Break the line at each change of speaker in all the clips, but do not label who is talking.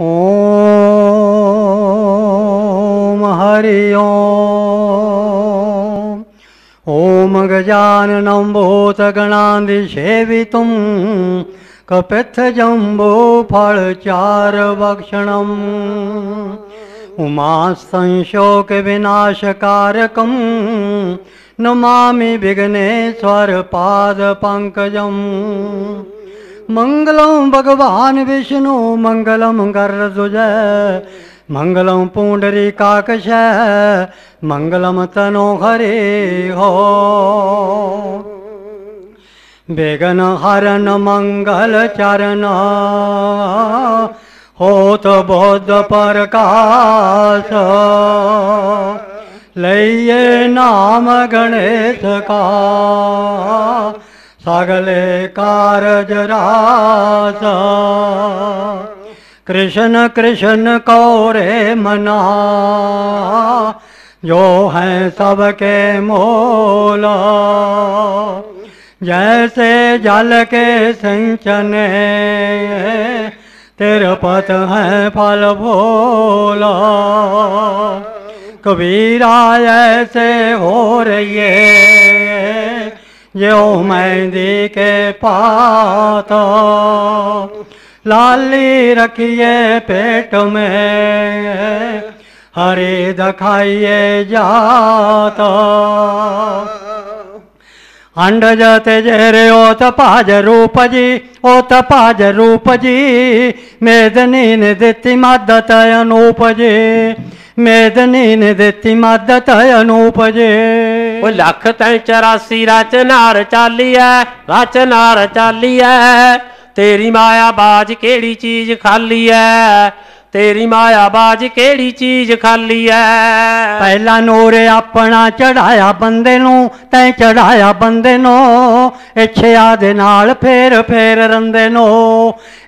ॐ हरि ओं गजाननम्भूतगणादिसेवितुं कपिथजम्बूफलचारभक्षणम् उमास्तशोकविनाशकारकं नमामि विघ्नेश्वरपादपङ्कजम् ਮੰਗਲੰ ਭਗਵਾਨ ਵਿਸ਼ਨੂੰ ਮੰਗਲਮ ਕਰ ਸੁਜੈ ਮੰਗਲੰ ਪੂੰਡਰੀ ਕਾਕਸ਼ੈ ਮੰਗਲਮ ਤਨੋ ਹਰੇ ਹੋ ਬੇਗਨ ਹਰਨ ਮੰਗਲ ਚਰਨ ਹੋਤ ਬੋਧ ਪਰਕਾਸ ਲਈਏ ਨਾਮ ਗਣੇਸ਼ ਕਾ सागले कारज राजा कृष्ण कृष्ण कौरे मना जो हैं सबके मोला जैसे जल के सिंचने तेरे पत हैं फल भोला कबीरा ऐसे हो रही है जो मेहंदी के पाता लाली रखिए पेट में हरे दखाइए जाता अंड जाते जहरे ओत पाज रूप जी ओ पाज रूप जी मेदनी ने देती मदत अनूप जी मेदनी ने देती मदत अनूप जी ਉਹ ਲੱਖ 384 ਰਚਨਾ ਰਚਾਲੀਐ ਰਚਨਾ ਰਚਾਲੀਐ ਤੇਰੀ ਮਾਇਆ ਬਾਜ केड़ी चीज खाली है ਤੇਰੀ ਮਾਇਆ ਬਾਜ ਕਿਹੜੀ ਚੀਜ਼ ਖਾਲੀ ਐ ਪਹਿਲਾ ਨੂਰ ਆਪਣਾ ਚੜਾਇਆ ਬੰਦੇ ਨੂੰ ਤੈਂ ਚੜਾਇਆ ਬੰਦੇ ਨੂੰ ਇੱਛਿਆ ਦੇ ਨਾਲ ਫੇਰ ਫੇਰ ਰੰਦੇ ਨੂੰ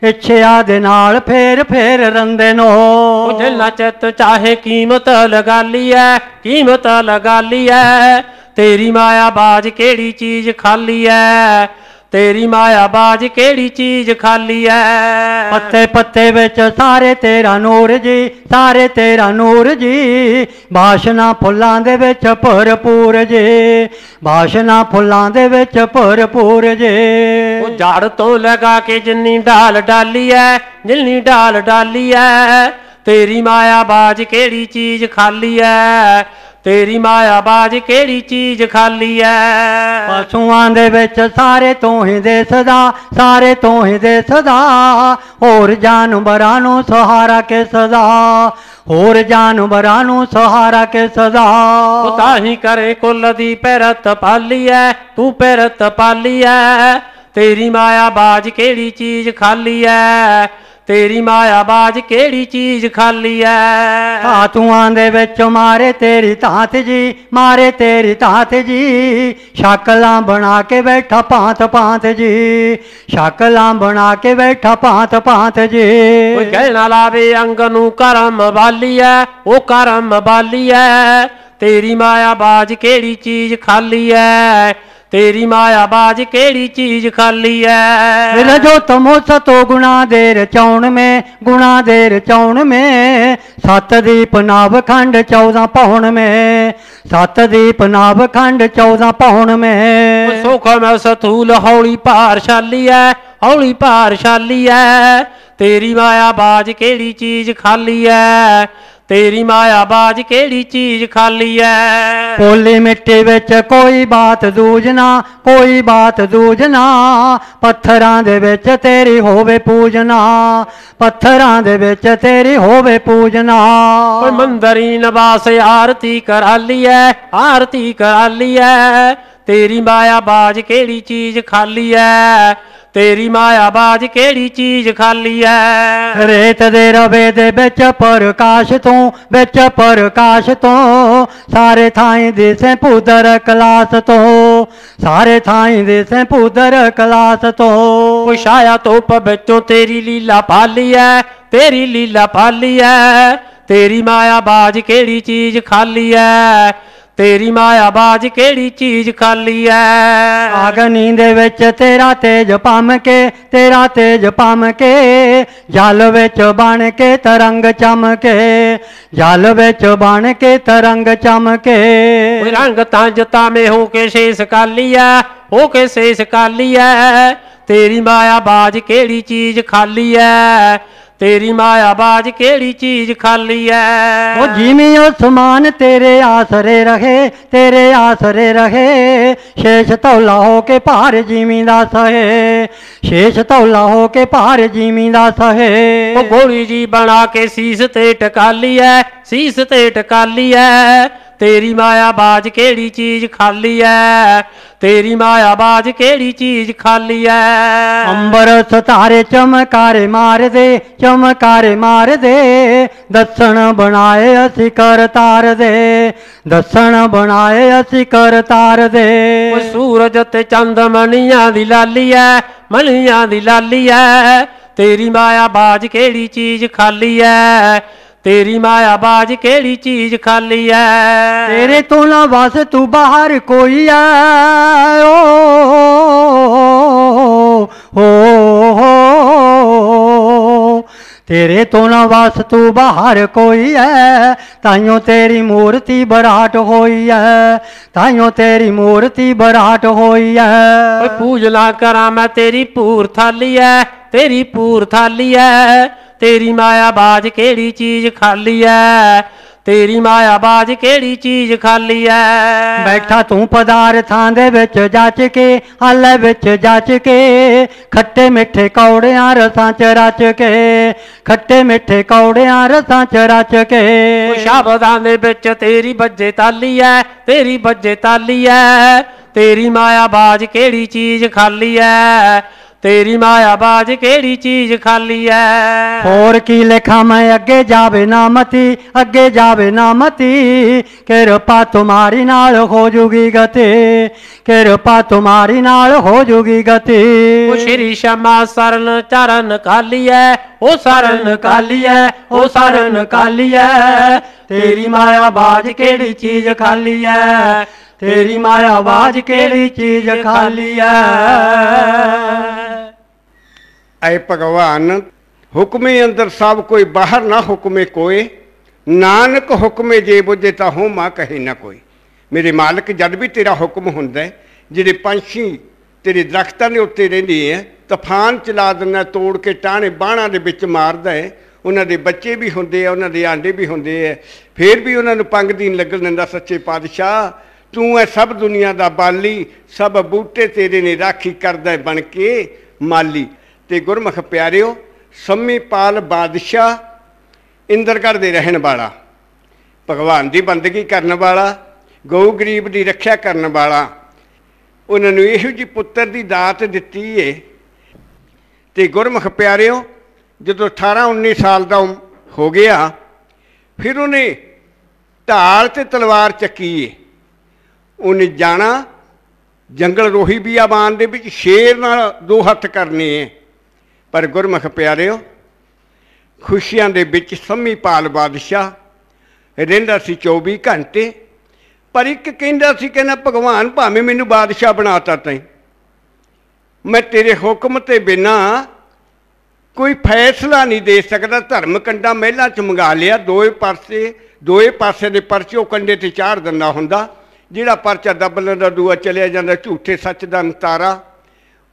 ਇੱਛਿਆ ਦੇ ਨਾਲ ਫੇਰ ਫੇਰ ਰੰਦੇ ਨੂੰ ਉਹ ਦਿਲ ਚਿੱਤ ਚਾਹੇ ਕੀਮਤ ਲਗਾ ਲਈ ਐ ਕੀਮਤ ਲਗਾ ਲਈ ਐ ਤੇਰੀ ਮਾਇਆ ਬਾਜ ਕਿਹੜੀ ਚੀਜ਼ ਖਾਲੀ ਐ ਤੇਰੀ ਮਾਇਆ ਬਾਜ ਕਿਹੜੀ ਚੀਜ਼ ਖਾਲੀ ਐ ਪੱਤੇ ਪੱਤੇ ਵਿੱਚ ਸਾਰੇ ਤੇਰਾ ਨੂਰ ਜੀ ਸਾਰੇ ਤੇਰਾ ਨੂਰ ਜੀ ਬਾਸ਼ਨਾ ਫੁੱਲਾਂ ਦੇ ਵਿੱਚ ਭਰਪੂਰ ਜੀ ਬਾਸ਼ਨਾ ਫੁੱਲਾਂ ਦੇ ਵਿੱਚ ਭਰਪੂਰ ਜੀ ਉਹ ਝਾੜ ਤੋਂ ਲਗਾ ਕੇ ਜਿੰਨੀ ਢਾਲ ਡਾਲੀ ਐ ਜਿੰਨੀ ਢਾਲ ਡਾਲੀ ਐ ਤੇਰੀ ਮਾਇਆ ਬਾਜ ਕਿਹੜੀ ਚੀਜ਼ ਖਾਲੀ ਐ ਤੇਰੀ ਮਾਇਆ ਬਾਜ ਕਿਹੜੀ ਚੀਜ਼ ਖਾਲੀ ਐ ਪਸ਼ੂਆਂ ਦੇ ਵਿੱਚ ਸਾਰੇ ਤੂੰ ਹੀ ਦੇ ਸਦਾ ਸਾਰੇ ਤੂੰ ਹੀ ਦੇ ਸਦਾ ਹੋਰ ਜਾਨਵਰਾਂ ਨੂੰ ਸਹਾਰਾ ਕੇ ਸਦਾ ਹੋਰ ਜਾਨਵਰਾਂ ਨੂੰ ਸਹਾਰਾ ਕੇ ਸਦਾ ਉਹ ਤਾਂ ਹੀ ਕਰੇ ਕੁੱਲ ਦੀ ਪੈਰਤ ਪਾਲੀ ਐ ਤੂੰ ਪੈਰਤ ਪਾਲੀ ਐ ਤੇਰੀ ਮਾਇਆ ਬਾਜ ਕਿਹੜੀ ਚੀਜ਼ ਖਾਲੀ ਐ ਤੇਰੀ ਮਾਇਆ ਬਾਜ ਕਿਹੜੀ ਚੀਜ਼ ਖਾਲੀ ਐ ਤੂੰ ਆਂਦੇ ਵਿੱਚ ਮਾਰੇ ਤੇਰੀ ਤਾਤ ਜੀ ਮਾਰੇ ਤੇਰੀ ਤਾਤ ਜੀ ਸ਼ਕਲਾਂ ਬਣਾ ਕੇ ਬੈਠਾ ਭਾਂਤ ਭਾਂਤ ਜੀ ਸ਼ਕਲਾਂ ਬਣਾ ਕੇ ਬੈਠਾ ਭਾਂਤ ਭਾਂਤ ਜੀ ਕੋਈ ਕਹਿਣਾ ਲਾਵੇ ਅੰਗ ਨੂੰ ਕਰਮ ਵਾਲੀ ਐ ਉਹ ਕਰਮ ਵਾਲੀ ਐ ਤੇਰੀ ਮਾਇਆ ਬਾਜ ਕਿਹੜੀ ਚੀਜ਼ ਖਾਲੀ ਐ ਤੇਰੀ ਮਾਇਆ ਬਾਜ ਕਿਹੜੀ ਚੀਜ਼ ਖਾਲੀ ਐ ਮਿਲ ਜੋ ਤਮੋ ਸਤੋ ਗੁਣਾ ਦੇ ਰਚਾਉਣ ਮੇ ਗੁਣਾ ਦੇ ਰਚਾਉਣ ਮੇ ਸਤ ਦੀਪ ਨਾਵ ਖੰਡ 14 ਪਹੁਣ ਮੇ ਸਤ ਦੀਪ ਨਾਵ ਖੰਡ 14 ਪਹੁਣ ਮੇ ਸੁਖ ਮੈਂ ਸਤੂਲ ਹੌਲੀ ਛਾਲੀ ਐ ਹੌਲੀ ਛਾਲੀ ਐ ਤੇਰੀ ਮਾਇਆ ਬਾਜ ਕਿਹੜੀ ਚੀਜ਼ ਖਾਲੀ ਐ ਤੇਰੀ ਮਾਇਆ ਬਾਜ ਕਿਹੜੀ ਚੀਜ਼ ਖਾਲੀ ਐ ਕੋਲੇ ਮਿੱਟੀ ਵਿੱਚ ਕੋਈ ਬਾਤ ਦੂਜਨਾ ਕੋਈ ਬਾਤ ਦੂਜਨਾ ਪੱਥਰਾਂ ਦੇ ਵਿੱਚ ਤੇਰੀ ਹੋਵੇ ਪੂਜਨਾ ਪੱਥਰਾਂ ਦੇ ਵਿੱਚ ਤੇਰੀ ਹੋਵੇ ਪੂਜਨਾ ਓਏ ਮੰਦਰੀ ਨਵਾਸ ਆਰਤੀ ਕਰਾਲੀ ਐ ਆਰਤੀ ਕਰਾਲੀ ਐ ਤੇਰੀ ਮਾਇਆ ਬਾਜ ਕਿਹੜੀ ਚੀਜ਼ ਖਾਲੀ ਐ ਤੇਰੀ ਮਾਇਆ ਬਾਜ ਕਿਹੜੀ ਚੀਜ਼ ਖਾਲੀ ਐ ਰੇਤ ਦੇ ਰਵੇ ਦੇ ਵਿੱਚ ਪ੍ਰਕਾਸ਼ ਤੋਂ ਵਿੱਚ ਪ੍ਰਕਾਸ਼ ਤੋਂ ਸਾਰੇ ਥਾਂ ਦੇ ਸੇ ਕਲਾਸ ਤੋਂ ਸਾਰੇ ਥਾਂ ਦੇ ਸੇ ਕਲਾਸ ਤੋਂ ਪੁਛਾਇਆ ਤੋਪ ਵਿੱਚੋਂ ਤੇਰੀ ਲੀਲਾ ਪਾਲੀ ਐ ਤੇਰੀ ਲੀਲਾ ਪਾਲੀ ਐ ਤੇਰੀ ਮਾਇਆ ਬਾਜ ਕਿਹੜੀ ਚੀਜ਼ ਖਾਲੀ ਐ ਤੇਰੀ ਮਾਇਆ ਬਾਜ ਕਿਹੜੀ ਚੀਜ਼ ਖਾਲੀ ਐ ਆਗਨੀ ਦੇ ਵਿੱਚ ਤੇਰਾ ਤੇਜ ਪਮ ਕੇ ਤੇਰਾ ਤੇਜ ਪਮ ਕੇ ਜਲ ਵਿੱਚ ਬਣ ਕੇ ਤਰੰਗ ਚਮਕੇ ਜਲ ਵਿੱਚ ਬਣ ਕੇ ਤਰੰਗ ਚਮਕੇ ਓਏ ਰੰਗ ਤਾਂ ਜਤਾ ਮੇ ਹੋ ਕੇ ਸ਼ੇਸ ਕਾਲੀ ਐ ਹੋ ਕੇ ਸ਼ੇਸ ਕਾਲੀ ਐ ਤੇਰੀ ਮਾਇਆ ਬਾਜ ਕਿਹੜੀ ਚੀਜ਼ ਖਾਲੀ ਐ ਤੇਰੀ ਮਾਇਆ ਬਾਜ ਕਿਹੜੀ ਚੀਜ਼ ਖਾਲੀ ਐ ਉਹ ਜਿਵੇਂ ਉਸਮਾਨ ਤੇਰੇ ਆਸਰੇ ਰਹੇ ਤੇਰੇ ਆਸਰੇ ਰਹੇ ਸ਼ੇਸ਼ ਤੌਲਾ ਹੋ ਕੇ ਭਾਰ ਜਿਵੇਂ ਦਾ ਸਹੇ ਸ਼ੇਸ਼ ਤੌਲਾ ਹੋ ਕੇ ਭਾਰ ਜਿਵੇਂ ਦਾ ਸਹੇ ਉਹ ਗੋਲੀ ਜੀ ਬਣਾ ਕੇ ਸੀਸ ਤੇ ਟਕਾਲੀ ਐ ਸੀਸ ਤੇ ਟਕਾਲੀ ਐ ਤੇਰੀ ਮਾਇਆ ਬਾਜ ਕਿਹੜੀ ਚੀਜ਼ ਖਾਲੀ ਐ ਤੇਰੀ ਮਾਇਆ ਬਾਜ ਕਿਹੜੀ ਚੀਜ਼ ਖਾਲੀ ਐ ਅੰਬਰ ਸਤਾਰੇ ਚਮਕਾਰੇ ਮਾਰਦੇ ਚਮਕਾਰੇ ਮਾਰਦੇ ਦਸਣ ਬਣਾਏ ਅਸੀਂ ਕਰਤਾਰ ਦੇ ਦਸਣ ਬਣਾਏ ਅਸੀਂ ਕਰਤਾਰ ਦੇ ਓ ਸੂਰਜ ਤੇ ਚੰਦ ਮਣੀਆਂ ਦੀ ਲਾਲੀ ਐ ਮਣੀਆਂ ਦੀ ਲਾਲੀ ਐ ਤੇਰੀ ਮਾਇਆ ਬਾਜ ਕਿਹੜੀ ਚੀਜ਼ ਖਾਲੀ ਐ ਤੇਰੀ ਮਾਇਆ ਬਾਜ ਕਿਹੜੀ ਚੀਜ਼ ਖਾਲੀ ਐ ਤੇਰੇ ਤੋਂ ਨਾ ਵਸ ਤੂੰ ਬਾਹਰ ਕੋਈ ਐ ਓ ਹੋ ਤੇਰੇ ਤੋਂ ਨਾ ਵਸ ਤੂੰ ਬਾਹਰ ਕੋਈ ਐ ਤਾਈਓ ਤੇਰੀ ਮੂਰਤੀ ਬਰਾਟ ਹੋਈ ਐ ਤਾਈਓ ਤੇਰੀ ਮੂਰਤੀ ਬਰਾਟ ਹੋਈ ਐ ਓਏ ਪੂਜਲਾ ਕਰਾਂ ਮੈਂ ਤੇਰੀ ਪੂਰ ਥਾਲੀ ਐ ਤੇਰੀ ਪੂਰ ਥਾਲੀ ਐ ਤੇਰੀ ਮਾਇਆ ਬਾਜ ਕਿਹੜੀ ਚੀਜ਼ ਖਾਲੀ ਐ ਤੇਰੀ ਮਾਇਆ ਬਾਜ ਕਿਹੜੀ ਚੀਜ਼ ਖਾਲੀ ਐ ਬੈਠਾ ਤੂੰ ਪਦਾਰਥਾਂ ਦੇ ਵਿੱਚ ਜਾਚ ਕੇ ਹਾਲੇ ਵਿੱਚ ਜਾਚ ਕੇ ਖੱਟੇ ਮਿੱਠੇ ਕੌੜਿਆਂ ਰਸਾਂ ਚ ਰਚ ਕੇ ਖੱਟੇ ਮਿੱਠੇ ਕੌੜਿਆਂ ਰਸਾਂ ਚ ਰਚ ਕੇ ਸ਼ਬਦਾਂ ਦੇ ਵਿੱਚ ਤੇਰੀ ਵੱਜੇ ਤਾਲੀ ਐ ਤੇਰੀ ਵੱਜੇ ਤਾਲੀ ਐ ਤੇਰੀ ਮਾਇਆ ਬਾਜ ਕਿਹੜੀ ਚੀਜ਼ ਖਾਲੀ ਐ ਤੇਰੀ ਮਾਇਆ ਬਾਜ ਕਿਹੜੀ ਚੀਜ਼ ਖਾਲੀ ਐ ਹੋਰ ਕੀ ਲਿਖਾਂ ਮੈਂ ਅੱਗੇ ਜਾਵੇ ਨਾ ਮਤੀ ਅੱਗੇ ਜਾਵੇ ਨਾ ਮਤੀ ਕਿਰਪਾ ਤੁਮਾਰੀ ਨਾਲ ਹੋ ਜੂਗੀ ਗਤੀ ਕਿਰਪਾ ਤੁਮਾਰੀ ਨਾਲ ਹੋ ਜੂਗੀ ਗਤੀ ਉਹ ਸ਼੍ਰੀ ਸ਼ਮਾ ਸਰਨ ਚਰਨ ਖਾਲੀ ਐ ਉਹ ਸਰਨ ਖਾਲੀ ਐ ਉਹ ਸਰਨ ਖਾਲੀ ਐ ਤੇਰੀ ਮਾਇਆ ਬਾਜ ਕਿਹੜੀ ਚੀਜ਼ ਖਾਲੀ ਐ ਤੇਰੀ ਮਾਇਆ ਬਾਜ ਕਿਹੜੀ ਚੀਜ਼ ਖਾਲੀ ਐ
ਐ ਭਗਵਾਨ ਹੁਕਮੇ ਅੰਦਰ ਸਭ ਕੋਈ ਬਾਹਰ ਨਾ ਹੁਕਮੇ ਕੋਏ ਨਾਨਕ ਹੁਕਮੇ ਜੇ ਬੁੱਝੇ ਤਾਂ ਹੋ ਮਾ ਕਹੇ ਨਾ ਕੋਈ ਮੇਰੇ ਮਾਲਕ ਜਦ ਵੀ ਤੇਰਾ ਹੁਕਮ ਹੁੰਦਾ ਜਿਹੜੇ ਪੰਛੀ ਤੇਰੇ ਦਰਖਤਾਂ ਦੇ ਉੱਤੇ ਰਹਿੰਦੇ ਆ ਤੂਫਾਨ ਚਲਾ ਦਿੰਦਾ ਤੋੜ ਕੇ ਟਾਣੇ ਬਾਣਾ ਦੇ ਵਿੱਚ ਮਾਰਦਾ ਹੈ ਉਹਨਾਂ ਦੇ ਬੱਚੇ ਵੀ ਹੁੰਦੇ ਆ ਉਹਨਾਂ ਦੇ ਆਂਡੇ ਵੀ ਹੁੰਦੇ ਆ ਫੇਰ ਵੀ ਉਹਨਾਂ ਨੂੰ ਪੰਗ ਦੀਨ ਲੱਗਣ ਦਿੰਦਾ ਸੱਚੇ ਪਾਤਸ਼ਾਹ ਤੂੰ ਐ ਸਭ ਦੁਨੀਆ ਦਾ ਬਾਲੀ ਸਭ ਬੂਟੇ ਤੇਰੇ ਨੇ ਰਾਖੀ ਕਰਦਾ ਬਣ ਕੇ ਮਾਲੀ ਤੇ ਗੁਰਮਖ ਪਿਆਰਿਓ ਸੰਮੀਪਾਲ ਬਾਦਸ਼ਾਹ ਇੰਦਰਗੜ ਦੇ ਰਹਿਣ ਵਾਲਾ ਭਗਵਾਨ ਦੀ ਬੰਦਗੀ ਕਰਨ ਵਾਲਾ ਗਊ ਗਰੀਬ ਦੀ ਰੱਖਿਆ ਕਰਨ ਵਾਲਾ ਉਹਨਾਂ ਨੂੰ ਇਹੋ ਜੀ ਪੁੱਤਰ ਦੀ ਦਾਤ ਦਿੱਤੀ ਏ ਤੇ ਗੁਰਮਖ ਪਿਆਰਿਓ ਜਦੋਂ 18 19 ਸਾਲ ਦਾ ਹੋ ਗਿਆ ਫਿਰ ਉਹਨੇ ਢਾਲ ਤੇ ਤਲਵਾਰ ਚੱਕੀ ਏ ਉਹਨੇ ਜਾਣਾ ਜੰਗਲ ਰੋਹੀ ਬੀਆਬਾਨ ਦੇ ਵਿੱਚ ਸ਼ੇਰ ਨਾਲ ਦੋ ਹੱਥ ਕਰਨੇ ਏ ਪਰ ਗੁਰਮਖ ਪਿਆਰਿਓ ਖੁਸ਼ੀਆਂ ਦੇ ਵਿੱਚ ਸੰਮੀ ਪਾਲ ਬਾਦਸ਼ਾਹ ਰਹਿੰਦਾ ਸੀ 24 ਘੰਟੇ ਪਰ ਇੱਕ ਕਹਿੰਦਾ ਸੀ ਕਹਿੰਦਾ ਭਗਵਾਨ ਭਾਵੇਂ ਮੈਨੂੰ ਬਾਦਸ਼ਾਹ ਬਣਾਤਾ ਤੈਂ ਮੈਂ ਤੇਰੇ ਹੁਕਮ ਤੇ ਬਿਨਾ ਕੋਈ ਫੈਸਲਾ ਨਹੀਂ ਦੇ ਸਕਦਾ ਧਰਮ ਕੰਡਾ ਮਹਿਲਾ ਚ ਮੰਗਾ ਲਿਆ ਦੋਏ ਪਾਸੇ ਦੋਏ ਪਾਸੇ ਦੇ ਪਰਚੇ ਉਹ ਕੰਡੇ ਤੇ ਚਾੜ ਦਿੰਦਾ ਹੁੰਦਾ ਜਿਹੜਾ ਪਰਚਾ ਦੱਬ ਦਾ ਦੂਆ ਚਲਿਆ ਜਾਂਦਾ ਝੂਠੇ ਸੱਚ ਦਾ ਨਤਾਰਾ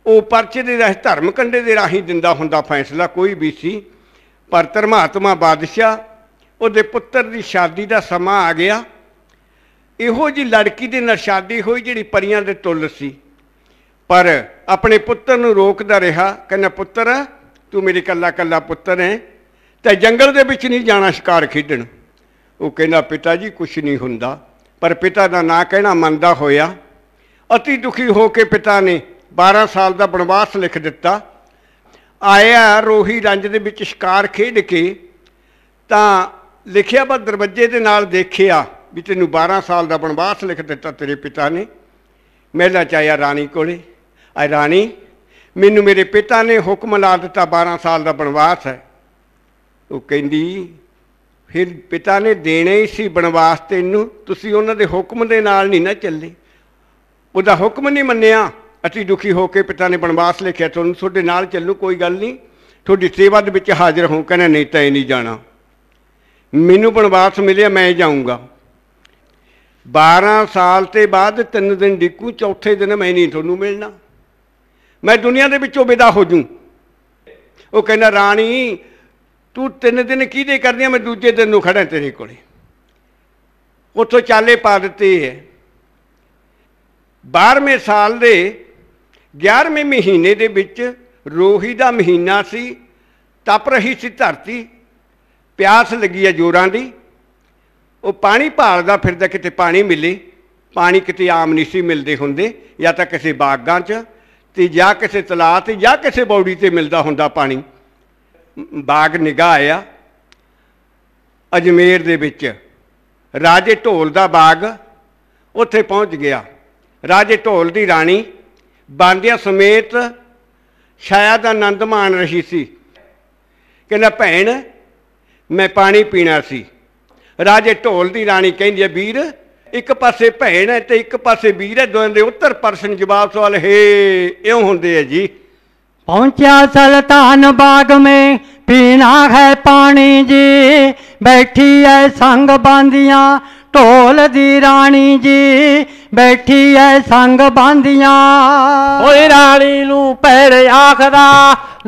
ਉਹ ਪਰਚੇ ਦੇ ਰਾਹੀਂ ਧਰਮ ਕੰਡੇ ਦੇ ਰਾਹੀਂ ਦਿੰਦਾ ਹੁੰਦਾ ਫੈਸਲਾ ਕੋਈ ਵੀ ਸੀ ਪਰ ਧਰਮਾਤਮਾ ਬਾਦਸ਼ਾਹ ਉਹਦੇ ਪੁੱਤਰ ਦੀ ਸ਼ਾਦੀ ਦਾ ਸਮਾਂ ਆ ਗਿਆ ਇਹੋ ਜੀ ਲੜਕੀ ਦੇ ਨਾਲ ਸ਼ਾਦੀ ਹੋਈ ਜਿਹੜੀ ਪਰੀਆਂ ਦੇ ਤੁੱਲ ਸੀ ਪਰ ਆਪਣੇ ਪੁੱਤਰ ਨੂੰ ਰੋਕਦਾ ਰਿਹਾ ਕਹਿੰਦਾ ਪੁੱਤਰ ਤੂੰ ਮੇਰੇ ਕੱਲਾ ਕੱਲਾ ਪੁੱਤਰ ਹੈ ਤੇ ਜੰਗਲ ਦੇ ਵਿੱਚ ਨਹੀਂ ਜਾਣਾ ਸ਼ਿਕਾਰ ਖੇਡਣ ਉਹ ਕਹਿੰਦਾ ਪਿਤਾ ਜੀ ਕੁਝ ਨਹੀਂ ਹੁੰਦਾ ਪਰ ਪਿਤਾ ਦਾ ਨਾਂ ਕਹਿਣਾ ਮੰਨਦਾ ਹੋਇਆ ਅਤੀ ਦੁਖੀ ਹੋ ਕੇ ਪਿਤਾ ਨੇ 12 ਸਾਲ ਦਾ ਬਨਵਾਸ ਲਿਖ ਦਿੱਤਾ ਆਇਆ ਰੋਹੀ ਰੰਜ ਦੇ ਵਿੱਚ ਸ਼ਿਕਾਰ ਖੇਡ ਕੇ ਤਾਂ ਲਿਖਿਆ ਬਾ ਦਰਵਾਜੇ ਦੇ ਨਾਲ ਦੇਖਿਆ ਵੀ ਤੈਨੂੰ 12 ਸਾਲ ਦਾ ਬਨਵਾਸ ਲਿਖ ਦਿੱਤਾ ਤੇਰੇ ਪਿਤਾ ਨੇ ਮਹਿਲਾ ਚ ਆਇਆ ਰਾਣੀ ਕੋਲੇ ਆ ਰਾਣੀ ਮੈਨੂੰ ਮੇਰੇ ਪਿਤਾ ਨੇ ਹੁਕਮ ਲਾ ਦਿੱਤਾ 12 ਸਾਲ ਦਾ ਬਨਵਾਸ ਹੈ ਉਹ ਕਹਿੰਦੀ ਫਿਰ ਪਿਤਾ ਨੇ ਦੇਣੇ ਹੀ ਸੀ ਬਨਵਾਸ ਤੈਨੂੰ ਤੁਸੀਂ ਉਹਨਾਂ ਦੇ ਹੁਕਮ ਦੇ ਨਾਲ ਨਹੀਂ ਨਾ ਚੱਲੇ ਉਹਦਾ ਹੁਕਮ ਨਹੀਂ ਮੰਨਿਆ ਅਤੀ ਦੁਖੀ ਹੋ ਕੇ ਪਿਤਾ ਨੇ ਬਨਵਾਸ ਲਿਖਿਆ ਤੁਹਾਨੂੰ ਤੁਹਾਡੇ ਨਾਲ ਚੱਲੂ ਕੋਈ ਗੱਲ ਨਹੀਂ ਤੁਹਾਡੀ ਸੇਵਾ ਦੇ ਵਿੱਚ ਹਾਜ਼ਰ ਹਾਂ ਕਹਿੰਦਾ ਨਹੀਂ ਤਾਂ ਇਹ ਨਹੀਂ ਜਾਣਾ ਮੈਨੂੰ ਬਨਵਾਸ ਮਿਲਿਆ ਮੈਂ ਜਾਊਂਗਾ 12 ਸਾਲ ਤੇ ਬਾਅਦ ਤਿੰਨ ਦਿਨ ਡਿੱਕੂ ਚੌਥੇ ਦਿਨ ਮੈਂ ਨਹੀਂ ਤੁਹਾਨੂੰ ਮਿਲਣਾ ਮੈਂ ਦੁਨੀਆ ਦੇ ਵਿੱਚੋਂ ਵਿਦਾ ਹੋ ਜੂ ਉਹ ਕਹਿੰਦਾ ਰਾਣੀ ਤੂੰ ਤਿੰਨ ਦਿਨ ਕਿਹਦੇ ਕਰਦੀਆਂ ਮੈਂ ਦੂਜੇ ਦਿਨ ਨੂੰ ਖੜਾ ਤੇਰੇ ਕੋਲੇ ਉੱਥੋਂ ਚਾਲੇ ਪਾ ਦਿੱਤੇ ਹੈ 12ਵੇਂ ਸਾਲ ਦੇ 11ਵੇਂ ਮਹੀਨੇ ਦੇ ਵਿੱਚ ਰੋਹੀ ਦਾ ਮਹੀਨਾ ਸੀ ਤਪ ਰਹੀ ਸੀ ਧਰਤੀ ਪਿਆਸ ਲੱਗੀ ਹੈ ਜੋਰਾਂ ਦੀ ਉਹ ਪਾਣੀ ਭਾਲਦਾ ਫਿਰਦਾ ਕਿਤੇ ਪਾਣੀ ਮਿਲੇ ਪਾਣੀ ਕਿਤੇ ਆਮ ਨਹੀਂ ਸੀ ਮਿਲਦੇ ਹੁੰਦੇ ਜਾਂ ਤਾਂ ਕਿਸੇ ਬਾਗਾਂ 'ਚ ਤੇ ਜਾਂ ਕਿਸੇ ਤਲਾਅ ਤੇ ਜਾਂ ਕਿਸੇ ਬੌੜੀ ਤੇ ਮਿਲਦਾ ਹੁੰਦਾ ਪਾਣੀ ਬਾਗ ਨਿਗਾ ਆਇਆ ਅਜਮੇਰ ਦੇ ਵਿੱਚ ਰਾਜੇ ਢੋਲ ਦਾ ਬਾਗ ਉੱਥੇ ਪਹੁੰਚ ਗਿਆ ਰਾਜੇ ਢੋਲ ਦੀ ਰਾਣੀ ਬਾਂਦਿਆ ਸਮੇਤ ਸ਼ਾਇਦ ਆਨੰਦ ਮਾਣ ਰਹੀ ਸੀ ਕਹਿੰਦਾ ਭੈਣ ਮੈਂ ਪਾਣੀ ਪੀਣਾ ਸੀ ਰਾਜੇ ਢੋਲ ਦੀ ਰਾਣੀ ਕਹਿੰਦੀ ਹੈ ਵੀਰ ਇੱਕ ਪਾਸੇ ਭੈਣ ਹੈ ਤੇ ਇੱਕ ਪਾਸੇ ਵੀਰ ਹੈ ਦੋਨਾਂ ਦੇ ਉੱਤਰ ਪਰਸ਼ਨ ਜਵਾਬ ਸਵਾਲ ਹੈ ਇਉਂ ਹੁੰਦੇ ਆ ਜੀ
ਪਹੁੰਚਿਆ ਸਲਤਾਨ ਬਾਗ ਮੇ ਪੀਣਾ ਹੈ ਪਾਣੀ ਜੀ ਬੈਠੀ ਐ ਸੰਗ ਬਾਂਦੀਆਂ ਢੋਲ ਦੀ ਰਾਣੀ ਜੀ ਬੈਠੀ ਐ ਸੰਗ ਬਾਂਦੀਆਂ ਓਏ ਰਾਣੀ ਨੂੰ ਪੈਰ ਆਖਦਾ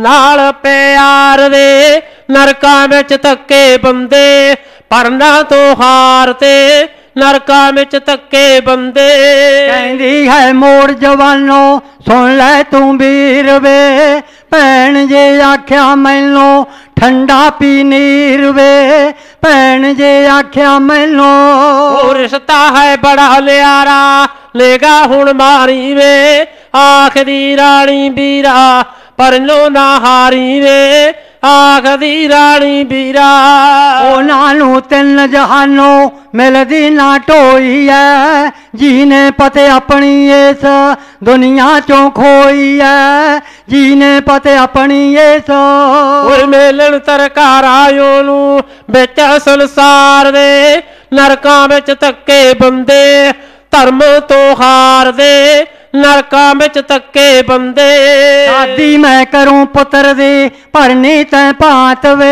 ਨਾਲ ਪਿਆਰ ਦੇ ਨਰਕਾਂ ਵਿੱਚ ਤੱਕੇ ਬੰਦੇ ਪਰਨਾ ਤੋਂ ਹਾਰ ਤੇ ਨਰਕਾਂ ਵਿੱਚ ਤੱਕੇ ਬੰਦੇ ਕਹਿੰਦੀ ਹੈ ਮੋੜ ਜਵਾਨੋ ਸੁਣ ਲੈ ਤੂੰ ਵੀਰ ਵੇ ਭੈਣ ਜੇ ਆਖਿਆ ਮੈਨੂੰ ਠੰਡਾ ਪੀ ਨੀਰ ਵੇ ਪੈਣ ਜੇ ਆਖਿਆ ਮੈਨੂੰ ਉਹ ਰਿਸ਼ਤਾ ਹੈ ਬੜਾ ਲਿਆਰਾ ਲੇਗਾ ਹੁਣ ਮਾਰੀ ਵੇ ਆਖਦੀ ਰਾਣੀ ਵੀਰਾ ਪਰ ਲੋ ਨਾ ਹਾਰੀ ਵੇ ਆਖਦੀ ਰਾਣੀ ਬੀਰਾ ਉਹਨਾਂ ਨੂੰ ਤਿੰਨ ਜਹਾਨੋਂ ਮਿਲਦੀ ਨਾ ਢੋਈ ਐ ਜੀਨੇ ਪਤੇ ਆਪਣੀ ਇਸ ਦੁਨੀਆ ਚੋਂ ਖੋਈ ਐ ਜੀਨੇ ਪਤੇ ਆਪਣੀ ਇਸ ਓਏ ਮੇਲਣ ਤਰਕਾਰ ਆਇਓ ਨੂੰ ਵਿੱਚ ਸੰਸਾਰ ਦੇ ਨਰਕਾਂ ਵਿੱਚ ਧੱਕੇ ਬੰਦੇ ਧਰਮ ਤੋਂ ਹਾਰਦੇ ਨਰਕਾਂ ਵਿੱਚ ਤੱਕੇ ਬੰਦੇ ਸਾਦੀ ਮੈਂ ਕਰੂੰ ਪੁੱਤਰ ਦੇ ਭਰਨੀ ਤੈ ਭਾਂਤ ਵੇ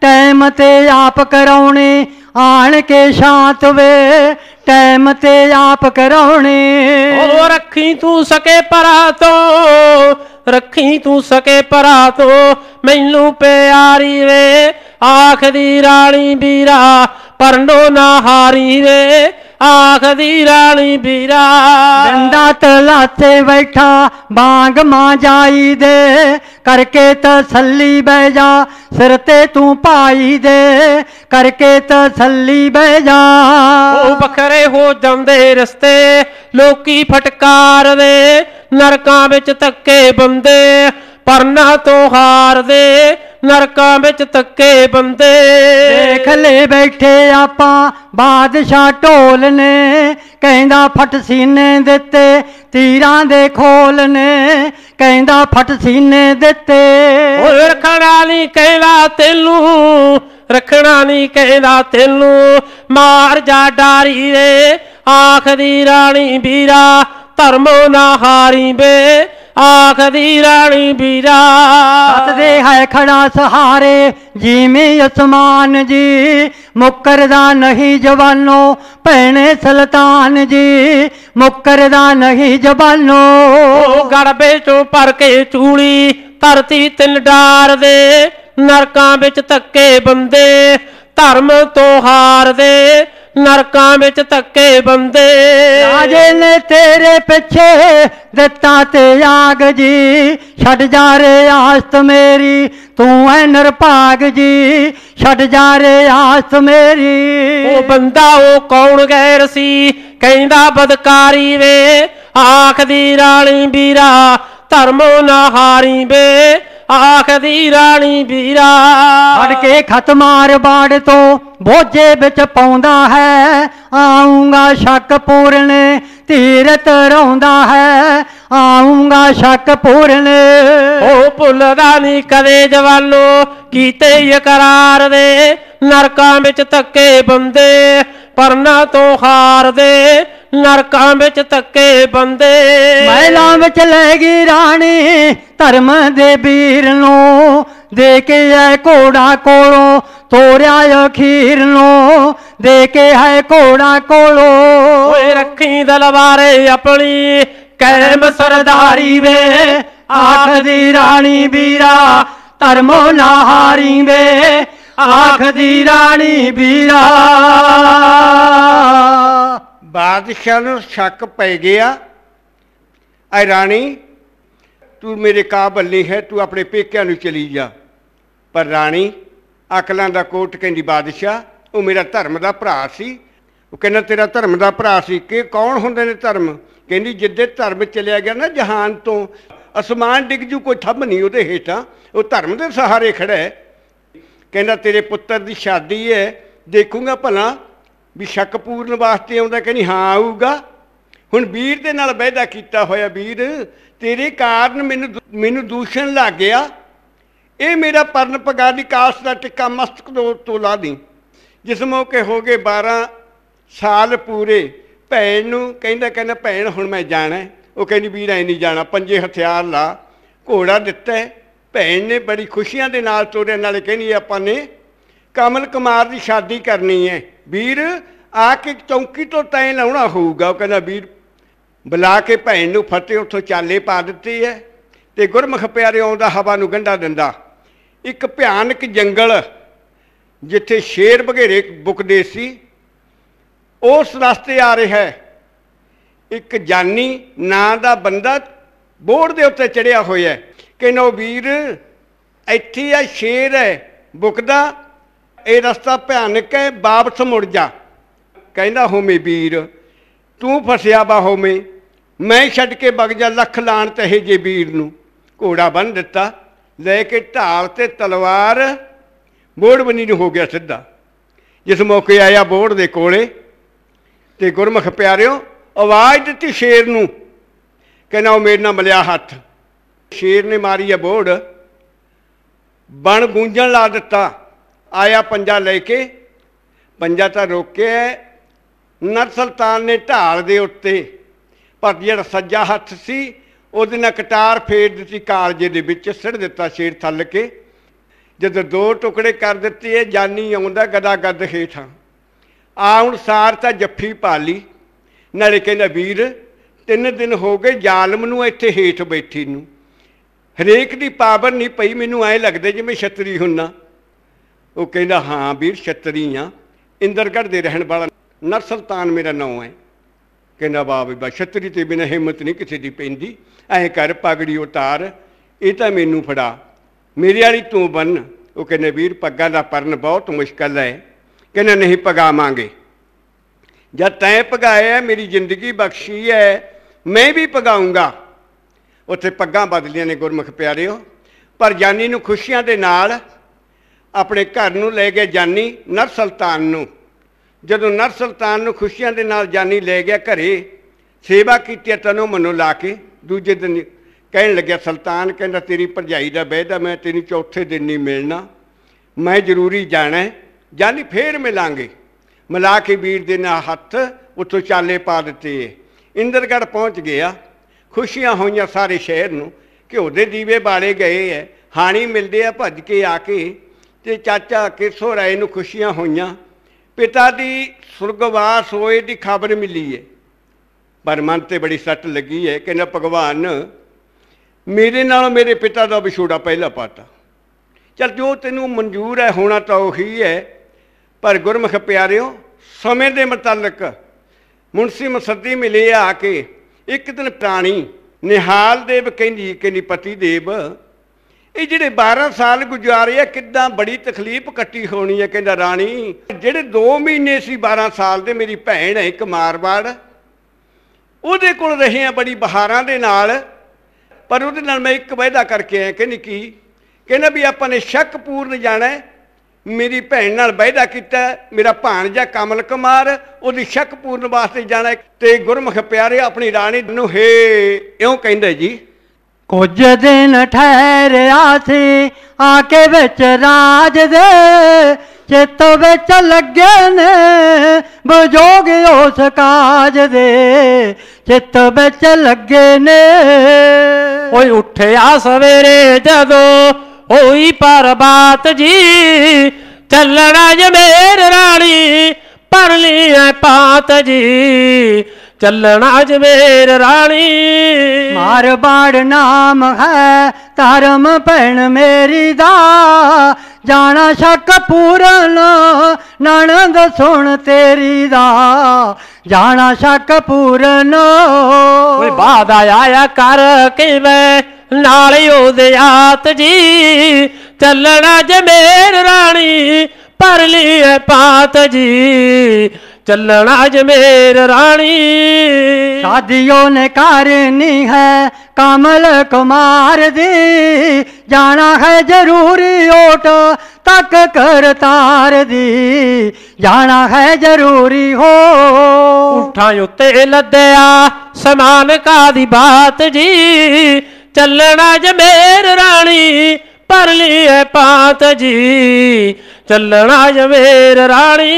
ਟਾਈਮ ਤੇ ਆਪ ਕਰਾਉਣੇ ਆਣ ਕੇ ਸ਼ਾਂਤ ਵੇ ਟਾਈਮ ਤੇ ਆਪ ਕਰਾਉਣੇ ਉਹ ਰੱਖੀ ਤੂੰ ਸਕੇ ਪਰਾ ਤੋ ਰੱਖੀ ਤੂੰ ਸਕੇ ਪਰਾ ਤੋ ਮੈਨੂੰ ਪਿਆਰੀ ਵੇ ਆਖਦੀ ਰਾਣੀ ਵੀਰਾ ਪਰਨੋ ਨਾ ਹਾਰੀ ਵੇ ਆਖਦੀ ਰਾਣੀ ਬੀਰਾ ਡੰਡਾ ਤਲਾਤੇ ਬੈਠਾ ਬਾਗ ਮਾਂ ਜਾਈ ਦੇ ਕਰਕੇ ਤਸੱਲੀ ਬਹਿ ਜਾ ਸਿਰ ਤੇ ਤੂੰ ਪਾਈ ਦੇ ਕਰਕੇ ਤਸੱਲੀ ਬਹਿ ਜਾ ਉਹ ਬਖਰੇ ਹੋ ਜਾਂਦੇ ਰਸਤੇ ਲੋਕੀ ਫਟਕਾਰਦੇ ਨਰਕਾਂ ਵਿੱਚ ਤੱਕੇ ਬੰਦੇ ਪਰਨਾ ਤੋਂ ਹਾਰਦੇ ਨਰਕਾਂ ਵਿੱਚ ਤੱਕੇ ਬੰਦੇ ਦੇਖ ਲੈ ਬੈਠੇ ਆਪਾਂ ਬਾਦਸ਼ਾਹ ਢੋਲ ਨੇ ਕਹਿੰਦਾ ਫਟ ਸੀਨੇ ਦਿੱਤੇ ਤੀਰਾਂ ਦੇ ਖੋਲ ਨੇ ਕਹਿੰਦਾ ਫਟ ਸੀਨੇ ਦਿੱਤੇ ਓਏ ਰੱਖਣਾ ਨਹੀਂ ਕਹਿੰਦਾ ਤੈਨੂੰ ਰੱਖਣਾ ਨਹੀਂ ਕਹਿੰਦਾ ਤੈਨੂੰ ਮਾਰ ਜਾ ਡਾਰੀ ਰੇ ਆਖਦੀ ਰਾਣੀ ਵੀਰਾ ਧਰਮੋ ਨਾ ਹਾਰੀ ਬੇ ਆਖਦੀ ਰਾਣੀ ਵੀਰਾ ਦੇ ਹੈ ਖੜਾ ਸਹਾਰੇ ਜਿਵੇਂ ਅਸਮਾਨ ਜੀ ਮੁਕਰਦਾ ਨਹੀਂ ਜਵਾਨੋ ਭੈਣੇ ਸੁਲਤਾਨ ਜੀ ਮੁਕਰਦਾ ਨਹੀਂ ਜਵਾਨੋ ਗੜਬੇ ਚੋਂ ਪਰ ਕੇ ਚੂਲੀ ਧਰਤੀ ਤਿੰਨ ਡਾਰ ਦੇ ਨਰਕਾਂ ਵਿੱਚ ਤੱਕੇ ਬੰਦੇ ਧਰਮ ਤੋਂ ਹਾਰਦੇ ਨਰਕਾਂ ਵਿੱਚ ਧੱਕੇ ਬੰਦੇ ਰਾਜੇ ਨੇ ਤੇਰੇ ਪਿੱਛੇ ਦਿੱਤਾ ਤੇ ਆਗ ਜੀ ਛੱਡ ਜਾ ਰੇ ਆਸਤ ਮੇਰੀ ਤੂੰ ਐ ਨਿਰਭਾਗ ਜੀ ਛੱਡ ਜਾ ਰੇ ਆਸਤ ਮੇਰੀ ਉਹ ਬੰਦਾ ਉਹ ਕੌਣ ਗੈਰ ਸੀ ਕਹਿੰਦਾ ਬਦਕਾਰੀ ਵੇ ਆਖ ਦੀ ਰਾਣੀ ਵੀਰਾ ਧਰਮੋਂ ਨਾ ਹਾਰੀ ਵੇ ਆਖਦੀ ਰਾਣੀ ਵੀਰਾ ਫੜ ਕੇ ਖਤਮਾਰ ਬਾੜ ਤੋਂ ਬੋਝੇ ਵਿੱਚ ਪਾਉਂਦਾ ਹੈ ਆਉਂਗਾ ਸ਼ੱਕ ਪੂਰਨ ਤੀਰਤ ਰੋਂਦਾ ਹੈ ਆਉਂਗਾ ਸ਼ੱਕ ਪੂਰਨ ਉਹ ਭੁੱਲਦਾ ਨਹੀਂ ਕਦੇ ਜਵਾਲੋ ਕੀਤੇ ਇਕਰਾਰ ਦੇ ਨਰਕਾਂ ਵਿੱਚ ਤੱਕੇ ਬੰਦੇ ਪਰਨਾ ਤੋਂ ਹਾਰਦੇ ਨਰਕਾਂ ਵਿੱਚ ਤੱਕੇ ਬੰਦੇ ਮਹਿਲਾਂ ਵਿੱਚ ਲੈ ਗਈ ਰਾਣੀ ਧਰਮ ਦੇ ਵੀਰ ਨੂੰ ਦੇ ਕੇ ਐ ਘੋੜਾ ਕੋਲੋਂ ਤੋਰਿਆ ਅਖੀਰ ਨੂੰ ਦੇ ਕੇ ਹੈ ਘੋੜਾ ਕੋਲੋਂ ਓਏ ਰੱਖੀ ਦਲਵਾਰੇ ਆਪਣੀ ਕੈਮ ਸਰਦਾਰੀ ਵੇ ਆਖ ਦੀ ਰਾਣੀ ਵੀਰਾ ਧਰਮੋ ਨਾ ਹਾਰੀ ਵੇ ਆਖ ਦੀ ਰਾਣੀ ਵੀਰਾ
ਬਾਦਸ਼ਾਹ ਨੂੰ ਸ਼ੱਕ ਪੈ ਗਿਆ ਐ ਰਾਣੀ ਤੂੰ ਮੇਰੇ ਕਾਬਲ ਨਹੀਂ ਹੈ ਤੂੰ ਆਪਣੇ ਪੇਕਿਆਂ ਨੂੰ ਚਲੀ ਜਾ ਪਰ ਰਾਣੀ ਅਕਲਾਂ ਦਾ ਕੋਟ ਕਹਿੰਦੀ ਬਾਦਸ਼ਾਹ ਉਹ ਮੇਰਾ ਧਰਮ ਦਾ ਭਰਾ ਸੀ ਉਹ ਕਹਿੰਦਾ ਤੇਰਾ ਧਰਮ ਦਾ ਭਰਾ ਸੀ ਕਿ ਕੌਣ ਹੁੰਦੇ ਨੇ ਧਰਮ ਕਹਿੰਦੀ ਜਿੱਦੇ ਧਰਮ ਚਲਿਆ ਗਿਆ ਨਾ ਜਹਾਨ ਤੋਂ ਅਸਮਾਨ ਡਿੱਗ ਜੂ ਕੋਈ ਥੰਮ ਨਹੀਂ ਉਹਦੇ ਹੇਠਾਂ ਉਹ ਧਰਮ ਦੇ ਸਹਾਰੇ ਖੜਾ ਹੈ ਕਹਿੰਦਾ ਤੇਰੇ ਪੁੱਤਰ ਦੀ ਸ਼ਾਦੀ ਹੈ ਦੇਖੂਗਾ ਭਲਾ ਵੀ ਸ਼ੱਕ ਪੂਰਨ ਵਾਸਤੇ ਆਉਂਦਾ ਕਹਿੰਦੀ ਹਾਂ ਆਊਗਾ ਹੁਣ ਵੀਰ ਦੇ ਨਾਲ ਵਾਅਦਾ ਕੀਤਾ ਹੋਇਆ ਵੀਰ ਤੇਰੇ ਕਾਰਨ ਮੈਨੂੰ ਮੈਨੂੰ ਦੂਸ਼ਣ ਲੱਗ ਗਿਆ ਇਹ ਮੇਰਾ ਪਰਨ ਪਗਾ ਦੀ ਕਾਸ ਦਾ ਟਿੱਕਾ ਮਸਤਕ ਤੋਂ ਲਾ ਦੀ ਜਿਸ ਮੌਕੇ ਹੋ ਗਏ 12 ਸਾਲ ਪੂਰੇ ਭੈਣ ਨੂੰ ਕਹਿੰਦਾ ਕਹਿੰਦਾ ਭੈਣ ਹੁਣ ਮੈਂ ਜਾਣਾ ਉਹ ਕਹਿੰਦੀ ਵੀਰ ਐ ਨਹੀਂ ਜਾਣਾ ਪੰਜੇ ਹਥਿਆਰ ਲਾ ਘੋੜਾ ਦਿੱਤਾ ਭੈਣ ਨੇ ਬੜੀ ਖੁਸ਼ੀਆਂ ਦੇ ਨਾਲ ਤੋਰੇ ਨਾਲੇ ਕਹਿੰਦੀ ਆਪਾਂ ਨੇ ਕਮਲ ਕੁਮਾਰ ਦੀ ਸ਼ਾਦੀ ਕਰਨੀ ਹੈ ਵੀਰ ਆ ਕੇ ਚੌਂਕੀ ਤੋਂ ਤੈ ਲਾਉਣਾ ਹੋਊਗਾ ਉਹ ਕਹਿੰਦਾ ਵੀਰ ਬੁਲਾ ਕੇ ਭੈਣ ਨੂੰ ਫਤਿਹ ਉੱਥੋਂ ਚਾਲੇ ਪਾ ਦਿੱਤੀ ਹੈ ਤੇ ਗੁਰਮਖ ਪਿਆਰੇ ਆਉਂਦਾ ਹਵਾ ਨੂੰ ਗੰਡਾ ਦਿੰਦਾ ਇੱਕ ਭਿਆਨਕ ਜੰਗਲ ਜਿੱਥੇ ਸ਼ੇਰ ਬਘੇਰੇ ਬੁਕਦੇ ਸੀ ਉਸ ਰਸਤੇ ਆ ਰਿਹਾ ਹੈ ਇੱਕ ਜਾਨੀ ਨਾਂ ਦਾ ਬੰਦਾ ਬੋਰਡ ਦੇ ਉੱਤੇ ਚੜਿਆ ਹੋਇਆ ਹੈ ਕਿ ਨੋ ਵੀਰ ਇੱਥੇ ਆ ਸ਼ੇਰ ਹੈ ਬੁਕਦਾ ਇਹ ਰਸਤਾ ਭਿਆਨਕ ਹੈ ਵਾਪਸ ਮੁੜ ਜਾ ਕਹਿੰਦਾ ਹੋਮੇ ਵੀਰ ਤੂੰ ਫਸਿਆ ਬਾ ਹੋਮੇ ਮੈਂ ਛੱਡ ਕੇ ਬਗ ਜਾ ਲੱਖ ਲਾਣ ਤਹੇ ਜੇ ਵੀਰ ਨੂੰ ਘੋੜਾ ਬੰਨ ਦਿੱਤਾ ਲੈ ਕੇ ਢਾਲ ਤੇ ਤਲਵਾਰ ਬੋੜ ਬਣੀ ਨੂੰ ਹੋ ਗਿਆ ਸਿੱਧਾ ਜਿਸ ਮੌਕੇ ਆਇਆ ਬੋੜ ਦੇ ਕੋਲੇ ਤੇ ਗੁਰਮਖ ਪਿਆਰਿਓ ਆਵਾਜ਼ ਦਿੱਤੀ ਸ਼ੇਰ ਨੂੰ ਕਹਿੰਦਾ ਉਹ ਮੇਰੇ ਨਾਲ ਮਲਿਆ ਹੱਥ ਸ਼ੇਰ ਨੇ ਮਾਰੀ ਆ ਬੋੜ ਬਣ ਗੂੰਜਣ ਲਾ ਦਿੱਤਾ ਆਇਆ ਪੰਜਾ ਲੈ ਕੇ ਪੰਜਾ ਤਾਂ ਰੋਕਿਆ ਨਰ ਸੁਲਤਾਨ ਨੇ ਢਾਲ ਦੇ ਉੱਤੇ ਪਰ ਜਿਹੜਾ ਸੱਜਾ ਹੱਥ ਸੀ ਉਹਦੇ ਨਾਲ ਕਟਾਰ ਫੇਰ ਦਿੱਤੀ ਕਾਲਜੇ ਦੇ ਵਿੱਚ ਸਿਰ ਦਿੱਤਾ ਛੇੜ ਥੱਲ ਕੇ ਜਦੋਂ ਦੋ ਟੁਕੜੇ ਕਰ ਦਿੱਤੇ ਇਹ ਜਾਨੀ ਆਉਂਦਾ ਗਦਾ ਗੱਦ ਆ ਹੁਣ ਸਾਰ ਤਾਂ ਜੱਫੀ ਪਾ ਲਈ ਨਾਲੇ ਕਹਿੰਦਾ ਵੀਰ ਤਿੰਨ ਦਿਨ ਹੋ ਗਏ ਜ਼ਾਲਮ ਨੂੰ ਇੱਥੇ ਹੇਠ ਬੈਠੀ ਨੂੰ ਹਰੇਕ ਦੀ ਪਾਵਰ ਨਹੀਂ ਪਈ ਮੈਨੂੰ ਐ ਲੱਗਦਾ ਜਿਵੇਂ ਛਤਰੀ ਹੁੰਨਾ ਉਹ ਕਹਿੰਦਾ ਹਾਂ ਵੀਰ ਛਤਰੀ ਆ ਇੰਦਰਗੜ ਦੇ ਰਹਿਣ ਵਾਲਾ ਨਰ ਸੁਲਤਾਨ ਮੇਰਾ ਨਾਮ ਹੈ ਕਹਿੰਦਾ ਬਾਬੇ ਬਾ ਛਤਰੀ ਤੇ ਬਿਨਾਂ ਹਿੰਮਤ ਨਹੀਂ ਕਿਸੇ ਦੀ ਪੈਂਦੀ ਐਂ ਕਰ ਪਗੜੀ ਉਤਾਰ ਇਹ ਤਾਂ ਮੈਨੂੰ ਫੜਾ ਮੇਰੀ ਵਾਲੀ ਤੂੰ ਬੰਨ ਉਹ ਕਹਿੰਦੇ ਵੀਰ ਪੱਗਾਂ ਦਾ ਪਰਨ ਬਹੁਤ ਮੁਸ਼ਕਲ ਹੈ ਕਹਿੰਦਾ ਨਹੀਂ ਪਗਾਵਾਂਗੇ ਜਦ ਤੈਂ ਪਗਾਇਆ ਮੇਰੀ ਜ਼ਿੰਦਗੀ ਬਖਸ਼ੀ ਹੈ ਮੈਂ ਵੀ ਪਗਾਉਂਗਾ ਉੱਥੇ ਪੱਗਾਂ ਬਦਲੀਆਂ ਨੇ ਗੁਰਮੁਖ ਪਿਆਰਿਓ ਪਰ ਜਾਨੀ ਨੂੰ ਖੁਸ਼ੀਆਂ ਦੇ ਨਾਲ ਆਪਣੇ ਘਰ ਨੂੰ ਲੈ ਕੇ ਜਾਨੀ ਨਰ ਸੁਲਤਾਨ ਨੂੰ ਜਦੋਂ ਨਰ ਸੁਲਤਾਨ ਨੂੰ ਖੁਸ਼ੀਆਂ ਦੇ ਨਾਲ ਜਾਨੀ ਲੈ ਗਿਆ ਘਰੇ ਸੇਵਾ ਕੀਤੀ ਤਨੋਂ ਮਨੋਂ ਲਾ ਕੇ ਦੂਜੇ ਦਿਨ ਕਹਿਣ ਲੱਗਿਆ ਸੁਲਤਾਨ ਕਹਿੰਦਾ ਤੇਰੀ ਭਰਜਾਈ ਦਾ ਵਾਅਦਾ ਮੈਂ ਤੈਨੂੰ ਚੌਥੇ ਦਿਨ ਨਹੀਂ ਮਿਲਣਾ ਮੈਂ ਜ਼ਰੂਰੀ ਜਾਣਾ ਜਾਨੀ ਫੇਰ ਮਿਲਾਂਗੇ ਮਿਲਾ ਕੇ ਵੀਰ ਦੇ ਨਾਲ ਹੱਥ ਉੱਥੋਂ ਚਾਲੇ ਪਾ ਦਿੱਤੇ ਇੰਦਰਗੜ ਪਹੁੰਚ ਗਿਆ ਖੁਸ਼ੀਆਂ ਹੋਈਆਂ ਸਾਰੇ ਸ਼ਹਿਰ ਨੂੰ ਘਿਓ ਦੇ ਦੀਵੇ ਬਾਲੇ ਗਏ ਐ ਹਾਣੀ ਮਿਲਦੇ ਆ ਭੱਜ ਕੇ ਆ ਕੇ ਤੇ ਚਾਚਾ ਕਿਰਸੋ ਰਾਏ ਨੂੰ ਖੁਸ਼ੀਆਂ ਹੋਈਆਂ ਪਿਤਾ ਦੀ ਸੁਰਗਵਾਸ ਹੋਏ ਦੀ ਖਬਰ ਮਿਲੀ ਏ ਪਰ ਮਨ ਤੇ ਬੜੀ ਸੱਟ ਲੱਗੀ ਏ ਕਿ ਨਾ ਭਗਵਾਨ ਮੇਰੇ ਨਾਲ ਮੇਰੇ ਪਿਤਾ ਦਾ ਵਿਛੋੜਾ ਪਹਿਲਾ ਪਾਤਾ ਚਲ ਜੋ ਤੈਨੂੰ ਮਨਜ਼ੂਰ ਹੈ ਹੋਣਾ ਤਾਂ ਉਹੀ ਹੈ ਪਰ ਗੁਰਮਖ ਪਿਆਰਿਓ ਸਮੇਂ ਦੇ ਮਤਲਕ ਮੁਨਸੀ ਮਸੱਦੀ ਮਿਲੇ ਆ ਕੇ ਇੱਕ ਦਿਨ ਪ੍ਰਾਣੀ ਨਿਹਾਲ ਦੇਵ ਕਹਿੰਦੀ ਕਿ ਨਹੀਂ ਪਤੀ ਦੇਵ ਇਹ ਜਿਹੜੇ 12 ਸਾਲ ਗੁਜ਼ਾਰੇ ਆ ਕਿੱਦਾਂ ਬੜੀ ਤਕਲੀਫ ਕੱਟੀ ਹੋਣੀ ਹੈ ਕਹਿੰਦਾ ਰਾਣੀ ਜਿਹੜੇ 2 ਮਹੀਨੇ ਸੀ 12 ਸਾਲ ਦੇ ਮੇਰੀ ਭੈਣ ਹੈ ਇੱਕ ਮਾਰਵਾੜ ਉਹਦੇ ਕੋਲ ਰਹੇ ਆ ਬੜੀ ਬਹਾਰਾਂ ਦੇ ਨਾਲ ਪਰ ਉਹਦੇ ਨਾਲ ਮੈਂ ਇੱਕ ਵਾਅਦਾ ਕਰਕੇ ਆਇਆ ਕਹਿੰਦੀ ਕੀ ਕਹਿੰਦਾ ਵੀ ਆਪਾਂ ਨੇ ਸ਼ੱਕਪੂਰਨ ਜਾਣਾ ਮੇਰੀ ਭੈਣ ਨਾਲ ਵਾਅਦਾ ਕੀਤਾ ਮੇਰਾ ਭਾਣਜਾ ਕਮਲ ਕੁਮਾਰ ਉਹਦੀ ਸ਼ੱਕਪੂਰਨ ਵਾਸਤੇ ਜਾਣਾ ਤੇ ਗੁਰਮਖ ਪਿਆਰੇ ਆਪਣੀ ਰਾਣੀ ਨੂੰ ਹੇ ਇਉਂ ਕਹਿੰਦੇ ਜੀ
ਕੁਝ ਦਿਨ ਠਹਿਰਿਆ ਸੀ ਆ ਕੇ ਵਿੱਚ ਰਾਜ ਦੇ ਚਿੱਤ ਵਿੱਚ ਲੱਗੇ ਨੇ ਬਜੋਗ ਉਸ ਕਾਜ ਦੇ ਚਿੱਤ ਵਿੱਚ ਲੱਗੇ ਨੇ ਓਏ ਉੱਠਿਆ ਸਵੇਰੇ ਜਦੋਂ ਹੋਈ ਪਰਬਾਤ ਜੀ ਚੱਲਣਾ ਜਮੇਰ ਰਾਣੀ ਪਰ ਲਈ ਪਾਤ ਜੀ ਚੱਲਣਾ ਅਜਮੇਰ ਰਾਣੀ ਮਾਰ ਬਾੜ ਨਾਮ ਹੈ ਧਰਮ ਪੈਣ ਮੇਰੀ ਦਾ ਜਾਣਾ ਸ਼ੱਕ ਪੂਰਨ ਨਣਦ ਸੁਣ ਤੇਰੀ ਦਾ ਜਾਣਾ ਸ਼ੱਕ ਪੂਰਨ ਓਏ ਬਾਦ ਆਇਆ ਕਰ ਕਿਵੇਂ ਨਾਲ ਉਦਿਆਤ ਜੀ ਚੱਲਣਾ ਮੇਰ ਰਾਣੀ ਪਰਲੀ ਹੈ ਪਾਤ ਜੀ ਚੱਲਣਾ ਜਮੇਰ ਰਾਣੀ ਸਾਧਿਓ ਨੇ ਕਰਨੀ ਹੈ ਕਮਲ ਕੁਮਾਰ ਦੀ ਜਾਣਾ ਹੈ ਜ਼ਰੂਰੀ ਓਟ ਤੱਕ ਕਰਤਾਰ ਦੀ ਜਾਣਾ ਹੈ ਜ਼ਰੂਰੀ ਹੋ ਉਠਾਂ ਉਤੇ ਲੱਦਿਆ ਸਮਾਨ ਕਾ ਦੀ ਬਾਤ ਜੀ ਚੱਲਣਾ ਜਮੇਰ ਰਾਣੀ पर है पात जी चलना जवेर रानी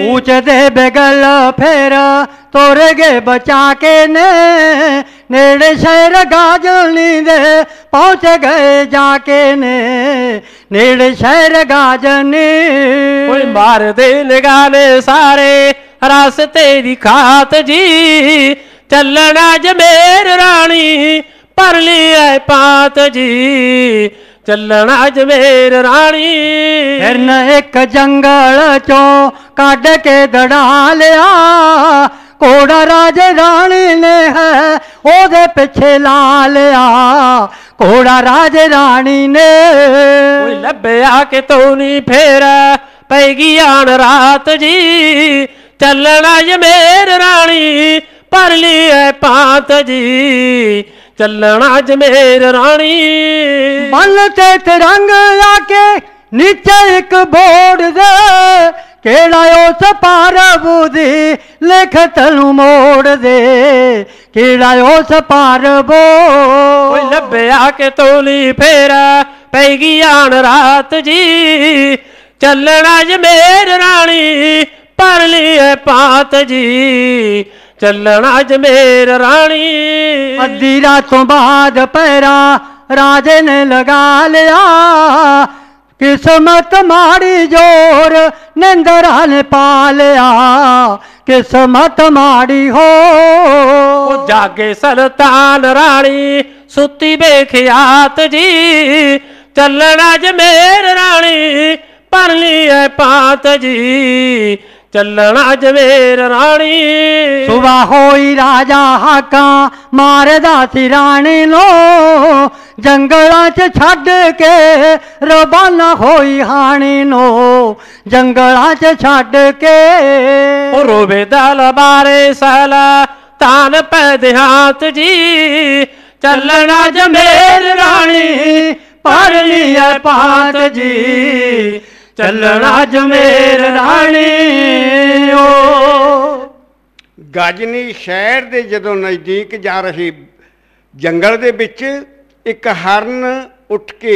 पूछ दे बेगल फेरा तोरे गे बचा के ने नेड़े शहर गाजली दे पहुंच गए जाके ने नेड़े शहर गाजनी कोई मार दे निगाने सारे रास्ते दिखात जी चलना जमेर रानी परली है पात जी ਚੱਲਣ ਅਜਮੇਰ ਰਾਣੀ ਹਿਰਨ ਇੱਕ ਜੰਗਲ ਚੋਂ ਕੱਢ ਕੇ ਦੜਾ ਲਿਆ ਕੋੜਾ ਰਾਜ ਰਾਣੀ ਨੇ ਹੈ ਉਹਦੇ ਪਿੱਛੇ ਲਾ ਲਿਆ ਕੋੜਾ ਰਾਜ ਰਾਣੀ ਨੇ ਕੋਈ ਲੱਭਿਆ ਕਿ ਤੂੰ ਨਹੀਂ ਫੇਰ ਪੈਗੀ ਆਣ ਰਾਤ ਜੀ ਚੱਲਣਾ ਜਮੇਰ ਰਾਣੀ ਪਰ ਲਈ ਪਾਤ ਜੀ ਚੱਲਣਾ ਜਮੇਰ ਰਾਣੀ ਮਨ ਤੇ ਰੰਗ ਆ ਕੇ ਨੀਚੇ ਇੱਕ ਬੋੜ ਦੇ ਕਿਹੜਾ ਉਸ ਪਾਰਬੂ ਬੁਦੀ ਲਿਖ ਤਲੂ ਮੋੜ ਦੇ ਕਿਹੜਾ ਉਸ ਬੋ ਓਏ ਲੱਭਿਆ ਕੇ ਤੋਲੀ ਫੇਰਾ ਪੈ ਗਈ ਆਣ ਰਾਤ ਜੀ ਚੱਲਣਾ ਜਮੇਰ ਰਾਣੀ ਪਰ ਲਈ ਪਾਤ ਜੀ ਚੱਲਣ ਅਜਮੇਰ ਰਾਣੀ ਅੱਧੀ ਰਾਤੋਂ ਬਾਅਦ ਪੈਰਾ ਰਾਜੇ ਨੇ ਲਗਾ ਲਿਆ ਕਿਸਮਤ ਮਾੜੀ ਜੋਰ ਨਿੰਦਰਾਂ ਨੇ ਪਾ ਲਿਆ ਕਿਸਮਤ ਮਾੜੀ ਹੋ ਉਹ ਜਾਗੇ ਸਲਤਾਨ ਰਾਣੀ ਸੁੱਤੀ ਬੇਖਿਆਤ ਜੀ ਚੱਲਣਾ ਜਮੇਰ ਰਾਣੀ ਪਰ ਲਈ ਐ ਪਾਤ ਜੀ ਚੱਲਣ ਅਜਵੇਰ ਰਾਣੀ ਸੁਬਾ ਹੋਈ ਰਾਜਾ ਹਾਕਾ ਮਾਰਦਾ ਸੀ ਰਾਣੀ ਨੂੰ ਜੰਗਲਾਂ 'ਚ ਛੱਡ ਕੇ ਰਬਾਨਾ ਹੋਈ ਹਾਣੀ ਨੂੰ ਜੰਗਲਾਂ 'ਚ ਛੱਡ ਕੇ ਉਹ ਰੋਵੇ ਦਲਬਾਰੇ ਬਾਰੇ ਸਹਲਾ ਤਾਨ ਪੈ ਦਿਹਾਤ ਜੀ ਚੱਲਣ ਅਜਵੇਰ ਰਾਣੀ ਪਰ ਲਈ ਪਾਤ ਜੀ ਚੱਲਣਾ
ਜਮੇਰ ਰਾਣੀ ਓ ਗਜਨੀ ਸ਼ਹਿਰ ਦੇ ਜਦੋਂ ਨਜ਼ਦੀਕ ਜਾ ਰਹੀ ਜੰਗਲ ਦੇ ਵਿੱਚ ਇੱਕ ਹਰਨ ਉੱਠ ਕੇ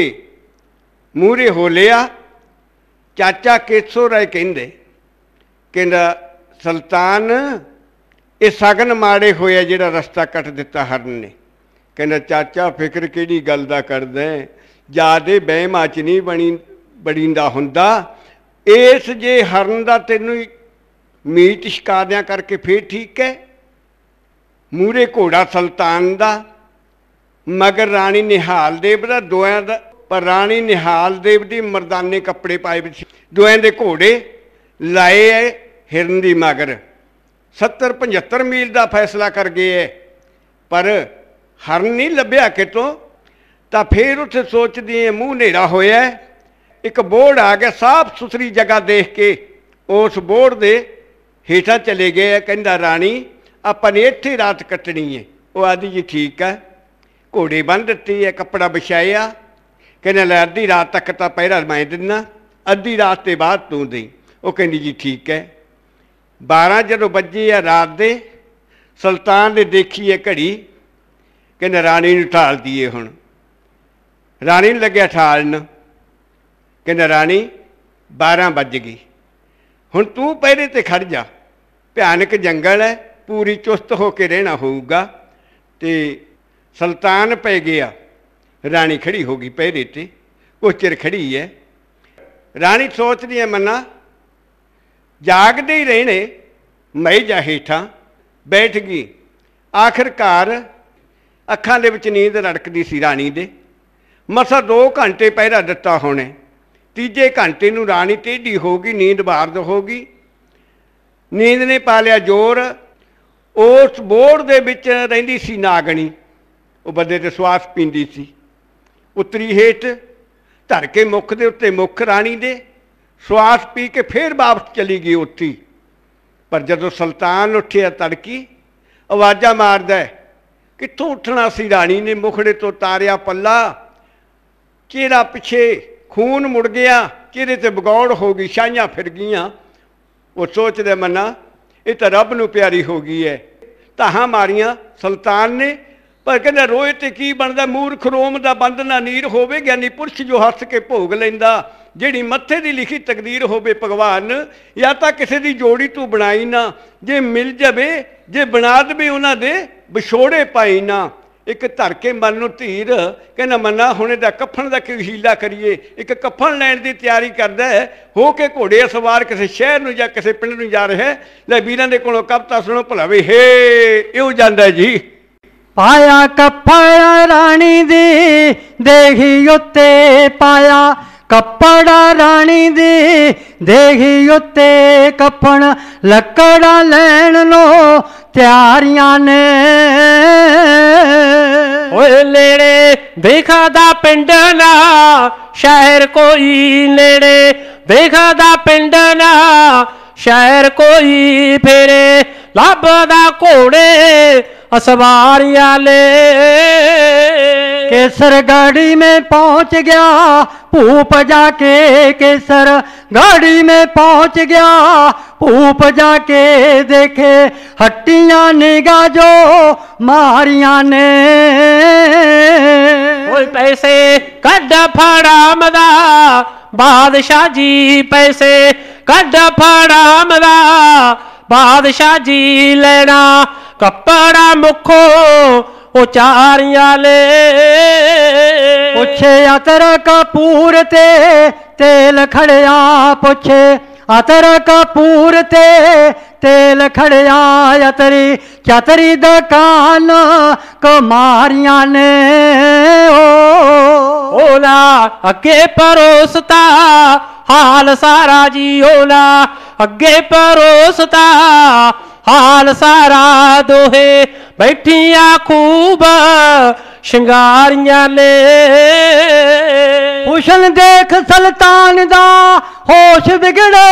ਮੂਰੇ ਹੋ ਲਿਆ ਚਾਚਾ ਕੇਸੋ ਰਾਏ ਕਹਿੰਦੇ ਕਹਿੰਦਾ ਸੁਲਤਾਨ ਇਹ ਸਗਨ ਮਾੜੇ ਹੋਇਆ ਜਿਹੜਾ ਰਸਤਾ ਕੱਟ ਦਿੱਤਾ ਹਰਨ ਨੇ ਕਹਿੰਦਾ ਚਾਚਾ ਫਿਕਰ ਕਿਹੜੀ ਗੱਲ ਦਾ ਕਰਦਾ ਜਾਦੇ ਬਹਿਮਾਚ ਨਹੀਂ ਬਣੀ ਬੜਿੰਦਾ ਹੁੰਦਾ ਇਸ ਜੇ ਹਰਨ ਦਾ ਤੈਨੂੰ ਮੀਟ ਸ਼ਿਕਾਰਿਆਂ ਕਰਕੇ ਫੇਰ ਠੀਕ ਹੈ ਮੂਰੇ ਘੋੜਾ ਸੁਲਤਾਨ ਦਾ ਮਗਰ ਰਾਣੀ ਨਿਹਾਲ ਦੇਵ ਦਾ ਦੋਆਂ ਦਾ ਪਰ ਰਾਣੀ ਨਿਹਾਲ ਦੇਵ ਦੀ ਮਰਦਾਨੇ ਕੱਪੜੇ ਪਾਏ ਵਿੱਚ ਦੋਆਂ ਦੇ ਘੋੜੇ ਲਾਏ ਐ ਹਿਰਨ ਦੀ ਮਗਰ 70 75 ਮੀਲ ਦਾ ਫੈਸਲਾ ਕਰ ਗਏ ਐ ਪਰ ਹਰਨ ਨਹੀਂ ਲੱਭਿਆ ਕਿਤੋਂ ਤਾਂ ਫੇਰ ਉੱਥੇ ਸੋਚਦੀ ਐ ਮੂੰਹ ਨੇੜਾ ਹੋਇਆ ਇੱਕ ਬੋਰਡ ਆ ਗਿਆ ਸਾਫ਼ ਸੁਥਰੀ ਜਗ੍ਹਾ ਦੇਖ ਕੇ ਉਸ ਬੋਰਡ ਦੇ ਹੇਠਾਂ ਚਲੇ ਗਏ ਕਹਿੰਦਾ ਰਾਣੀ ਆਪਾਂ ਨੇ ਇੱਥੇ ਰਾਤ ਕੱਟਣੀ ਏ ਉਹ ਆਦੀ ਜੀ ਠੀਕ ਹੈ ਘੋੜੇ ਬੰਨ ਦਿੱਤੇ ਹੈ ਕੱਪੜਾ ਵਿਛਾਇਆ ਕਹਿੰਦਾ ਲੈ ਅੱਧੀ ਰਾਤ ਤੱਕ ਤਾਂ ਪਹਿਰਾ ਮੈਂ ਦਿੰਨਾ ਅੱਧੀ ਰਾਤ ਤੇ ਬਾਅਦ ਤੂੰ ਦੇ ਉਹ ਕਹਿੰਦੀ ਜੀ ਠੀਕ ਹੈ 12 ਜਦੋਂ ਵੱਜੇ ਆ ਰਾਤ ਦੇ ਸੁਲਤਾਨ ਨੇ ਦੇਖੀ ਇਹ ਘੜੀ ਕਹਿੰਦਾ ਰਾਣੀ ਨੂੰ ਠਾਲ ਦਈਏ ਹੁਣ ਰਾਣੀ ਨੂੰ ਲੱਗਿਆ ਠਾਲਣ ਕਹਿੰਦਾ ਰਾਣੀ 12 ਵੱਜ ਗਈ ਹੁਣ ਤੂੰ ਪਹਿਰੇ ਤੇ ਖੜ ਜਾ ਭਿਆਨਕ ਜੰਗਲ ਹੈ ਪੂਰੀ ਚੁਸਤ ਹੋ ਕੇ ਰਹਿਣਾ ਹੋਊਗਾ ਤੇ ਸੁਲਤਾਨ ਪੈ ਗਿਆ ਰਾਣੀ ਖੜੀ ਹੋ ਗਈ ਪਹਿਰੇ ਤੇ ਉਹ ਚਿਰ ਖੜੀ ਹੈ ਰਾਣੀ ਸੋਚਦੀ ਹੈ ਮੰਨਾ ਜਾਗਦੇ ਹੀ ਰਹਿਣੇ ਮੈਂ ਜਾ ਹੇਠਾਂ ਬੈਠ ਗਈ ਆਖਰਕਾਰ ਅੱਖਾਂ ਦੇ ਵਿੱਚ ਨੀਂਦ ਰੜਕਦੀ ਸੀ ਰਾਣੀ ਦੇ ਮਸਾ 2 ਘੰਟੇ ਪਹਿਰਾ ਦਿੱਤਾ ਹੋਣੇ ਤੀਜੇ ਘੰਟੇ ਨੂੰ ਰਾਣੀ ਟੇਢੀ ਹੋ ਗਈ ਨੀਂਦ ਬਾਰਦ ਹੋ ਗਈ ਨੀਂਦ ਨੇ ਪਾ ਲਿਆ ਜ਼ੋਰ ਉਸ ਬੋੜ ਦੇ ਵਿੱਚ ਰਹਿੰਦੀ ਸੀ ਨਾਗਣੀ ਉਹ ਬੰਦੇ ਤੇ ਸਵਾਸ ਪੀਂਦੀ ਸੀ ਉਤਰੀ ਹੇਟ ਧਰ ਕੇ ਮੁਖ ਦੇ ਉੱਤੇ ਮੁਖ ਰਾਣੀ ਦੇ ਸਵਾਸ ਪੀ ਕੇ ਫੇਰ ਵਾਪਸ ਚਲੀ ਗਈ ਉੱਤੀ ਪਰ ਜਦੋਂ ਸੁਲਤਾਨ ਉੱਠਿਆ ਤੜਕੀ ਆਵਾਜ਼ਾਂ ਮਾਰਦਾ ਕਿੱਥੋਂ ਉੱਠਣਾ ਸੀ ਰਾਣੀ ਨੇ ਮੁਖੜੇ ਤੋਂ ਤਾਰਿਆ ਪੱਲਾ ਕਿਹੜਾ ਪਿਛੇ ਖੂਨ ਮੁੜ ਗਿਆ ਕਿਹਦੇ ਤੇ ਬਗੌੜ ਹੋ ਗਈ ਛਾਈਆਂ ਫਿਰ ਗਈਆਂ ਉਹ ਸੋਚਦੇ ਮੰਨਾ ਇਹ ਤਾਂ ਰੱਬ ਨੂੰ ਪਿਆਰੀ ਹੋ ਗਈ ਐ ਧਾਹਾਂ ਮਾਰੀਆਂ ਸੁਲਤਾਨ ਨੇ ਪਰ ਕਹਿੰਦਾ ਰੋਏ ਤੇ ਕੀ ਬਣਦਾ ਮੂਰਖ ਰੋਮ ਦਾ ਬੰਦਨਾ ਨੀਰ ਹੋਵੇ ਗਿਆਨੀ ਪੁਰਸ਼ ਜੋ ਹੱਸ ਕੇ ਭੋਗ ਲੈਂਦਾ ਜਿਹੜੀ ਮੱਥੇ ਦੀ ਲਿਖੀ ਤਕਦੀਰ ਹੋਵੇ ਭਗਵਾਨ ਜਾਂ ਤਾਂ ਕਿਸੇ ਦੀ ਜੋੜੀ ਤੂੰ ਬਣਾਈ ਨਾ ਜੇ ਮਿਲ ਜਾਵੇ ਜੇ ਬਣਾ ਦੇ ਉਹਨਾਂ ਦੇ ਵਿਛੋੜੇ ਪਾਈ ਨਾ ਇੱਕ ਧਰ ਕੇ ਮਨ ਨੂੰ ਧੀਰ ਕਹਿੰਦਾ ਮੰਨਾ ਹੁਣ ਇਹਦਾ ਕਫਨ ਦਾ ਕੀ ਹੀਲਾ ਕਰੀਏ ਇੱਕ ਕਫਨ ਲੈਣ ਦੀ ਤਿਆਰੀ ਕਰਦਾ ਹੈ ਹੋ ਕੇ ਘੋੜੇ ਸਵਾਰ ਕਿਸੇ ਸ਼ਹਿਰ ਨੂੰ ਜਾਂ ਕਿਸੇ ਪਿੰਡ ਨੂੰ ਜਾ ਰਿਹਾ ਲੈ ਵੀਰਾਂ ਦੇ ਕੋਲੋਂ ਕਵਤਾ ਸੁਣੋ ਭਲਾਵੇ ਹੇ ਇਹੋ ਜਾਂਦਾ ਜੀ
ਪਾਇਆ ਕਫਾ ਰਾਣੀ ਦੀ ਦੇਹੀ ਉੱਤੇ ਪਾਇਆ ਕੱਪੜਾ ਰਾਣੀ ਦੇ ਦੇਹੀ ਉੱਤੇ ਕਫਣ ਲੱਕੜਾ ਲੈਣ ਲੋ ਤਿਆਰੀਆਂ ਨੇ ਓਏ ਲੇੜੇ ਦੇਖਦਾ ਪਿੰਡ ਨਾ ਸ਼ਹਿਰ ਕੋਈ ਨੇੜੇ ਦੇਖਦਾ ਪਿੰਡ ਨਾ ਸ਼ਹਿਰ ਕੋਈ ਫੇਰੇ ਲੱਭਦਾ ਘੋੜੇ ਅਸਵਾਰੀਆਂ ਲੈ केसर गाड़ी में पहुंच गया पूप जाके केसर गाड़ी में पहुंच गया पूप जाके देखे हट्टिया निगा जो मारिया ने पैसे कड फड़ाम बादशाह जी पैसे कड फड़ाम बादशाह जी लेना कपड़ा मुखो ਉਚਾਰੀਆਂ ਲੈ ਪੁੱਛੇ ਅਤਰ ਕਪੂਰ ਤੇ ਤੇਲ ਖੜਿਆ ਪੁੱਛੇ ਅਤਰ ਕਪੂਰ ਤੇ ਤੇਲ ਖੜਿਆ ਅਤਰੀ ਚਤਰੀ ਦਕਾਨ ਕੁਮਾਰੀਆਂ ਨੇ ਓ ਓਲਾ ਅੱਗੇ ਪਰੋਸਤਾ ਹਾਲ ਸਾਰਾ ਜੀ ਓਲਾ ਅੱਗੇ ਪਰੋਸਤਾ ਹਾਲ ਸਾਰਾ ਦੋਹੇ ਬੈਠੀਆਂ ਖੂਬ ਸ਼ਿੰਗਾਰੀਆਂ ਨੇ ਹੁਸਨ ਦੇਖ ਸੁਲਤਾਨ ਦਾ ਹੋਸ਼ ਵਿਗੜੇ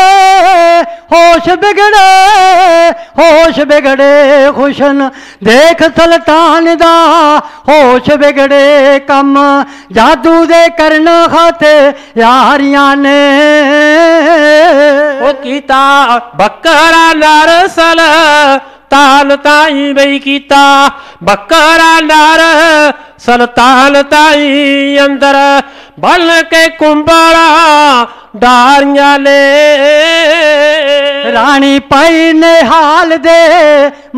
ਹੋਸ਼ ਵਿਗੜੇ ਹੋਸ਼ ਵਿਗੜੇ ਹੁਸਨ ਦੇਖ ਸੁਲਤਾਨ ਦਾ ਹੋਸ਼ ਵਿਗੜੇ ਕੰਮ ਜਾਦੂ ਦੇ ਕਰਨ ਖਾਤੇ ਯਾਰੀਆਂ ਨੇ ਉਹ ਕੀਤਾ ਬੱਕਰਾ ਨਰਸਲ ਤਾਲ ਤਾਈ ਬਈ ਕੀਤਾ ਬੱਕਰਾ ਨਰ ਸਲਤਾਨ ਤਾਈ ਅੰਦਰ ਬਲ ਕੇ ਕੁੰਬਲਾ ਡਾਰੀਆਂ ਲੈ ਰਾਣੀ ਪਾਈ ਨਿਹਾਲ ਦੇ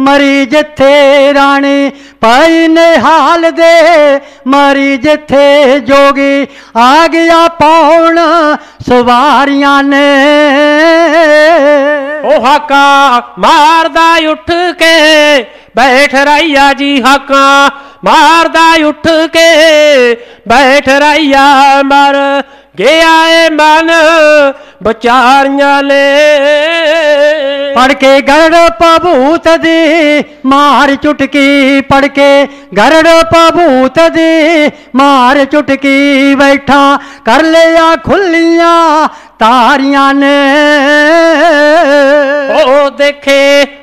ਮਰੀ ਜਿੱਥੇ ਰਾਣੀ ਪਾਈ ਨਿਹਾਲ ਦੇ ਮਰੀ ਜਿੱਥੇ ਜੋਗੀ ਆ ਗਿਆ ਪਾਉਣ ਸਵਾਰੀਆਂ ਨੇ ਉਹ ਹਾਕਾ ਮਾਰਦਾ ਉੱਠ ਕੇ ਬੈਠ ਰਾਈਆ ਜੀ ਹਾਕਾ ਮਾਰਦਾ ਉੱਠ ਕੇ ਬੈਠ ਰਾਇਆ ਮਰ ਗਿਆ ਏ ਮਨ ਵਿਚਾਰੀਆਂ ਲੈ ਪੜ ਕੇ ਗਰੜ ਪਭੂਤ ਦੀ ਮਾਰ ਚੁਟਕੀ ਪੜ ਕੇ ਗਰੜ ਪਭੂਤ ਦੀ ਮਾਰ ਚੁਟਕੀ ਬੈਠਾ ਕਰ ਲਿਆ ਖੁੱਲੀਆਂ ਤਾਰੀਆਂ ਨੇ ਉਹ ਦੇਖੇ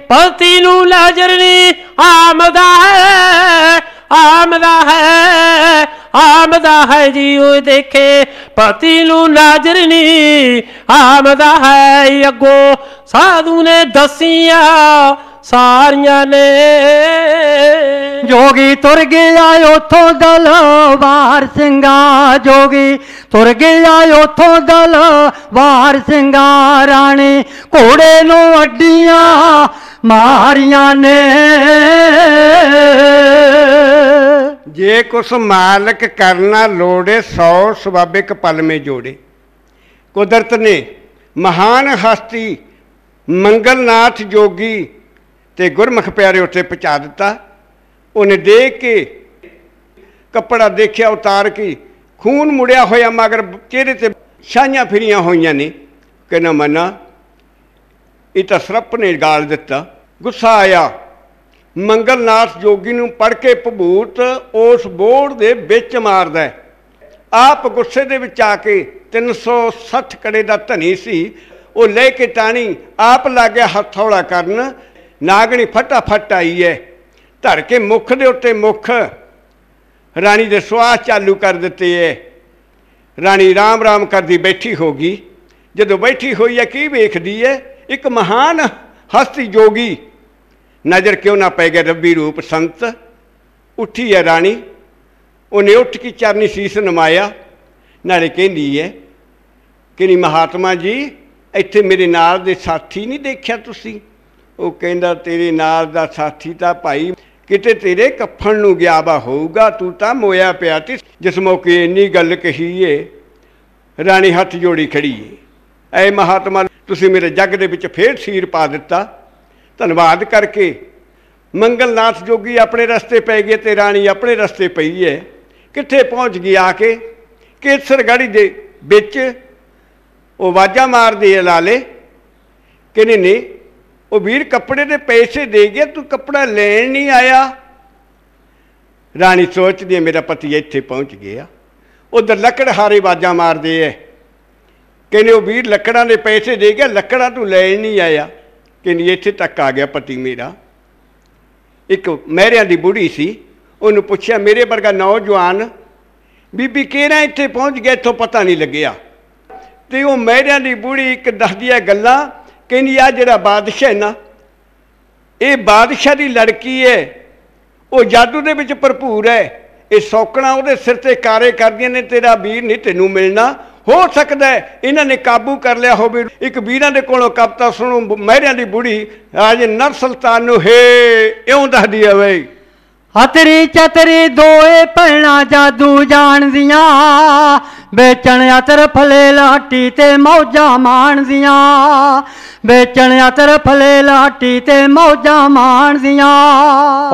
ਪਤੀ ਨੂੰ ਲਾਜਰਨੀ ਆਮਦਾ ਹੈ ਆਮਦਾ ਹੈ ਆਮਦਾ ਹੈ ਜੀ ਉਹ ਦੇਖੇ ਪਤੀ ਨੂੰ ਨਾਜ਼ਰ ਨਹੀਂ ਆਮਦਾ ਹੈ ਅੱਗੋ ਸਾਧੂ ਨੇ ਦਸੀਆਂ ਸਾਰੀਆਂ ਨੇ ਜੋਗੀ ਤੁਰ ਗਿਆ ਉਥੋਂ ਦਲਵਾਰ ਸਿੰਘਾ ਜੋਗੀ ਤੁਰ ਗਿਆ ਉਥੋਂ ਦਲਵਾਰ ਸਿੰਘਾ ਰਾਣੀ ਘੋੜੇ ਨੂੰ ਅੱਡੀਆਂ ਮਾਰੀਆਂ ਨੇ
ਜੇ ਕੁਸ ਮਾਲਕ ਕਰਨਾ ਲੋੜੇ ਸੌ ਸੁਭਾਵਿਕ ਪਲਮੇ ਜੋੜੇ ਕੁਦਰਤ ਨੇ ਮਹਾਨ ਹਸਤੀ ਮੰਗਲਨਾਥ ਜੋਗੀ ਤੇ ਗੁਰਮੁਖ ਪਿਆਰੇ ਉੱਤੇ ਪਹੁੰਚਾ ਦਿੱਤਾ ਉਹਨੇ ਦੇਖ ਕੇ ਕੱਪੜਾ ਦੇਖਿਆ ਉਤਾਰ ਕੇ ਖੂਨ ਮੁੜਿਆ ਹੋਇਆ ਮਗਰ ਚਿਹਰੇ ਤੇ ਛਾਈਆਂ ਫਿਰੀਆਂ ਹੋਈਆਂ ਨੇ ਕਹਿੰਦਾ ਮਨਾ ਇਹ ਤਾਂ ਸਰਪ ਨੇ ਗਾਲ ਦਿੱਤਾ ਗੁੱਸਾ ਆਇਆ ਮੰਗਲਨਾਥ ਜੋਗੀ ਨੂੰ ਪੜ ਕੇ ਭੂਤ ਉਸ ਬੋੜ ਦੇ ਵਿੱਚ ਮਾਰਦਾ ਆਪ ਗੁੱਸੇ ਦੇ ਵਿੱਚ ਆ ਕੇ 360 ਕੜੇ ਦਾ ਧਨੀ ਸੀ ਉਹ ਲੈ ਕੇ ਟਾਣੀ ਆਪ ਲੱਗਿਆ ਹੱਥੌੜਾ ਕਰਨ ਨਾਗਣੀ ਫਟਾਫਟ ਆਈ ਐ ਧਰ ਕੇ ਮੁਖ ਦੇ ਉੱਤੇ ਮੁਖ ਰਾਣੀ ਦੇ ਸਵਾਹ ਚਾਲੂ ਕਰ ਦਿੱਤੇ ਐ ਰਾਣੀ ਰਾਮ ਰਾਮ ਕਰਦੀ ਬੈਠੀ ਹੋਗੀ ਜਦੋਂ ਬੈਠੀ ਹੋਈ ਐ ਕੀ ਵੇਖਦੀ ਐ ਇੱਕ ਮਹਾਨ ਹਸਤੀ ਜੋਗੀ ਨਜ਼ਰ ਕਿਉਂ ਨਾ ਪੈ ਗਿਆ ਰੱਬੀ ਰੂਪ ਸੰਤ ਉੱਠੀ ਹੈ ਰਾਣੀ ਉਹਨੇ ਉੱਠ ਕੇ ਚਰਨੀ ਸੀਸ ਨਮਾਇਆ ਨਾਲੇ ਕਹਿੰਦੀ ਹੈ ਕਿ ਨਹੀਂ ਮਹਾਤਮਾ ਜੀ ਇੱਥੇ ਮੇਰੇ ਨਾਲ ਦੇ ਸਾਥੀ ਨਹੀਂ ਦੇਖਿਆ ਤੁਸੀਂ ਉਹ ਕਹਿੰਦਾ ਤੇਰੇ ਨਾਲ ਦਾ ਸਾਥੀ ਤਾਂ ਭਾਈ ਕਿਤੇ ਤੇਰੇ ਕਫਣ ਨੂੰ ਗਿਆ ਬਾ ਹੋਊਗਾ ਤੂੰ ਤਾਂ ਮੋਇਆ ਪਿਆ ਤੀ ਜਿਸ ਮੌਕੇ ਇੰਨੀ ਗੱਲ ਕਹੀਏ ਰਾਣੀ ਹੱਥ ਜੋੜੀ ਖੜੀ ਏ ਐ ਮਹਾਤਮਾ ਤੁਸੀਂ ਮੇਰੇ ਜੱਗ ਦੇ ਵਿੱਚ ਫੇਰ ਸੀਰ ਪਾ ਦਿੱਤਾ ਧੰਨਵਾਦ ਕਰਕੇ ਮੰਗਲਨਾਥ ਜੋਗੀ ਆਪਣੇ ਰਸਤੇ ਪੈ ਗਏ ਤੇ ਰਾਣੀ ਆਪਣੇ ਰਸਤੇ ਪਈ ਹੈ ਕਿੱਥੇ ਪਹੁੰਚ ਗਈ ਆ ਕੇ ਕੇਸਰਗੜੀ ਦੇ ਵਿੱਚ ਉਹ ਵਾਜਾ ਮਾਰਦੀ ਹੈ ਲਾਲੇ ਕਹਿੰਦੇ ਨਹੀਂ ਉਹ ਵੀਰ ਕੱਪੜੇ ਦੇ ਪੈਸੇ ਦੇ ਗਿਆ ਤੂੰ ਕੱਪੜਾ ਲੈਣ ਨਹੀਂ ਆਇਆ ਰਾਣੀ ਸੋਚਦੀ ਹੈ ਮੇਰਾ ਪਤੀ ਇੱਥੇ ਪਹੁੰਚ ਗਿਆ ਉਧਰ ਲੱਕੜਹਾਰੇ ਵਾਜਾ ਮਾਰਦੇ ਐ ਕਹਿੰਦੇ ਉਹ ਵੀਰ ਲੱਕੜਾਂ ਦੇ ਪੈਸੇ ਦੇ ਗਿਆ ਲੱਕੜਾਂ ਤੂੰ ਲੈ ਨਹੀਂ ਆਇਆ ਕਹਿੰਦੀ ਇੱਥੇ ਤੱਕ ਆ ਗਿਆ ਪਤੀ ਮੇਰਾ ਇੱਕ ਮਹਿਰਿਆਂ ਦੀ ਬੁੜੀ ਸੀ ਉਹਨੂੰ ਪੁੱਛਿਆ ਮੇਰੇ ਵਰਗਾ ਨੌਜਵਾਨ ਬੀਬੀ ਕਿਹੜਾ ਇੱਥੇ ਪਹੁੰਚ ਗਿਆ ਇੱਥੋਂ ਪਤਾ ਨਹੀਂ ਲੱਗਿਆ ਤੇ ਉਹ ਮਹਿਰਿਆਂ ਦੀ ਬੁੜੀ ਇੱਕ ਦੱਸਦੀ ਹੈ ਗੱਲਾਂ ਕਹਿੰਦੀ ਆ ਜਿਹੜਾ ਬਾਦਸ਼ਾਹ ਹੈ ਨਾ ਇਹ ਬਾਦਸ਼ਾਹ ਦੀ ਲੜਕੀ ਹੈ ਉਹ ਜਾਦੂ ਦੇ ਵਿੱਚ ਭਰਪੂਰ ਹੈ ਇਹ ਸੌਕਣਾ ਉਹਦੇ ਸਿਰ ਤੇ ਕਾਰੇ ਕਰਦੀਆਂ ਨੇ ਤੇਰਾ ਵੀਰ ਨਹੀਂ ਤੈਨੂੰ ਮਿਲਣਾ ਹੋ ਸਕਦਾ ਇਹਨਾਂ ਨੇ ਕਾਬੂ ਕਰ ਲਿਆ ਹੋਵੇ ਇੱਕ ਵੀਰਾਂ ਦੇ ਕੋਲੋਂ ਕਵਤਾ ਸੁਣੋ ਮਹਿਰਿਆਂ ਦੀ ਬੁੜੀ ਅੱਜ ਨਰ ਸੁਲਤਾਨ ਨੂੰ ਹੇ ਇਉਂ ਦੱਸਦੀ ਹੈ ਬਈ
ਹਤਰੀ ਚਤਰੀ ਦੋਏ ਭੈਣਾ ਜਾਦੂ ਜਾਣਦੀਆਂ ਵੇਚਣ ਅਤਰ ਫਲੇ ਲਾਟੀ ਤੇ ਮੌਜਾਂ ਮਾਣਦੀਆਂ ਵੇਚਣ ਅਤਰ ਫਲੇ ਲਾਟੀ ਤੇ ਮੌਜਾਂ ਮਾਣਦੀਆਂ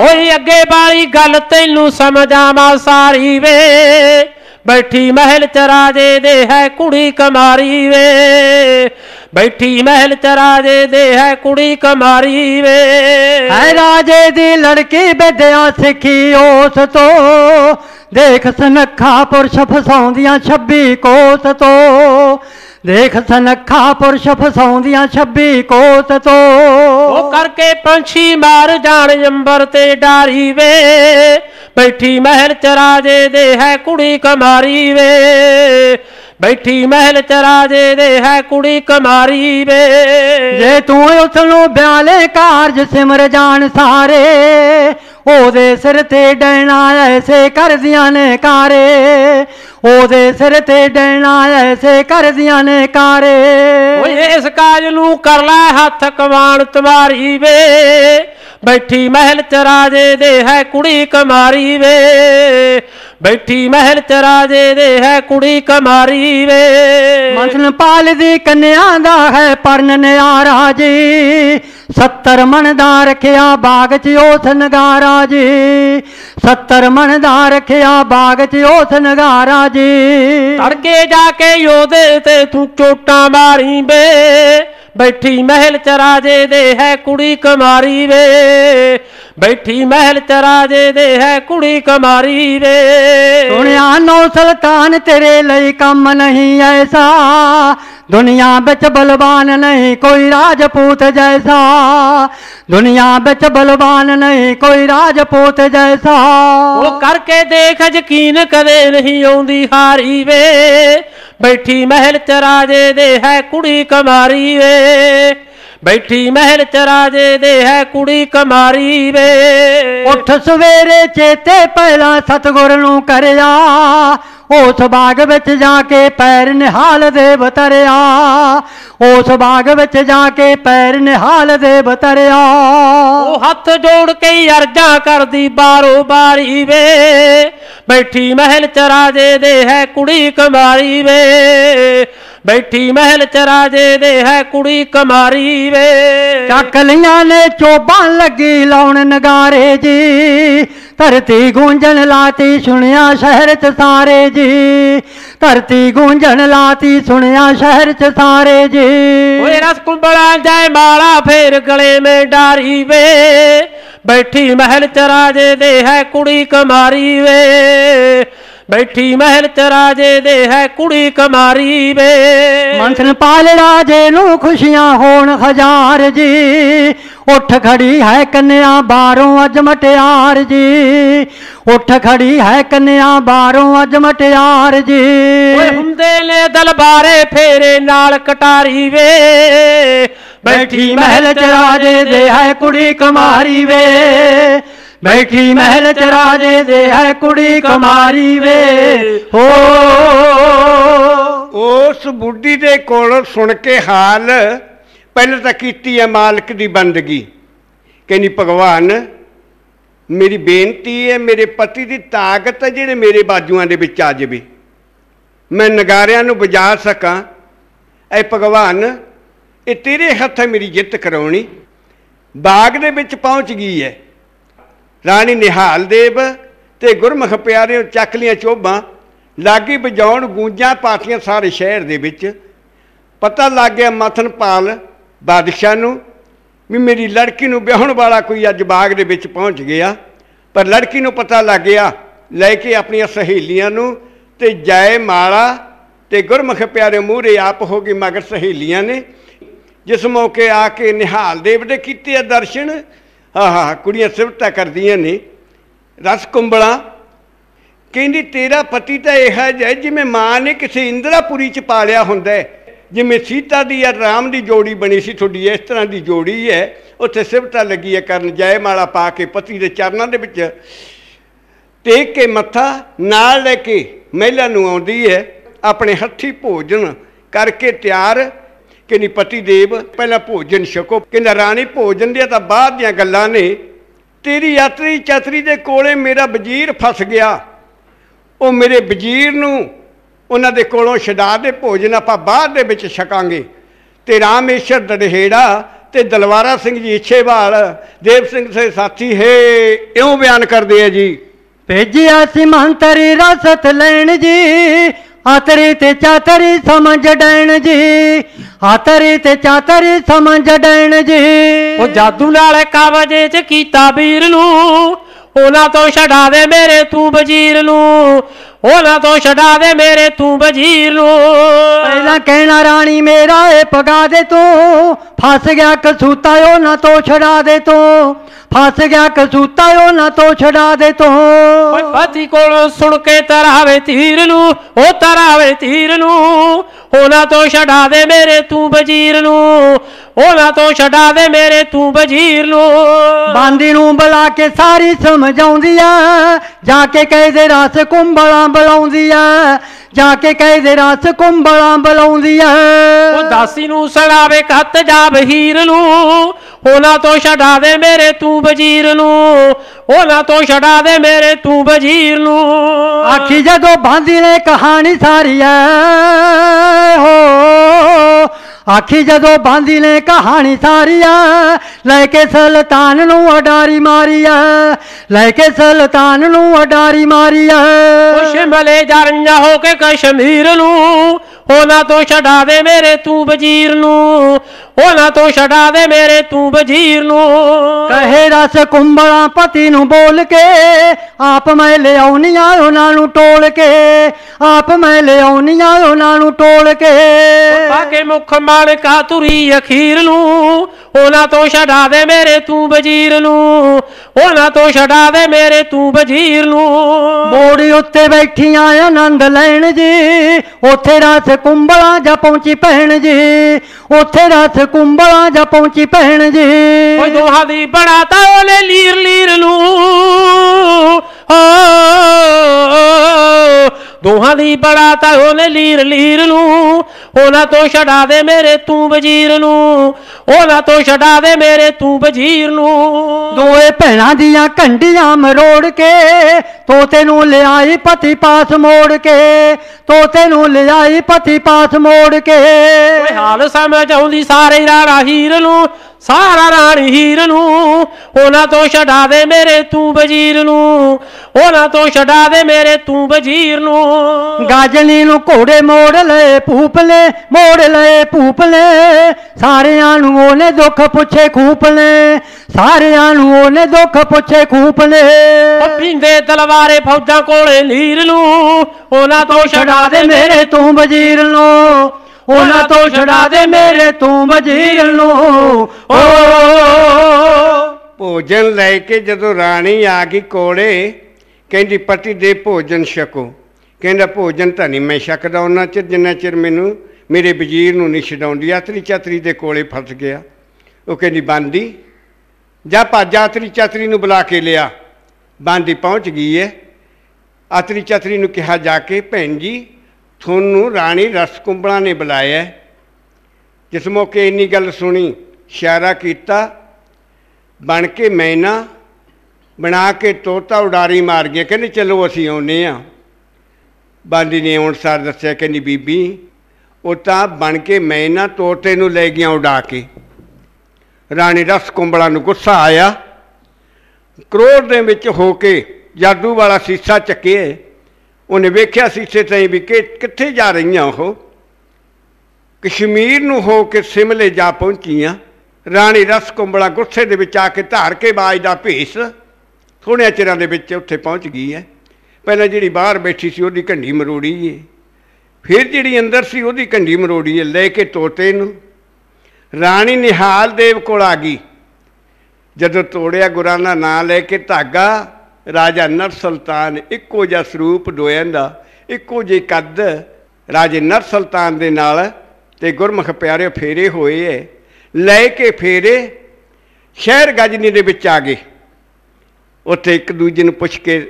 ਓਏ ਅੱਗੇ ਵਾਲੀ ਗੱਲ ਤੈਨੂੰ ਸਮਝਾਵਾਂ ਸਾਰੀ ਵੇ ਬੈਠੀ ਮਹਿਲ ਚ ਰਾਜੇ ਦੇ ਹੈ ਕੁੜੀ ਕਮਾਰੀ ਵੇ ਬੈਠੀ ਮਹਿਲ ਚ ਰਾਜੇ ਦੇ ਹੈ ਕੁੜੀ ਕਮਾਰੀ ਵੇ ਹੈ ਰਾਜੇ ਦੀ ਲੜਕੀ ਵਿਦਿਆ ਸਿੱਖੀ ਉਸ ਤੋਂ ਦੇਖ ਸਨਖਾ ਪੁਰਸ਼ ਫਸਾਉਂਦੀਆਂ 26 ਕੋਸ ਤੋਂ ਦੇਖ ਸਨਖਾ ਪੁਰਸ਼ ਫਸਾਉਂਦੀਆਂ 26 ਕੋਸ ਤੋਂ ਉਹ ਕਰਕੇ ਪੰਛੀ ਮਾਰ ਜਾਣ ਅੰਬਰ ਤੇ ਡਾਰੀ ਵੇ ਬੈਠੀ ਮਹਿਲ ਚ ਰਾਜੇ ਦੇ ਹੈ ਕੁੜੀ ਕਮਾਰੀ ਵੇ ਬੈਠੀ ਮਹਿਲ ਚ ਰਾਜੇ ਦੇ ਹੈ ਕੁੜੀ ਕਮਾਰੀ ਵੇ ਜੇ ਤੂੰ ਉਸ ਨੂੰ ਬਿਆਲੇ ਕਾਰਜ ਸਿਮਰ ਜਾਣ ਸਾਰੇ ਉਹਦੇ ਸਿਰ ਤੇ ਡੈਣਾ ਐਸੇ ਕਰਦਿਆਂ ਨੇ ਕਾਰੇ ਉਹਦੇ ਸਿਰ ਤੇ ਡੈਣਾ ਐਸੇ ਕਰਦਿਆਂ ਨੇ ਕਾਰੇ ਓਏ ਇਸ ਕਾਜ ਨੂੰ ਕਰ ਲੈ ਹੱਥ ਕਵਾਣ ਤਵਾਰੀ ਵੇ ਬੈਠੀ ਮਹਿਲ ਚ ਰਾਜੇ ਦੇ ਹੈ ਕੁੜੀ ਕਮਾਰੀ ਵੇ ਬੈਠੀ ਮਹਿਲ ਚ ਰਾਜੇ ਦੇ ਹੈ ਕੁੜੀ ਕਮਾਰੀ ਵੇ ਮਨਸਨ ਪਾਲ ਦੀ ਕੰਨਿਆ ਦਾ ਹੈ ਪਰਨ ਨਿਆ ਜੀ 70 ਮਨ ਦਾ ਰਖਿਆ ਬਾਗ ਚ ਉਸ ਨਗਾਰਾ ਜੀ 70 ਮਨ ਦਾ ਰਖਿਆ ਬਾਗ ਚ ਉਸ ਨਗਾਰਾ ਜੀ ਤੜਕੇ ਜਾ ਕੇ ਯੋਧੇ ਤੇ ਤੂੰ ਚੋਟਾਂ ਮਾਰੀ ਬੇ ਬੈਠੀ ਮਹਿਲ ਚ ਰਾਜੇ ਦੇ ਹੈ ਕੁੜੀ ਕੁਮਾਰੀ ਵੇ ਬੈਠੀ ਮਹਿਲ ਚ ਰਾਜੇ ਦੇ ਹੈ ਕੁੜੀ ਕੁਮਾਰੀ ਵੇ ਸੁਣਿਆ ਨੋ ਸੁਲਤਾਨ ਤੇਰੇ ਲਈ ਕੰਮ ਨਹੀਂ ਐਸਾ ਦੁਨੀਆ ਵਿੱਚ ਬਲਵਾਨ ਨਹੀਂ ਕੋਈ ਰਾਜਪੂਤ ਜੈਸਾ ਦੁਨੀਆ ਵਿੱਚ ਬਲਵਾਨ ਨਹੀਂ ਕੋਈ ਰਾਜਪੂਤ ਜੈਸਾ ਉਹ ਕਰਕੇ ਦੇਖ ਯਕੀਨ ਕਦੇ ਨਹੀਂ ਆਉਂਦੀ ਹਾਰੀ ਵੇ ਬੈਠੀ ਮਹਿਲ ਚ ਰਾਜੇ ਦੇ ਹੈ ਕੁੜੀ ਕਮਾਰੀ ਵੇ ਬੈਠੀ ਮਹਿਲ ਚ ਰਾਜੇ ਦੇ ਹੈ ਕੁੜੀ ਕਮਾਰੀ ਵੇ ਉੱਠ ਸਵੇਰੇ ਚੇਤੇ ਪਹਿਲਾਂ ਸਤਗੁਰ ਨੂੰ ਕਰਿਆ ਉਸ ਬਾਗ ਵਿੱਚ ਜਾ ਕੇ ਪੈਰ ਨਿਹਾਲ ਦੇ ਬਤਰਿਆ ਉਸ ਬਾਗ ਵਿੱਚ ਜਾ ਕੇ ਪੈਰ ਨਿਹਾਲ ਦੇ ਬਤਰਿਆ ਉਹ ਹੱਥ ਜੋੜ ਕੇ ਅਰਜ਼ਾ ਕਰਦੀ ਬਾਰੋ ਬਾਰੀ ਵੇ ਬੈਠੀ ਮਹਿਲ ਚ ਰਾਜੇ ਦੇ ਹੈ ਕੁੜੀ ਕੁਮਾਰੀ ਵੇ ਬੈਠੀ ਮਹਿਲ ਚ ਰਾਜੇ ਦੇ ਹੈ ਕੁੜੀ ਕੁਮਾਰੀ ਵੇ ਚੱਕ ਲੀਆਂ ਨੇ ਚੋਬਾਂ ਲੱਗੀ ਲਾਉਣ ਨਗਾਰੇ ਜੀ ਧਰਤੀ ਗੂੰਜਣ ਲਾਤੀ ਸੁਣਿਆ ਸ਼ਹਿਰ ਚ ਸਾਰੇ ਜੀ ਧਰਤੀ ਗੂੰਜਣ ਲਾਤੀ ਸੁਣਿਆ ਸ਼ਹਿਰ ਚ ਸਾਰੇ ਜੀ ਓਏ ਰਸ ਕੁੰਬਲਾ ਜਾਏ ਮਾਲਾ ਫੇਰ ਗਲੇ ਮੇ ਡਾਰੀ ਵੇ ਬੈਠੀ ਮਹਿਲ ਚ ਰਾਜੇ ਦੇ ਹੈ ਕੁੜੀ ਕਮਾਰੀ ਵੇ ਬੈਠੀ ਮਹਿਲ ਚ ਰਾਜੇ ਦੇ ਹੈ ਕੁੜੀ ਕਮਾਰੀ ਵੇ ਮੰਥਨ ਪਾਲ ਰਾਜੇ ਨੂੰ ਖੁਸ਼ੀਆਂ ਹੋਣ ਹਜ਼ਾਰ ਜੀ ਉੱਠ ਖੜੀ ਹੈ ਕੰਨਿਆ ਬਾਰੋਂ ਅਜ ਮਟਿਆਰ ਜੀ ਉੱਠ ਖੜੀ ਹੈ ਕੰਨਿਆ ਬਾਰੋਂ ਅਜ ਮਟਿਆਰ ਜੀ ਓਏ ਹੁੰਦੇ ਨੇ ਦਲਬਾਰੇ ਫੇਰੇ ਨਾਲ ਕਟਾਰੀ ਵੇ ਬੈਠੀ ਮਹਿਲ ਚ ਰਾਜੇ ਦੇ ਹੈ ਕੁੜੀ ਕੁਮਾਰੀ ਵੇ
ਬੈਠੀ ਮਹਿਲ ਚ ਰਾਜੇ ਦੇ ਹੈ ਕੁੜੀ ਕੁਮਾਰੀ ਵੇ ਹੋ ਉਸ ਬੁੱਢੀ ਦੇ ਕੋਲ ਸੁਣ ਕੇ ਹਾਲ ਪਹਿਲਾਂ ਤਾਂ ਕੀਤੀ ਹੈ ਮਾਲਕ ਦੀ ਬੰਦਗੀ ਕਹਿੰਦੀ ਭਗਵਾਨ ਮੇਰੀ ਬੇਨਤੀ ਹੈ ਮੇਰੇ ਪਤੀ ਦੀ ਤਾਕਤ ਹੈ ਜਿਹੜੇ ਮੇਰੇ ਬਾਜੂਆਂ ਦੇ ਵਿੱਚ ਆ ਜਾਵੇ ਮੈਂ ਨਗਾਰਿਆਂ ਨੂੰ ਵਜਾ ਸਕਾਂ ਐ ਭਗਵਾਨ ਇਹ ਤੇਰੇ ਹੱਥ ਹੈ ਮੇਰੀ ਜਿੱਤ ਕਰਾਉਣੀ ਬਾਗ ਦੇ ਵਿੱਚ ਪਹੁੰਚ ਗਈ ਹੈ ਰਾਣੀ ਨਿਹਾਲ ਦੇਵ ਤੇ ਗੁਰਮਖ ਪਿਆਰਿਓ ਚੱਕ ਲੀਆਂ ਚੋਬਾਂ ਲਾਗੀ ਵਜਾਉਣ ਗੂੰਜਾਂ ਪਾਟੀਆਂ ਸਾਰੇ ਸ਼ਹਿਰ ਦੇ ਵਿੱਚ ਪਤਾ ਲੱਗ ਗਿਆ ਮਥਨਪਾਲ ਬਾਦਸ਼ਾਹ ਨੂੰ ਵੀ ਮੇਰੀ ਲੜਕੀ ਨੂੰ ਵਿਆਹਣ ਵਾਲਾ ਕੋਈ ਅੱਜ ਬਾਗ ਦੇ ਵਿੱਚ ਪਹੁੰਚ ਗਿਆ ਪਰ ਲੜਕੀ ਨੂੰ ਪਤਾ ਲੱਗ ਗਿਆ ਲੈ ਕੇ ਆਪਣੀਆਂ ਸਹੇਲੀਆਂ ਨੂੰ ਤੇ ਜੈ ਮਾਲਾ ਤੇ ਗੁਰਮਖ ਪਿਆਰੇ ਮੂਹਰੇ ਆਪ ਹੋ ਗਈ ਮਗਰ ਸਹੇਲੀਆਂ ਨੇ ਜਿਸ ਮੌਕੇ ਆ ਕੇ ਨਿਹਾਲ ਦੇਵ ਦੇ ਕੀਤੇ ਆ ਦਰਸ਼ਨ ਆਹਾ ਕੁੜੀਆਂ ਸਿਵਤਾ ਕਰਦੀਆਂ ਨੇ ਰਸ ਕੁੰਬਲਾ ਕਹਿੰਦੀ ਤੇਰਾ ਪਤੀ ਤਾਂ ਇਹੋ ਜਿਹਾ ਜਿਵੇਂ ਮਾਂ ਨੇ ਕਿਸੇ ਇੰਦਰਾਪੁਰੀ ਚ ਪਾਲਿਆ ਹੁੰਦਾ ਹੈ ਜਿਵੇਂ ਸੀਤਾ ਦੀ ਆ ਰਾਮ ਦੀ ਜੋੜੀ ਬਣੀ ਸੀ ਤੁਹਾਡੀ ਇਸ ਤਰ੍ਹਾਂ ਦੀ ਜੋੜੀ ਹੈ ਉੱਥੇ ਸਿਵਤਾ ਲੱਗੀ ਹੈ ਕਰਨ ਜੈਮਾਲਾ ਪਾ ਕੇ ਪਤੀ ਦੇ ਚਰਨਾਂ ਦੇ ਵਿੱਚ ਟੇਕ ਕੇ ਮੱਥਾ ਨਾਲ ਲੈ ਕੇ ਮਹਿਲਾ ਨੂੰ ਆਉਂਦੀ ਹੈ ਆਪਣੇ ਹੱਥੀ ਭੋਜਨ ਕਰਕੇ ਤਿਆਰ ਕਿ ਨਿਪਤੀ ਦੇਵ ਪਹਿਲਾਂ ਭੋਜਨ ਛਕੋ ਕਹਿੰਦਾ ਰਾਣੀ ਭੋਜਨ ਦੇ ਤਾਂ ਬਾਅਦ ਦੀਆਂ ਗੱਲਾਂ ਨੇ ਤੇਰੀ ਯਾਤਰੀ ਚਤਰੀ ਦੇ ਕੋਲੇ ਮੇਰਾ ਵਜ਼ੀਰ ਫਸ ਗਿਆ ਉਹ ਮੇਰੇ ਵਜ਼ੀਰ ਨੂੰ ਉਹਨਾਂ ਦੇ ਕੋਲੋਂ ਛਡਾ ਦੇ ਭੋਜਨ ਆਪਾਂ ਬਾਅਦ ਦੇ ਵਿੱਚ ਛਕਾਂਗੇ ਤੇ ਰਾਮੇਸ਼ਰ ਦੜਹੇੜਾ ਤੇ ਦਲਵਾਰਾ ਸਿੰਘ ਜੀ ਛੇਵਾਲ ਦੇਵ ਸਿੰਘ ਸੇ ਸਾਥੀ ਹੈ ਇਉਂ ਬਿਆਨ ਕਰਦੇ ਆ ਜੀ
ਭੇਜਿਆ ਸੀ ਮੰਤਰੀ ਰਸਤ ਲੈਣ ਜੀ ਆਤਰੀ ਤੇ ਚਾਤਰੀ ਸਮਝ ਡੈਣ ਜੀ ਆਤਰੀ ਤੇ ਚਾਤਰੀ ਸਮਝ ਡੈਣ ਜੀ ਉਹ ਜਾਦੂ ਨਾਲ ਕਬਜੇ ਚ ਕੀਤਾ ਵੀਰ ਨੂੰ ਉਹਨਾਂ ਤੋਂ ਛਡਾ ਦੇ ਮੇਰੇ ਤੂੰ ਵਜ਼ੀਰ ਨੂੰ ਉਹਨਾਂ ਤੋਂ ਛਡਾ ਦੇ ਮੇਰੇ ਤੂੰ ਵਜ਼ੀਰ ਨੂੰ ਪਹਿਲਾਂ ਕਹਿਣਾ ਰਾਣੀ ਮੇਰਾ ਏ ਪਗਾ ਦੇ ਤੂੰ ਫਸ ਗਿਆ ਕਸੂਤਾ ਉਹਨਾਂ ਤੋਂ ਛਡਾ ਦੇ ਤੂੰ ਫਸ ਗਿਆ ਕਸੂਤਾ ਉਹਨਾਂ ਤੋਂ ਛਡਾ ਦੇ ਤੂੰ ਓਏ ਪਾਤੀ ਕੋਲ ਸੁਣ ਕੇ ਤਰਾਵੇ ਤੀਰ ਨੂੰ ਉਹ ਤਰਾਵੇ ਤੀਰ ਨੂੰ ਉਹਨਾਂ ਤੋਂ ਛਡਾ ਦੇ ਮੇਰੇ ਤੂੰ ਵਜ਼ੀਰ ਨੂੰ ਉਹਨਾਂ ਤੋਂ ਛਡਾ ਦੇ ਮੇਰੇ ਤੂੰ ਵਜ਼ੀਰ ਨੂੰ ਬਾਂਦੀ ਨੂੰ ਬੁਲਾ ਕੇ ਸਾਰੀ ਸਮਝਾਉਂਦੀ ਆ ਜਾ ਕੇ ਕਹਿ ਦੇ ਰਸ ਕੁੰਬਲਾਂ ਬੁਲਾਉਂਦੀ ਆ ਜਾ ਕੇ ਕਹਿ ਦੇ ਰਾਸ ਕੁੰਬਲਾਂ ਬਲਾਉਂਦੀ ਐ ਉਹ ਦਾਸੀ ਨੂੰ ਸੜਾਵੇ ਖੱਤ ਜਾ ਬਹੀਰ ਨੂੰ ਉਹਨਾਂ ਤੋਂ ਛਡਾ ਦੇ ਮੇਰੇ ਤੂੰ ਵਜ਼ੀਰ ਨੂੰ ਉਹਨਾਂ ਤੋਂ ਛਡਾ ਦੇ ਮੇਰੇ ਤੂੰ ਵਜ਼ੀਰ ਨੂੰ ਆਖੀ ਜਦੋਂ ਬਾਂਦੀ ਨੇ ਕਹਾਣੀ ਸਾਰੀ ਐ ਹੋ ਆਖੀ ਜਦੋਂ ਬਾਂਦੀ ਨੇ ਕਹਾਣੀ ਸਾਰੀ ਆ ਲੈ ਕੇ ਸੁਲਤਾਨ ਨੂੰ ਅਡਾਰੀ ਮਾਰੀ ਆ ਲੈ ਕੇ ਸੁਲਤਾਨ ਨੂੰ ਅਡਾਰੀ ਮਾਰੀ ਆ ਉਹ ਸ਼ਿਮਲੇ ਜਰਨ ਹੋ ਕੇ ਕਸ਼ਮੀਰ ਨੂੰ ਉਹਨਾਂ ਤੋਂ ਛਡਾ ਦੇ ਮੇਰੇ ਤੂੰ ਵਜ਼ੀਰ ਨੂੰ ਉਹਨਾਂ ਤੋਂ ਛਡਾ ਦੇ ਮੇਰੇ ਤੂੰ ਵਜ਼ੀਰ ਨੂੰ ਕਹੇ ਰਸ ਕੁੰਬਲਾ ਪਤੀ ਨੂੰ ਬੋਲ ਕੇ ਆਪ ਮੈਂ ਲਿਆਉਣੀਆਂ ਉਹਨਾਂ ਨੂੰ ਟੋਲ ਕੇ ਆਪ ਮੈਂ ਲਿਆਉਣੀਆਂ ਉਹਨਾਂ ਨੂੰ ਟੋਲ ਕੇ ਬਾਕੇ ਮੁਖ ਮਾਲਕਾ ਤੁਰੀ ਅਖੀਰ ਨੂੰ ਉਹਨਾਂ ਤੋਂ ਛਡਾ ਦੇ ਮੇਰੇ ਤੂੰ ਵਜ਼ੀਰ ਨੂੰ ਉਹਨਾਂ ਤੋਂ ਛਡਾ ਦੇ ਮੇਰੇ ਤੂੰ ਵਜ਼ੀਰ ਨੂੰ ਮੋੜੀ ਉੱਤੇ ਬੈਠੀਆਂ ਆਨੰਦ ਲੈਣ ਜੀ ਉੱਥੇ ਰਾਤ ਕੁੰਬਲਾ ਜਾ ਪਹੁੰਚੀ ਪਹਿਣ ਜੀ ਉੱਥੇ ਰਾਤ ਕੁੰਬਲਾ ਜਾ ਪਹੁੰਚੀ ਪਹਿਣ ਜੀ ਓਏ ਦੋਹਾ ਦੀ ਬਣਾ ਤਾ ਓਲੇ ਲੀਰ ਲੀਰ ਨੂੰ ਦੋਹਾਂ ਦੀ ਬੜਾ ਤਾਂ ਉਹਨੇ ਲੀਰ ਲੀਰ ਨੂੰ ਉਹਨਾਂ ਤੋਂ ਛਡਾ ਦੇ ਮੇਰੇ ਤੂੰ ਵਜ਼ੀਰ ਨੂੰ ਉਹਨਾਂ ਤੋਂ ਛਡਾ ਦੇ ਮੇਰੇ ਤੂੰ ਵਜ਼ੀਰ ਨੂੰ ਦੋਏ ਭੈਣਾਂ ਦੀਆਂ ਕੰਡੀਆਂ ਮਰੋੜ ਕੇ ਤੋਤੇ ਨੂੰ ਲਿਆਈ ਪਤੀ ਪਾਸ ਮੋੜ ਕੇ ਤੋਤੇ ਨੂੰ ਲਿਆਈ ਪਤੀ ਪਾਸ ਮੋੜ ਕੇ ਓਏ ਹਾਲ ਸਮਝ ਆਉਂਦੀ ਸਾਰੇ ਰਾਣਾ ਹੀਰ ਨੂੰ ਸਾਰਾ ਰਾਣੀ ਹੀਰ ਨੂੰ ਉਹਨਾਂ ਤੋਂ ਛਡਾ ਦੇ ਮੇਰੇ ਤੂੰ ਵਜ਼ੀਰ ਨੂੰ ਉਹਨਾਂ ਤੋਂ ਛਡਾ ਦੇ ਮੇਰੇ ਤੂੰ ਵਜ਼ੀਰ ਨੂੰ ਗਾਜਣੀ ਨੂੰ ਘੋੜੇ ਮੋੜ ਲਏ ਲੈ ਮੋੜ ਲਏ ਲੈ ਸਾਰਿਆਂ ਨੂੰ ਉਹਨੇ ਦੁੱਖ ਪੁੱਛੇ ਖੂਪਲੇ ਸਾਰਿਆਂ ਨੂੰ ਉਹਨੇ ਦੁੱਖ ਪੁੱਛੇ ਖੂਪਲੇ ਪਿੰਦੇ ਤਲਵਾਰੇ ਫੌਜਾਂ ਕੋਲੇ ਨੀਰ ਨੂੰ ਉਹਨਾਂ ਤੋਂ
ਛਡਾ ਦੇ ਮੇਰੇ ਤੂੰ ਵਜ਼ੀਰ ਨੂੰ ਉਹਨਾਂ ਤੋਂ ਛੜਾ ਦੇ ਮੇਰੇ ਤੂੰ ਵਜ਼ੀਰ ਨੂੰ ਓ ਭੋਜਨ ਲੈ ਕੇ ਜਦੋਂ ਰਾਣੀ ਆ ਗਈ ਕੋਲੇ ਕਹਿੰਦੀ ਪਤੀ ਦੇ ਭੋਜਨ ਛਕੋ ਕਹਿੰਦਾ ਭੋਜਨ ਤਾਂ ਨਹੀਂ ਮੈਂ ਛਕਦਾ ਉਹਨਾਂ ਚਿਰ ਜਿੰਨਾ ਚਿਰ ਮੈਨੂੰ ਮੇਰੇ ਵਜ਼ੀਰ ਨੂੰ ਨਹੀਂ ਛਡਾਉਂਦੀ ਆਤਰੀ ਚਾਤਰੀ ਦੇ ਕੋਲੇ ਫਸ ਗਿਆ ਉਹ ਕਹਿੰਦੀ ਬੰਦੀ ਜਾ ਭਾਜਾ ਆਤਰੀ ਚਾਤਰੀ ਨੂੰ ਬੁਲਾ ਕੇ ਲਿਆ ਬੰਦੀ ਪਹੁੰਚ ਗਈ ਏ ਆਤਰੀ ਚਾਤਰੀ ਨੂੰ ਕਿਹਾ ਜਾ ਕੇ ਭੈਣ ਜੀ ਤੁਹਾਨੂੰ ਰਾਣੀ ਰਸਕੁੰਬਲਾ ਨੇ ਬੁਲਾਇਆ ਜਿਸ ਮੌਕੇ ਇੰਨੀ ਗੱਲ ਸੁਣੀ ਇਸ਼ਾਰਾ ਕੀਤਾ ਬਣ ਕੇ ਮੈਨਾ ਬਣਾ ਕੇ ਤੋਤਾ ਉਡਾਰੀ ਮਾਰ ਗਿਆ ਕਹਿੰਦੇ ਚਲੋ ਅਸੀਂ ਆਉਨੇ ਆ ਬਾਂਦੀ ਨੇ ਹੁਣ ਸਾਰ ਦੱਸਿਆ ਕਹਿੰਦੀ ਬੀਬੀ ਉਹ ਤਾਂ ਬਣ ਕੇ ਮੈਨਾ ਤੋਤੇ ਨੂੰ ਲੈ ਗਿਆ ਉਡਾ ਕੇ ਰਾਣੀ ਰਸਕੁੰਬਲਾ ਨੂੰ ਗੁੱਸਾ ਆਇਆ ਕਰੋੜ ਦੇ ਵਿੱਚ ਹੋ ਕੇ ਜਾਦੂ ਵਾਲਾ ਸੀਸਾ ਚੱਕਿਆ ਉਹਨੇ ਵੇਖਿਆ ਸੀ ਸੀਸੇ ਤਾਈ ਵੀ ਕਿੱਥੇ ਜਾ ਰਹੀਆਂ ਉਹ ਕਸ਼ਮੀਰ ਨੂੰ ਹੋ ਕੇ ਸਿਮਲੇ ਜਾ ਪਹੁੰਚੀਆਂ ਰਾਣੀ ਰਸ ਕੁੰਬਲਾ ਗੁੱਸੇ ਦੇ ਵਿੱਚ ਆ ਕੇ ਧਾਰ ਕੇ ਬਾਜ ਦਾ ਭੇਸ ਸੋਹਣਿਆ ਚਿਰਾਂ ਦੇ ਵਿੱਚ ਉੱਥੇ ਪਹੁੰਚ ਗਈ ਹੈ ਪਹਿਲਾਂ ਜਿਹੜੀ ਬਾਹਰ ਬੈਠੀ ਸੀ ਉਹਦੀ ਘੰਡੀ ਮਰੋੜੀ ਏ ਫਿਰ ਜਿਹੜੀ ਅੰਦਰ ਸੀ ਉਹਦੀ ਘੰਡੀ ਮਰੋੜੀ ਏ ਲੈ ਕੇ ਤੋਤੇ ਨੂੰ ਰਾਣੀ ਨਿਹਾਲ ਦੇਵ ਕੋਲ ਆ ਗਈ ਜਦੋਂ ਤੋੜਿਆ ਗੁਰਾਂ ਦਾ ਨਾਂ ਲੈ ਕੇ ਧਾਗਾ ਰਾਜਾ ਨਰ ਸੁਲਤਾਨ ਇੱਕੋ ਜਿਹਾ ਸਰੂਪ ਦੋਇਆਂ ਦਾ ਇੱਕੋ ਜਿਹੇ ਕੱਦ ਰਾਜੇ ਨਰ ਸੁਲਤਾਨ ਦੇ ਨਾਲ ਤੇ ਗੁਰਮਖ ਪਿਆਰੇ ਫੇਰੇ ਹੋਏ ਐ ਲੈ ਕੇ ਫੇਰੇ ਸ਼ਹਿਰ ਗਜਨੀ ਦੇ ਵਿੱਚ ਆ ਗਏ ਉੱਥੇ ਇੱਕ ਦੂਜੇ ਨੂੰ ਪੁੱਛ ਕੇ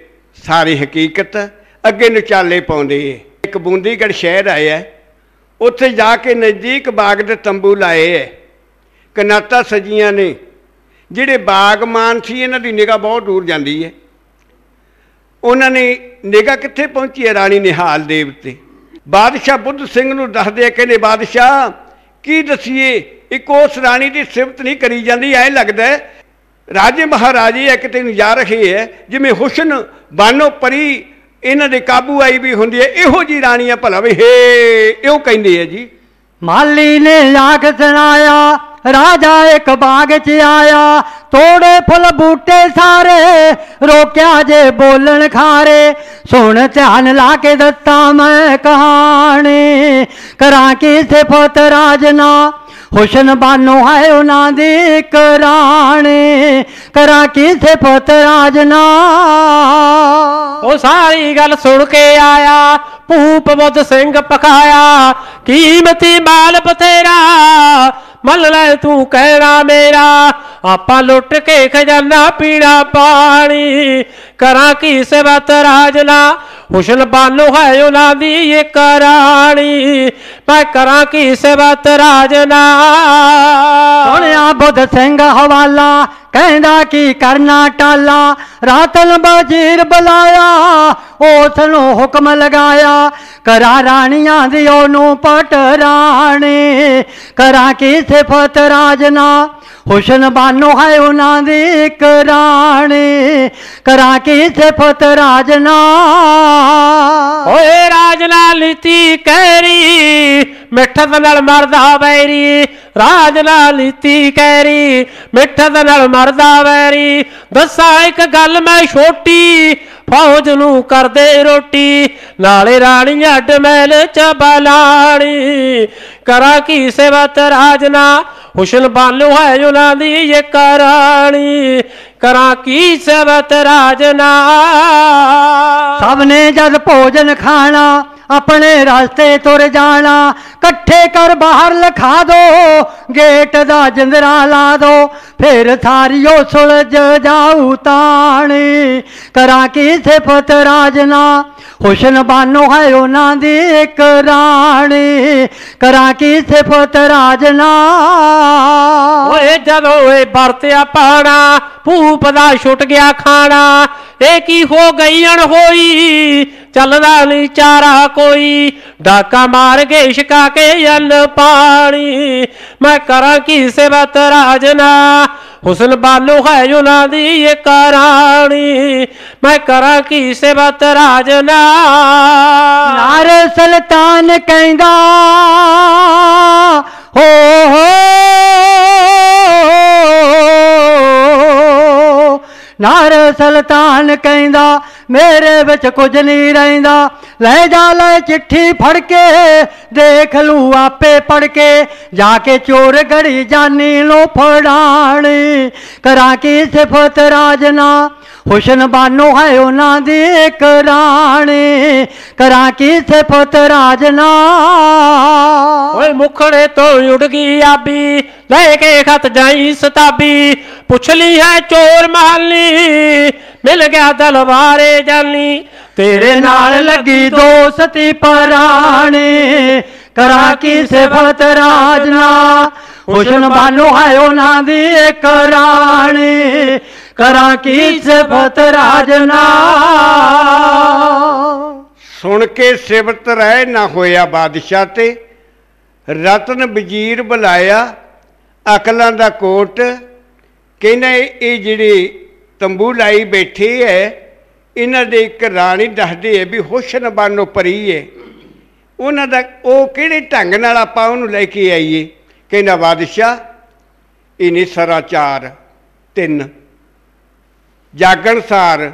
ਸਾਰੀ ਹਕੀਕਤ ਅੱਗੇ ਨੂੰ ਚਾਲੇ ਪਾਉਂਦੇ ਐ ਇੱਕ ਬੂੰਦੀਗੜ ਸ਼ਹਿਰ ਆਇਆ ਉੱਥੇ ਜਾ ਕੇ ਨਜ਼ਦੀਕ ਬਾਗ ਦੇ ਤੰਬੂ ਲਾਏ ਐ ਕਨਾਤਾ ਸਜੀਆਂ ਨੇ ਜਿਹੜੇ ਬਾਗਮਾਨ ਸੀ ਇਹਨਾਂ ਦੀ ਨਿਗਾ ਬਹੁਤ ਦੂਰ ਜਾਂਦੀ ਐ ਉਹਨਾਂ ਨੇ ਨਿਗਾ ਕਿੱਥੇ ਪਹੁੰਚੀ ਹੈ ਰਾਣੀ ਨਿਹਾਲ ਦੇਵ ਤੇ ਬਾਦਸ਼ਾਹ ਬੁੱਧ ਸਿੰਘ ਨੂੰ ਦੱਸਦੇ ਆ ਕਹਿੰਦੇ ਬਾਦਸ਼ਾਹ ਕੀ ਦਸੀਏ ਇੱਕ ਉਸ ਰਾਣੀ ਦੀ ਸਿਫਤ ਨਹੀਂ ਕਰੀ ਜਾਂਦੀ ਐ ਲੱਗਦਾ ਰਾਜੇ ਮਹਾਰਾਜੇ ਕਿਤੇ ਨੂੰ ਯਾਰ ਰਹੇ ਹੈ ਜਿਵੇਂ ਹੁਸਨ ਬਾਨੋ ਪਰੀ ਇਹਨਾਂ ਦੇ ਕਾਬੂ ਆਈ ਵੀ ਹੁੰਦੀ ਹੈ ਇਹੋ ਜੀ ਰਾਣੀਆਂ ਭਲਾ ਵੇ ਹੇ ਇਹੋ ਕਹਿੰਦੇ ਆ ਜੀ
ਮਾਲੀ ਨੇ ਆਖ ਸੁਣਾਇਆ ਰਾਜਾ ਇੱਕ ਬਾਗ 'ਚ ਆਇਆ ਤੋੜੇ ਫੁੱਲ ਬੂਟੇ ਸਾਰੇ ਰੋਕਿਆ ਜੇ ਬੋਲਣ ਖਾਰੇ ਸੁਣ ਧਿਆਨ ਲਾ ਕੇ ਦਿੱਤਾ ਮੈਂ ਕਹਾਣੀ ਕਰਾਂ ਕਿਸੇ ਫਤ ਰਾਜਨਾ ਹੁਸਨ ਬਾਨੋ ਹੈ ਉਹਨਾਂ ਦੀ ਕਰਾਣੀ ਕਰਾਂ ਕਿਸੇ ਫਤ ਰਾਜਨਾ ਉਹ ਸਾਰੀ ਗੱਲ ਸੁਣ ਕੇ ਆਇਆ ਭੂਪ ਬੁੱਧ ਸਿੰਘ ਪਖਾਇਆ ਕੀਮਤੀ ਮਾਲ ਪਥੇਰਾ ਮਲ ਲੈ ਤੂੰ ਕਹਿਣਾ ਮੇਰਾ ਆਪਾਂ ਲੁੱਟ ਕੇ ਖਜ਼ਾਨਾ ਪੀੜਾ ਪਾਣੀ ਕਰਾਂ ਕੀ ਸੇਵਾ ਰਾਜਨਾ ਹੁਸਨ ਬਾਨੋ ਹੈ ਉਹਨਾਂ ਦੀ ਇਹ ਕਰਾਣੀ ਮੈਂ ਕਰਾਂ ਕੀ ਸੇਵਾ ਰਾਜਨਾ ਸੋਹਣਿਆ ਬੁੱਧ ਸਿੰਘ ਹਵਾਲਾ ਕਹਿੰਦਾ ਕੀ ਕਰਨਾ ਟਾਲਾ ਰਾਤਲ ਬਾਜੀਰ ਬੁਲਾਇਆ ਉਸ ਨੂੰ ਹੁਕਮ ਲਗਾਇਆ ਕਰਾ ਰਾਣੀਆਂ ਦੀ ਉਹਨੂੰ ਪਟ ਰਾਣੀ ਕਰਾ ਕੀ ਸਿਫਤ ਰਾਜਨਾ ਹੁਸਨ ਬਾਨੋ ਹੈ ਉਹਨਾਂ ਦੀ ਇੱਕ ਰਾਣੀ ਕਰਾ ਕੀ ਸਿਫਤ ਰਾਜਨਾ ਓਏ ਰਾਜਨਾ ਲੀਤੀ ਕਹਿਰੀ ਮਿੱਠਤ ਨਾਲ ਮਰਦਾ ਬੈਰੀ ਰਾਜਨਾ ਲੀਤੀ ਕਹਿਰੀ ਮਿੱਠਤ ਨਾਲ ਕਰਦਾ ਵੈਰੀ ਦੱਸਾਂ ਇੱਕ ਗੱਲ ਮੈਂ ਛੋਟੀ ਫੌਜ ਨੂੰ ਕਰਦੇ ਰੋਟੀ ਨਾਲੇ ਰਾਣੀ ਅੱਡ ਮਹਿਲ ਚ ਬਲਾਣੀ ਕਰਾ ਕੀ ਸੇਵਾ ਨਾ ਹੁਸਨ ਬਾਲੋ ਹੈ ਉਹਨਾਂ ਦੀ ਇਹ ਕਰਾਣੀ ਕਰਾਂ ਕੀ ਸੇਵਾ ਨਾ ਸਭ ਨੇ ਜਦ ਭੋਜਨ ਖਾਣਾ ਆਪਣੇ ਰਸਤੇ ਤੁਰ ਜਾਣਾ ਇਕੱਠੇ ਕਰ ਬਾਹਰ ਲਖਾ ਦੋ ਗੇਟ ਦਾ ਜਿੰਦਰਾ ਲਾ ਦੋ ਫਿਰ ਥਾਰੀਓ ਸੁਲਝ ਜਾਉ ਤਾਣੀ ਕਰਾਂ ਕੀ ਸਿਫਤ ਰਾਜਨਾ ਹੁਸਨ ਬਾਨੋ ਹੈ ਉਹਨਾਂ ਦੀ ਇੱਕ ਰਾਣੀ ਕਰਾਂ ਕੀ ਸਿਫਤ ਰਾਜਨਾ ਓਏ ਜਦੋਂ ਓਏ ਵਰਤਿਆ ਪਾਣਾ ਭੂਪ ਦਾ ਛੁੱਟ ਗਿਆ ਖਾਣਾ ਇਹ ਕੀ ਹੋ ਗਈ ਹੋਈ ਚੱਲਦਾ ਨਹੀਂ ਚਾਰਾ ਕੋਈ ਡਾਕਾ ਮਾਰ ਕੇ ਇਸ਼ਕਾ ਕੇ ਅਨ ਪਾਣੀ ਮੈਂ ਕਰਾਂ ਕੀ ਸੇਵਾ ਤਰਾਜਨਾ ਹੁਸਨ ਬਾਲੂ ਹੈ ਉਹਨਾਂ ਦੀ ਇਹ ਕਰਾਣੀ ਮੈਂ ਕਰਾਂ ਕੀ ਸੇਵਾ ਤਰਾਜਨਾ ਨਾਰ ਸੁਲਤਾਨ ਕਹਿੰਦਾ ਹੋ ਹੋ ਨਾਰ ਸੁਲਤਾਨ ਕਹਿੰਦਾ ਮੇਰੇ ਵਿੱਚ ਕੁਝ ਨਹੀਂ ਰਹਿੰਦਾ ਲੈ ਜਾ ਲੈ ਚਿੱਠੀ ਫੜ ਕੇ ਦੇਖ ਲੂ ਆਪੇ ਪੜ ਕੇ ਜਾ ਕੇ ਚੋਰ ਗੜੀ ਜਾਨੀ ਲੋ ਫੜਾਣੀ ਕਰਾਂ ਕੀ ਸਿਫਤ ਰਾਜਨਾ ਹੁਸਨ ਬਾਨੋ ਹੈ ਉਹਨਾਂ ਦੇ ਕਰਾਣੇ ਕਰਾਂ ਕਿਸੇ ਪੁੱਤ ਰਾਜਨਾ ਓਏ ਮੁਖੜੇ ਤੋਂ ਉੜ ਗਈ ਆਬੀ ਲੈ ਕੇ ਖਤ ਜਾਈ ਸਤਾਬੀ ਪੁੱਛ ਲਈ ਹੈ ਚੋਰ ਮਹਾਲੀ ਮਿਲ ਗਿਆ ਤਲਵਾਰੇ ਜਾਨੀ ਤੇਰੇ ਨਾਲ ਲੱਗੀ ਦੋਸਤੀ ਪਰਾਣੇ ਕਰਾਂ ਕਿਸੇ ਫਤ ਰਾਜਨਾ ਹੁਸਨ ਬਾਨੋ ਹੈ ਉਹਨਾਂ ਦੇ ਕਰਾਣੇ ਕਰਾਂ ਕੀ ਸਿਫਤ
ਰਾਜਨਾ ਸੁਣ ਕੇ ਸਿਫਤ ਰਹਿ ਨਾ ਹੋਇਆ ਬਾਦਸ਼ਾਹ ਤੇ ਰਤਨ ਵਜ਼ੀਰ ਬੁਲਾਇਆ ਅਕਲਾਂ ਦਾ ਕੋਟ ਕਹਿੰਦਾ ਇਹ ਜਿਹੜੀ ਤੰਬੂ ਲਾਈ ਬੈਠੀ ਹੈ ਇਹਨਾਂ ਦੇ ਇੱਕ ਰਾਣੀ ਦੱਸਦੀ ਐ ਵੀ ਹੁਸਨ ਬਾਨੋ ਪਰੀ ਹੈ ਉਹਨਾਂ ਦਾ ਉਹ ਕਿਹੜੇ ਢੰਗ ਨਾਲ ਆਪਾਂ ਉਹਨੂੰ ਲੈ ਕੇ ਆਈਏ ਕਹਿੰਦਾ ਬਾਦਸ਼ਾਹ ਇਹ ਨੇ ਸਰਾਚਾਰ ਤਿੰਨ ਸੋਚਣ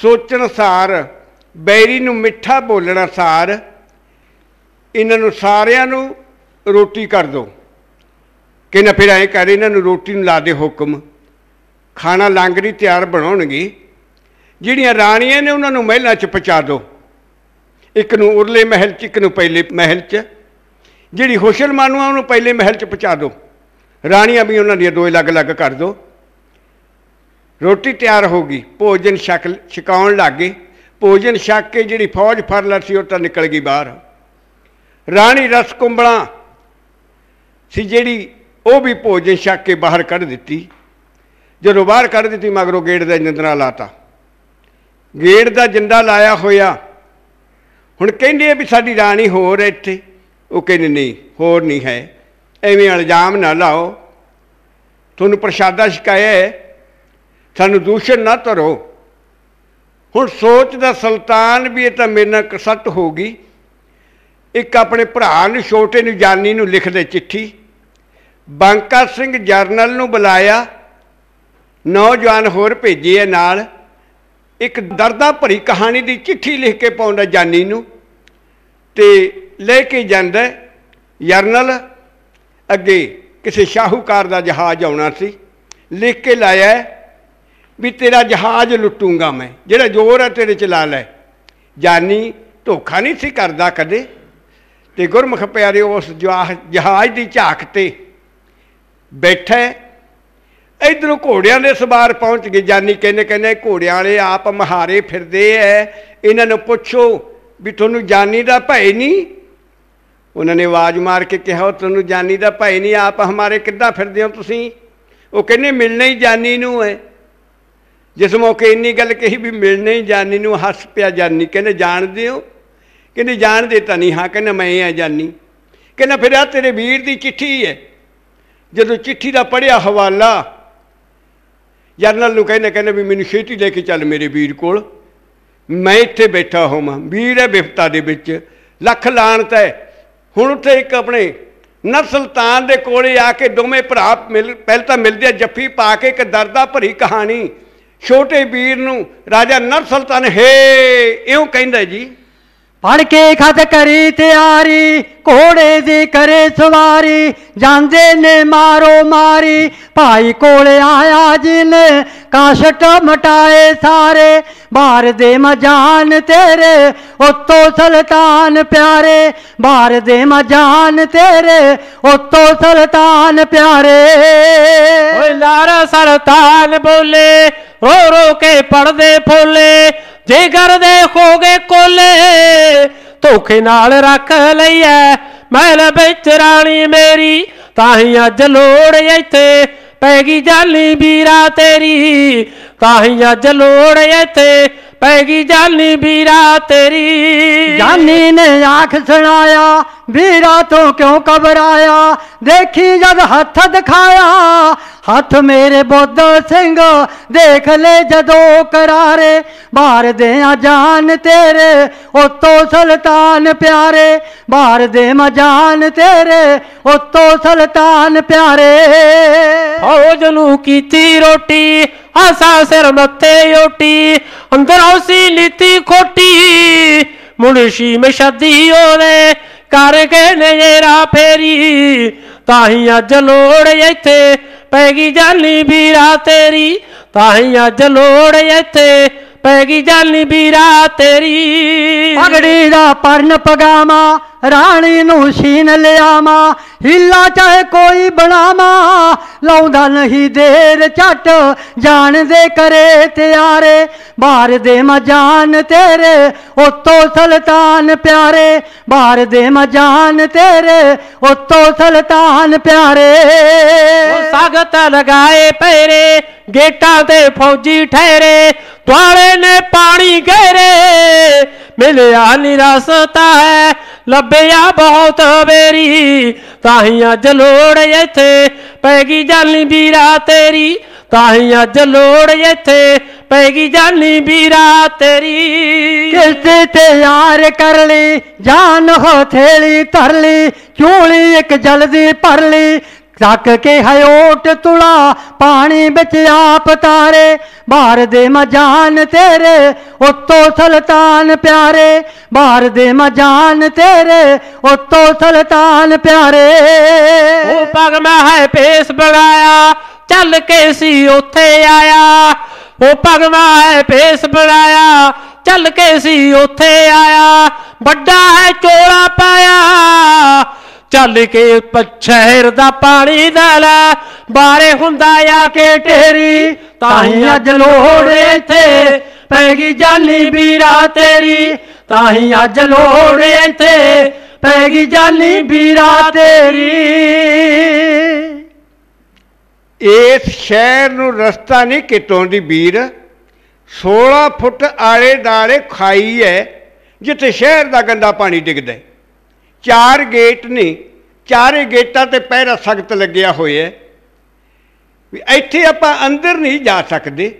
ਸੋਚਣਸਾਰ ਬੈਰੀ ਨੂੰ ਮਿੱਠਾ ਬੋਲਣਾ ਸਾਰ ਇਹਨਾਂ ਨੂੰ ਸਾਰਿਆਂ ਨੂੰ ਰੋਟੀ ਕਰ ਕਿ ਨਾ ਫਿਰ ਐਂ ਰਹੇ ਇਹਨਾਂ ਨੂੰ ਰੋਟੀ ਨੂੰ ਲਾ ਦੇ ਹੁਕਮ ਖਾਣਾ ਲਾਂਗਰੀ ਤਿਆਰ ਬਣਾਉਣਗੇ ਜਿਹੜੀਆਂ ਰਾਣੀਆਂ ਨੇ ਉਹਨਾਂ ਨੂੰ ਮਹਿਲਾਂ 'ਚ ਪਹੁੰਚਾ ਦਿਓ ਇੱਕ ਨੂੰ ਉਰਲੇ ਮਹਿਲ 'ਚ ਇੱਕ ਨੂੰ ਪਹਿਲੇ ਮਹਿਲ 'ਚ ਜਿਹੜੀ ਹੁਸ਼ਲਮਾਨੂ ਮਾਨੂਆ ਉਹਨੂੰ ਪਹਿਲੇ ਮਹਿਲ 'ਚ ਪਹੁੰਚਾ ਦਿਓ ਰਾਣੀਆਂ ਵੀ ਉਹਨਾਂ ਦੀਆਂ ਦੋ ਅਲੱਗ-ਅਲੱਗ ਕਰ ਦਿਓ ਰੋਟੀ ਤਿਆਰ ਹੋ ਗਈ ਭੋਜਨ ਸ਼ਕਲ ਛਕਾਉਣ ਲੱਗੇ ਭੋਜਨ ਛਕ ਕੇ ਜਿਹੜੀ ਫੌਜ ਲੈ ਸੀ ਉਹ ਤਾਂ ਨਿਕਲ ਗਈ ਬਾਹਰ ਰਾਣੀ ਰਸ ਕੁੰਬਲਾ ਸੀ ਜਿਹੜੀ ਉਹ ਵੀ ਭੋਜਨ ਛਕ ਕੇ ਬਾਹਰ ਕੱਢ ਦਿੱਤੀ ਜਦੋਂ ਬਾਹਰ ਕੱਢ ਦਿੱਤੀ ਮਗਰੋਂ ਗੇਟ ਦਾ ਜਿੰਦਰਾ ਲਾਤਾ ਗੇਟ ਦਾ ਜੰਦਾ ਲਾਇਆ ਹੋਇਆ ਹੁਣ ਕਹਿੰਦੇ ਆ ਵੀ ਸਾਡੀ ਰਾਣੀ ਹੋਰ ਇੱਥੇ ਉਹ ਕਹਿੰਦੇ ਨਹੀਂ ਹੋਰ ਨਹੀਂ ਹੈ ਐਵੇਂ ਇਲਜ਼ਾਮ ਨਾ ਲਾਓ ਤੁਹਾਨੂੰ ਪ੍ਰਸ਼ਾਦਾ ਸ਼ਿਕਾਇਆ ਹੈ ਸਾਨੂੰ ਦੂਸ਼ਣ ਨਾ ਧਰੋ ਹੁਣ ਸੋਚ ਦਾ ਸੁਲਤਾਨ ਵੀ ਇਹ ਤਾਂ ਮੇਰੇ ਨਾਲ ਹੋ ਗਈ ਇੱਕ ਆਪਣੇ ਭਰਾ ਨੂੰ ਛੋਟੇ ਨੂੰ ਜਾਨੀ ਨੂੰ ਲਿਖਦੇ ਚਿੱਠੀ ਬੰਕਾ ਸਿੰਘ ਜਰਨਲ ਨੂੰ ਬੁਲਾਇਆ ਨੌਜਵਾਨ ਹੋਰ ਭੇਜੀ ਨਾਲ ਇੱਕ ਦਰਦਾਂ ਭਰੀ ਕਹਾਣੀ ਦੀ ਚਿੱਠੀ ਲਿਖ ਕੇ ਪਾਉਂਦਾ ਜਾਨੀ ਨੂੰ ਤੇ ਲੈ ਕੇ ਜਾਂਦਾ ਜਰਨਲ ਅੱਗੇ ਕਿਸੇ ਸ਼ਾਹੂਕਾਰ ਦਾ ਜਹਾਜ਼ ਆਉਣਾ ਸੀ ਲਿਖ ਕੇ ਲਾਇਆ ਵੀ ਤੇਰਾ ਜਹਾਜ਼ ਲੁੱਟੂਗਾ ਮੈਂ ਜਿਹੜਾ ਜ਼ੋਰ ਹੈ ਤੇਰੇ ਚ ਲਾ ਲੈ ਜਾਨੀ ਧੋਖਾ ਨਹੀਂ ਸੀ ਕਰਦਾ ਕਦੇ ਤੇ ਗੁਰਮਖ ਪਿਆਰੇ ਉਸ ਜਹਾਜ਼ ਦੀ ਝਾਕ ਤੇ ਬੈਠਾ ਇਧਰੋਂ ਘੋੜਿਆਂ ਦੇ ਸਵਾਰ ਪਹੁੰਚ ਗਏ ਜਾਨੀ ਕਹਿੰਦੇ ਕਹਿੰਦੇ ਘੋੜਿਆਂ ਵਾਲੇ ਆਪ ਮਹਾਰੇ ਫਿਰਦੇ ਐ ਇਹਨਾਂ ਨੂੰ ਪੁੱਛੋ ਵੀ ਤੁਹਾਨੂੰ ਜਾਨੀ ਦਾ ਭੈ ਨਹੀਂ ਉਹਨਾਂ ਨੇ ਆਵਾਜ਼ ਮਾਰ ਕੇ ਕਿਹਾ ਤੁਹਾਨੂੰ ਜਾਨੀ ਦਾ ਭੈ ਨਹੀਂ ਆਪ ਹਮਾਰੇ ਕਿੱਦਾਂ ਫਿਰਦੇ ਹੋ ਤੁਸੀਂ ਉਹ ਕਹਿੰਦੇ ਮਿਲਣਾ ਹੀ ਜਾਨੀ ਨੂੰ ਐ ਜਿਸ ਮੌਕੇ ਇੰਨੀ ਗੱਲ ਕਹੀ ਵੀ ਮਿਲਣੇ ਹੀ ਜਾਨੀ ਨੂੰ ਹੱਸ ਪਿਆ ਜਾਨੀ ਕਹਿੰਦੇ ਜਾਣਦੇ ਹੋ ਕਹਿੰਦੇ ਜਾਣਦੇ ਤਾਂ ਨਹੀਂ ਹਾਂ ਕਹਿੰਦੇ ਮੈਂ ਆ ਜਾਨੀ ਕਹਿੰਦਾ ਫਿਰ ਆ ਤੇਰੇ ਵੀਰ ਦੀ ਚਿੱਠੀ ਹੈ ਜਦੋਂ ਚਿੱਠੀ ਦਾ ਪੜਿਆ ਹਵਾਲਾ ਜਰਨਲ ਨੂੰ ਕਹਿੰਦੇ ਕਹਿੰਦੇ ਵੀ ਮੈਨੂੰ ਛੇਤੀ ਲੈ ਕੇ ਚੱਲ ਮੇਰੇ ਵੀਰ ਕੋਲ ਮੈਂ ਇੱਥੇ ਬੈਠਾ ਹੋਵਾਂ ਵੀਰ ਹੈ ਵਿਫਤਾ ਦੇ ਵਿੱਚ ਲੱਖ ਲਾਣ ਹੈ ਹੁਣ ਉੱਥੇ ਇੱਕ ਆਪਣੇ ਨਰ ਸੁਲਤਾਨ ਦੇ ਕੋਲੇ ਆ ਕੇ ਦੋਵੇਂ ਭਰਾ ਮਿਲ ਪਹਿਲ ਤਾਂ ਮਿਲਦੇ ਜੱਫੀ ਪਾ ਕੇ ਇੱਕ ਦਰਦਾ ਭਰੀ ਕਹਾਣੀ ਛੋਟੇ ਵੀਰ ਨੂੰ ਰਾਜਾ ਨਰਸਲਤਨ ਹੈ ਇਉਂ ਕਹਿੰਦਾ ਜੀ ਪੜ ਕੇ ਖਤ
ਕਰੀ ਤਿਆਰੀ ਕੋੜੇ ਦੀ ਕਰੇ ਸਵਾਰੀ ਜਾਂਦੇ ਨੇ ਮਾਰੋ ਮਾਰੀ ਭਾਈ ਕੋਲ ਆਇਆ ਜਿਨੇ ਕਾਸ਼ਟ ਮਟਾਏ ਸਾਰੇ ਬਾਹਰ ਦੇ ਮਜਾਨ ਤੇਰੇ ਉਤੋਂ ਸੁਲਤਾਨ ਪਿਆਰੇ ਬਾਹਰ ਦੇ ਮਜਾਨ ਤੇਰੇ ਉਤੋਂ ਸੁਲਤਾਨ ਪਿਆਰੇ ਓਏ ਨਾਰਾ ਸੁਲਤਾਨ ਬੋਲੇ ਰੋ ਰੋ ਕੇ ਪੜਦੇ ਫੋਲੇ ਜੇ ਘਰ ਦੇ ਹੋਗੇ ਕੋਲੇ ਧੋਖੇ ਨਾਲ ਰੱਖ ਲਈਐ ਮਹਿਲ ਵਿੱਚ ਰਾਣੀ ਮੇਰੀ ਤਾਂ ਹੀ ਅੱਜ ਲੋੜ ਇੱਥੇ ਪੈ ਗਈ ਜਾਲੀ ਵੀਰਾ ਤੇਰੀ ਤਾਂ ਹੀ ਅੱਜ ਲੋੜ ਇੱਥੇ ਪੈ ਗਈ ਜਾਲੀ ਵੀਰਾ ਤੇਰੀ ਜਾਨੀ ਨੇ ਆਖ ਸੁਣਾਇਆ ਵੀਰਾ ਤੂੰ ਕਿਉਂ ਕਬਰਾਇਆ ਦੇਖੀ ਜਦ ਹੱਥ ਦਿਖਾਇਆ ਹੱਥ ਮੇਰੇ ਬੁੱਧ ਸਿੰਘ ਦੇਖ ਲੈ ਜਦੋਂ ਕਰਾਰੇ ਬਾਹਰ ਦੇ ਆ ਜਾਨ ਤੇਰੇ ਉਤੋਂ ਸੁਲਤਾਨ ਪਿਆਰੇ ਬਾਹਰ ਦੇ ਮਾ ਜਾਨ ਤੇਰੇ ਉਤੋਂ ਸੁਲਤਾਨ ਪਿਆਰੇ ਫੌਜ ਨੂੰ ਕੀਤੀ ਰੋਟੀ ਆਸਾ ਸਿਰ ਮੱਥੇ ਓਟੀ ਅੰਦਰ ਹੌਸੀ ਨੀਤੀ ਖੋਟੀ ਮੁਨਸ਼ੀ ਮਸ਼ਦੀ ਹੋਵੇ ਕਰਕੇ ਨਜ਼ਰਾ ਫੇਰੀ ਤਾਹੀਂ ਅੱਜ ਲੋੜ ਇੱਥੇ ਪੈ ਗਈ ਜਾਨੀ ਵੀਰਾ ਤੇਰੀ ਤਾਹੀਂ ਅੱਜ ਲੋੜ ਇੱਥੇ ਪੈ ਗਈ ਜਾਨੀ ਵੀਰਾ ਤੇਰੀ ਪਗੜੀ ਦਾ ਪਰਨ ਪਗਾਮਾ ਰਾਣੀ ਨੂੰ ਸੀਨ ਲਿਆਵਾ ਹਿੱਲਾ ਚਾਹੇ ਕੋਈ ਬਣਾਵਾ ਲਾਉਂਦਾ ਨਹੀਂ ਦੇਰ ਛੱਟ ਜਾਣਦੇ ਕਰੇ ਤਿਆਰੇ ਬਾਹਰ ਦੇ ਮਜਾਨ ਤੇਰੇ ਉਤੋਂ ਸੁਲਤਾਨ ਪਿਆਰੇ ਬਾਹਰ ਦੇ ਮਜਾਨ ਤੇਰੇ ਉਤੋਂ ਸੁਲਤਾਨ ਪਿਆਰੇ ਸਾਗਤ ਲਗਾਏ ਪੈਰੇ ਗੇਟਾਂ ਤੇ ਫੌਜੀ ਠਹਿਰੇ ਦੁਆਲੇ ਨੇ ਪਾਣੀ ਘੇਰੇ ਮਿਲਿਆ ਨਿਰਸਤਾ ਹੈ ਲੱਭਿਆ ਬਹੁਤ ਤਾਂ ਹੀ ਅੱਜ ਲੋੜ ਇੱਥੇ ਪੈ ਗਈ ਜਾਨੀ ਵੀਰਾ ਤੇਰੀ ਹੀ ਅੱਜ ਲੋੜ ਇੱਥੇ ਗਈ ਜਾਨੀ ਵੀਰਾ ਤੇਰੀ ਕਿਸੇ ਤੇ ਯਾਰ ਕਰ ਲਈ ਜਾਨ ਹੋ ਥੇਲੀ ਧਰ ਲਈ ਚੂਲੀ ਇੱਕ ਜਲਦੀ ਭਰ ਲਈ ਰੱਖ ਕੇ ਹਯੋਟ ਤੁਲਾ ਪਾਣੀ ਵਿੱਚ ਆਪ ਤਾਰੇ ਬਾਹਰ ਦੇ ਮਜਾਨ ਤੇਰੇ ਉਤੋਂ ਸੁਲਤਾਨ ਪਿਆਰੇ ਬਾਹਰ ਦੇ ਮਜਾਨ ਤੇਰੇ ਉਤੋਂ ਸੁਲਤਾਨ ਪਿਆਰੇ ਉਹ ਪਗ ਮੈਂ ਹੈ ਪੇਸ ਬਗਾਇਆ ਚੱਲ ਕੇ ਸੀ ਉੱਥੇ ਆਇਆ ਉਹ ਭਗਵਾ ਹੈ ਪੇਸ ਬਣਾਇਆ ਚੱਲ ਕੇ ਸੀ ਉੱਥੇ ਆਇਆ ਵੱਡਾ ਹੈ ਚੋਲਾ ਪਾਇਆ ਚੱਲ ਕੇ ਸ਼ਹਿਰ ਦਾ ਪਾਣੀ ਦਾ ਲੈ ਬਾਰੇ ਹੁੰਦਾ ਆ ਕੇ ਢੇਰੀ ਤਾਂ ਹੀ ਅੱਜ ਲੋੜ ਇੱਥੇ ਪੈ ਗਈ ਜਾਨੀ ਵੀਰਾ ਤੇਰੀ ਤਾਂ ਹੀ ਅੱਜ ਲੋੜ
ਇੱਥੇ ਪੈ ਗਈ ਜਾਨੀ ਵੀਰਾ ਤੇਰੀ ਇਸ ਸ਼ਹਿਰ ਨੂੰ ਰਸਤਾ ਨਹੀਂ ਕਿਤੋਂ ਦੀ ਵੀਰ 16 ਫੁੱਟ ਆਲੇ ਦਾਲੇ ਖਾਈ ਹੈ ਜਿੱਥੇ ਸ਼ਹਿਰ ਦਾ ਗੰਦਾ ਪਾਣੀ ਡਿੱਗਦਾ ਚਾਰ ਗੇਟ ਨੇ ਚਾਰੇ ਗੇਟਾਂ ਤੇ ਪਹਿਰਾ ਸਖਤ ਲੱਗਿਆ ਹੋਇਆ ਹੈ ਵੀ ਇੱਥੇ ਆਪਾਂ ਅੰਦਰ ਨਹੀਂ ਜਾ ਸਕਦੇ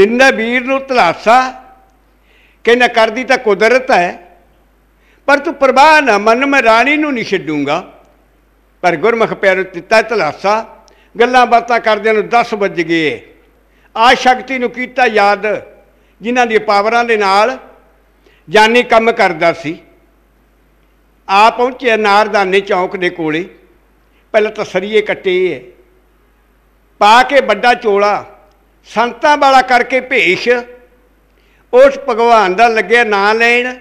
ਦਿੰਦਾ ਵੀਰ ਨੂੰ ਤਲਾਸਾ ਕਹਿੰਦਾ ਕਰਦੀ ਤਾਂ ਕੁਦਰਤ ਹੈ ਪਰ ਤੂੰ ਪ੍ਰਵਾਹ ਨਾ ਮਨ ਮੈਂ ਰਾਣੀ ਨੂੰ ਨਹੀਂ ਛੱਡੂੰਗਾ ਪਰ ਗੁਰਮਖ ਪਿਆਰ ਦਿੱਤਾ ਤਲਾਸਾ ਗੱਲਾਂ ਬਾਤਾਂ ਕਰਦਿਆਂ ਨੂੰ 10 ਵਜ ਗਏ ਆ ਸ਼ਕਤੀ ਨੂੰ ਕੀਤਾ ਯਾਦ ਜਿਨ੍ਹਾਂ ਦੀ ਪਾਵਰਾਂ ਦੇ ਨਾਲ ਜਾਨੀ ਕੰਮ ਕਰਦਾ ਸੀ ਆ ਪਹੁੰਚਿਆ ਨਾਰਦਾਨੇ ਚੌਂਕ ਦੇ ਕੋਲੇ ਪਹਿਲਾਂ ਤਾਂ ਸਰੀਏ ਕੱਟੇ ਐ ਪਾ ਕੇ ਵੱਡਾ ਚੋਲਾ ਸੰਤਾਂ ਵਾਲਾ ਕਰਕੇ ਭੇਸ਼ ਉਸ ਭਗਵਾਨ ਦਾ ਲੱਗਿਆ ਨਾਂ ਲੈਣ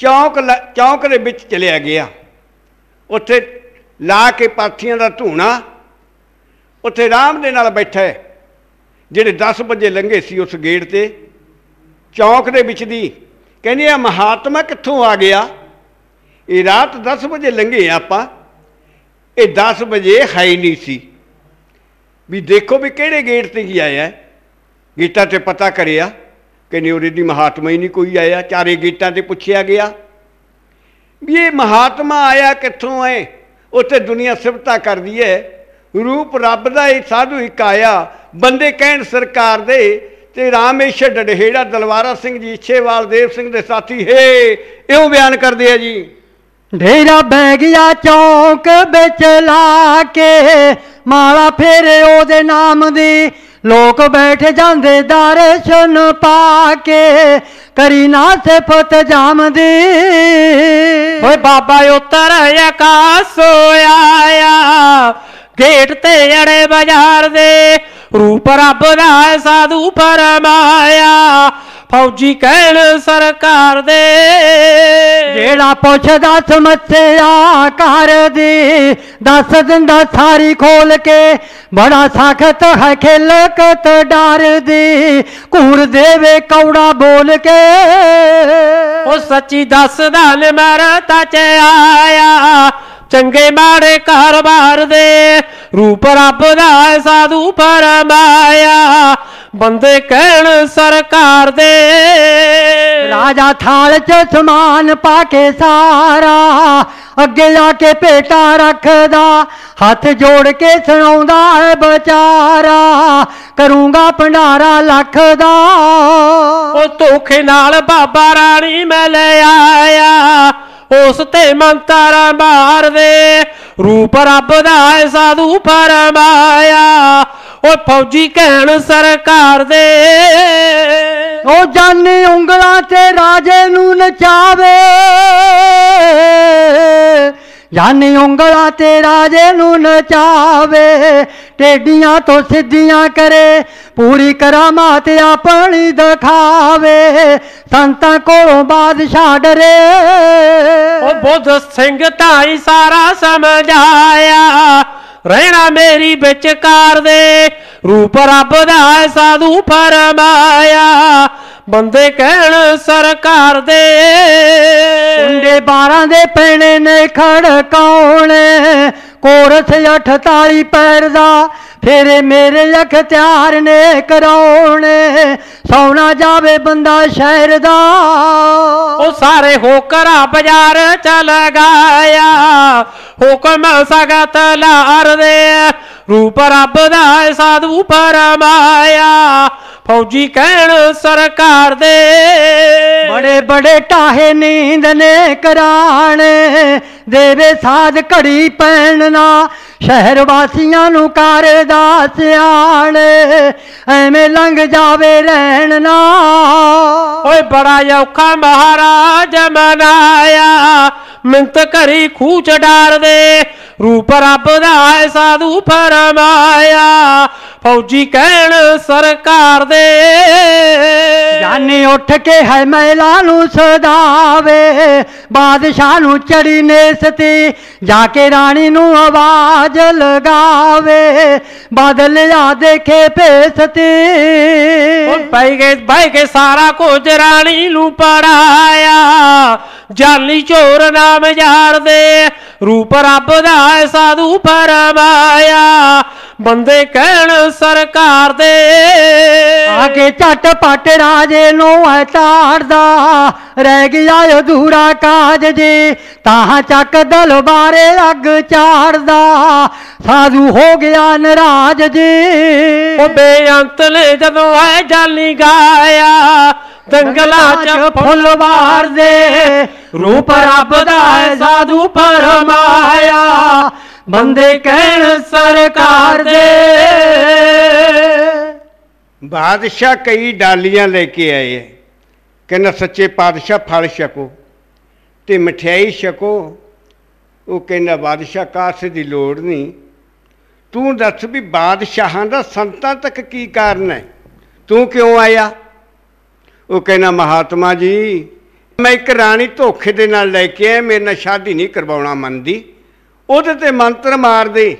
ਚੌਂਕ ਚੌਂਕ ਦੇ ਵਿੱਚ ਚਲਿਆ ਗਿਆ ਉੱਥੇ ਲਾ ਕੇ ਪਾਥੀਆਂ ਦਾ ਧੂਣਾ ਉੱਥੇ ਰਾਮ ਦੇ ਨਾਲ ਬੈਠਾ ਜਿਹੜੇ 10 ਵਜੇ ਲੰਘੇ ਸੀ ਉਸ ਗੇਟ ਤੇ ਚੌਂਕ ਦੇ ਵਿੱਚ ਦੀ ਕਹਿੰਦੇ ਆ ਮਹਾਤਮਾ ਕਿੱਥੋਂ ਆ ਗਿਆ ਇਹ ਰਾਤ 10 ਵਜੇ ਲੰਘੇ ਆਪਾਂ ਇਹ 10 ਵਜੇ ਹੈ ਨਹੀਂ ਸੀ ਵੀ ਦੇਖੋ ਵੀ ਕਿਹੜੇ ਗੇਟ ਤੇ ਕੀ ਆਇਆ ਗੇਟਾਂ ਤੇ ਪਤਾ ਕਰਿਆ ਕਿ ਨਿਉਰੀ ਦੀ ਮਹਾਤਮਾ ਹੀ ਨਹੀਂ ਕੋਈ ਆਇਆ ਚਾਰੇ ਗੇਟਾਂ ਤੇ ਪੁੱਛਿਆ ਗਿਆ ਵੀ ਇਹ ਮਹਾਤਮਾ ਆਇਆ ਕਿੱਥੋਂ ਹੈ ਉੱਥੇ ਦੁਨੀਆ ਸਿਫਤਾ ਕਰਦੀ ਹੈ ਰੂਪ ਰੱਬ ਦਾ ਇਹ ਸਾਧੂ ਇੱਕ ਆਇਆ ਬੰਦੇ ਕਹਿਣ ਸਰਕਾਰ ਦੇ ਤੇ ਰਾਮੇਸ਼ਰ ਡਡਹੇੜਾ ਦਲਵਾਰਾ ਸਿੰਘ ਜੀ ਛੇਵਾਲ ਦੇਵ ਸਿੰਘ ਦੇ ਸਾਥੀ ਹੈ ਇਉਂ ਬਿਆਨ ਕਰਦੇ ਆ ਜੀ
ਢੇਰਾ ਬਹਿ ਗਿਆ ਚੌਂਕ ਵਿੱਚ ਲਾ ਕੇ ਮਾਲਾ ਫੇਰੇ ਉਹਦੇ ਨਾਮ ਦੀ ਲੋਕ ਬੈਠ ਜਾਂਦੇ ਦਰਸ਼ਨ ਪਾ ਕੇ ਕਰੀ ਨਾ ਸਿਫਤ ਜਾਮਦੀ ਓਏ ਬਾਬਾ ਉਤਰ ਆਕਾਸੋ ਆਇਆ ਗੇਟ ਤੇ ਅੜੇ ਬਾਜ਼ਾਰ ਦੇ ਰੂਪ ਰੱਬ ਦਾ ਸਾਧੂ ਪਰਮਾਇਆ ਫੌਜੀ ਕਹਿਣ ਸਰਕਾਰ ਦੇ ਜਿਹੜਾ ਪੁੱਛਦਾ ਸਮੱਸਿਆ ਘਰ ਦੀ ਦੱਸ ਦਿੰਦਾ ਸਾਰੀ ਖੋਲ ਕੇ ਬੜਾ ਸਖਤ ਹੈ ਖੇਲਕਤ ਡਰ ਦੀ ਘੂਰ ਦੇਵੇ ਕੌੜਾ ਬੋਲ ਕੇ ਉਹ ਸੱਚੀ ਦੱਸਦਾ ਨ ਮਰਤਾ ਚ ਆਇਆ ਚੰਗੇ ਮਾੜੇ ਕਾਰਬਾਰ ਦੇ ਰੂਪ ਰੱਬ ਦਾ ਸਾਧੂ ਪਰਮਾਇਆ ਬੰਦੇ ਕਹਿਣ ਸਰਕਾਰ ਦੇ ਰਾਜਾ ਥਾਲ ਚ ਸਮਾਨ ਪਾ ਕੇ ਸਾਰਾ ਅੱਗੇ ਲਾ ਕੇ ਭੇਟਾ ਰੱਖਦਾ ਹੱਥ ਜੋੜ ਕੇ ਸੁਣਾਉਂਦਾ ਹੈ ਵਿਚਾਰਾ ਕਰੂੰਗਾ ਭੰਡਾਰਾ ਲੱਖ ਦਾ ਉਹ ਧੋਖੇ ਨਾਲ ਬਾਬਾ ਰਾਣੀ ਮੈਂ ਲੈ ਆਇਆ ਉਸ ਤੇ ਮੰਤਰਾ ਮਾਰਦੇ ਰੂਪ ਰੱਬ ਦਾ ਸਾਧੂ ਪਰਮਾਇਆ ਓ ਫੌਜੀ ਕਹਿਣ ਸਰਕਾਰ ਦੇ ਉਹ ਜਾਨੀ ਉਂਗਲਾਂ ਤੇ ਰਾਜੇ ਨੂੰ ਨਚਾਵੇ ਜਾਨੀ ਉਂਗਲਾਂ ਤੇ ਰਾਜੇ ਨੂੰ ਨਚਾਵੇ ਟੇਡੀਆਂ ਤੋਂ ਸਿੱਧੀਆਂ ਕਰੇ ਪੂਰੀ ਕਰਾਮਾਤ ਆਪਣੀ ਦਿਖਾਵੇ ਸੰਤਾਂ ਕੋਲੋਂ ਬਾਦਸ਼ਾਹ ਡਰੇ ਉਹ ਬੁੱਧ ਸਿੰਘ ਧਾਈ ਸਾਰਾ ਸਮਝਾਇਆ ਰਹਿਣਾ ਮੇਰੀ ਵਿਚਕਾਰ ਦੇ ਰੂਪ ਰੱਬ ਦਾ ਸਾਧੂ ਫਰਮਾਇਆ ਬੰਦੇ ਕਹਿਣ ਸਰਕਾਰ ਦੇ ਉੰਡੇ 12 ਦੇ ਪੈਣੇ ਨੇ ਖੜਕਾਉਣੇ ਕੋਰਸ 48 ਪੈਰ ਦਾ ਫੇਰੇ ਮੇਰੇ ਤਿਆਰ ਨੇ ਕਰਾਉਣੇ ਸੌਣਾ ਜਾਵੇ ਬੰਦਾ ਸ਼ਹਿਰ ਦਾ ਉਹ ਸਾਰੇ ਹੋਕਰਾ ਬਾਜ਼ਾਰ ਚਲ ਗਾਇਆ ਹੁਕਮ ਸਗਤ ਲਾਰ ਦੇ ਰੂਪ ਰੱਬ ਦਾ ਸਾਧੂ ਪਰਮਾਇਆ ਫੌਜੀ ਕਹਿਣ ਸਰਕਾਰ ਦੇ ਬੜੇ ਬੜੇ ਟਾਹੇ ਨੀਂਦ ਨੇ ਕਰਾਣੇ ਦੇਵੇ ਸਾਧ ਘੜੀ ਪੈਣ ਨਾ ਸ਼ਹਿਰ ਵਾਸੀਆਂ ਨੂੰ ਕਰਦਾ ਸਿਆਣ ਐਵੇਂ ਲੰਘ ਜਾਵੇ ਰਹਿਣ ਨਾ ਓਏ ਬੜਾ ਔਖਾ ਮਹਾਰਾਜ ਮਨਾਇਆ ਮਿੰਤ ਕਰੀ ਖੂਚ ਡਾਰ ਦੇ ਰੂਪ ਰੱਬ ਦਾ ਸਾਧੂ ਫਰਮਾਇਆ ਫੌਜੀ ਕਹਿਣ ਸਰਕਾਰ ਦੇ ਜਾਨੇ ਉੱਠ ਕੇ ਹੈ ਮਹਿਲਾ ਨੂੰ ਸਦਾਵੇ ਬਾਦਸ਼ਾਹ ਨੂੰ ਚੜੀ ਨੇਸਤੀ ਜਾ ਕੇ ਰਾਣੀ ਨੂੰ ਆਵਾਜ਼ ਲਗਾਵੇ ਬਦਲ ਆ ਦੇਖੇ ਪੇਸਤੀ ਉਹ ਭਾਈ ਗਏ ਭਾਈ ਕੇ ਸਾਰਾ ਕੁਝ ਰਾਣੀ ਨੂੰ ਪੜਾਇਆ ਜਾਨੀ ਚੋਰ ਨਾਮ ਜਾਣਦੇ ਰੂਪ ਰੱਬ ਦਾ ਸਾਧੂ ਫਰਮਾਇਆ ਬੰਦੇ ਕਹਿਣ ਸਰਕਾਰ ਦੇ ਆ ਕੇ ਪਟ ਰਾਜੇ ਨੂੰ ਐ ਤਾੜਦਾ ਰਹਿ ਗਿਆ ਅਧੂਰਾ ਕਾਜ ਜੀ ਤਾਂ ਚੱਕ ਦਲਬਾਰੇ ਅੱਗ ਚਾੜਦਾ ਸਾਧੂ ਹੋ ਗਿਆ ਨਰਾਜ ਜੀ ਉਹ ਬੇਅੰਤਲੇ ਜਦੋਂ ਐ ਜਾਲੀ ਗਾਇਆ ਦੰਗਲਾ ਚ ਫੁੱਲ ਵਾਰਦੇ ਦੇ ਰੂਪ ਰੱਬ ਦਾ ਐ ਸਾਧੂ ਪਰਮਾਇਆ ਬੰਦੇ
ਕਹਿਣ ਸਰਕਾਰ ਦੇ ਬਾਦਸ਼ਾਹ ਕਈ ਡਾਲੀਆਂ ਲੈ ਕੇ ਆਏ ਹੈ ਕਹਿੰਦਾ ਸੱਚੇ ਪਾਦਸ਼ਾਹ ਫਲ ਛਕੋ ਤੇ ਮਠਿਆਈ ਛਕੋ ਉਹ ਕਹਿੰਦਾ ਬਾਦਸ਼ਾਹ ਕਾਸੇ ਦੀ ਲੋੜ ਨਹੀਂ ਤੂੰ ਦੱਸ ਵੀ ਬਾਦਸ਼ਾਹਾਂ ਦਾ ਸੰਤਾਂ ਤੱਕ ਕੀ ਕਾਰਨ ਹੈ ਤੂੰ ਕਿਉਂ ਆਇਆ ਉਹ ਕਹਿੰਦਾ ਮਹਾਤਮਾ ਜੀ ਮੈਂ ਇੱਕ ਰਾਣੀ ਧੋਖੇ ਦੇ ਨਾਲ ਲੈ ਕੇ ਆਇਆ ਮੇਰੇ ਨਾਲ ਸ਼ਾਦੀ ਨਹੀਂ ਕਰਵਾਉਣਾ ਮੰਨਦੀ ਉਹਦੇ ਤੇ ਮੰਤਰ ਮਾਰ ਦੇ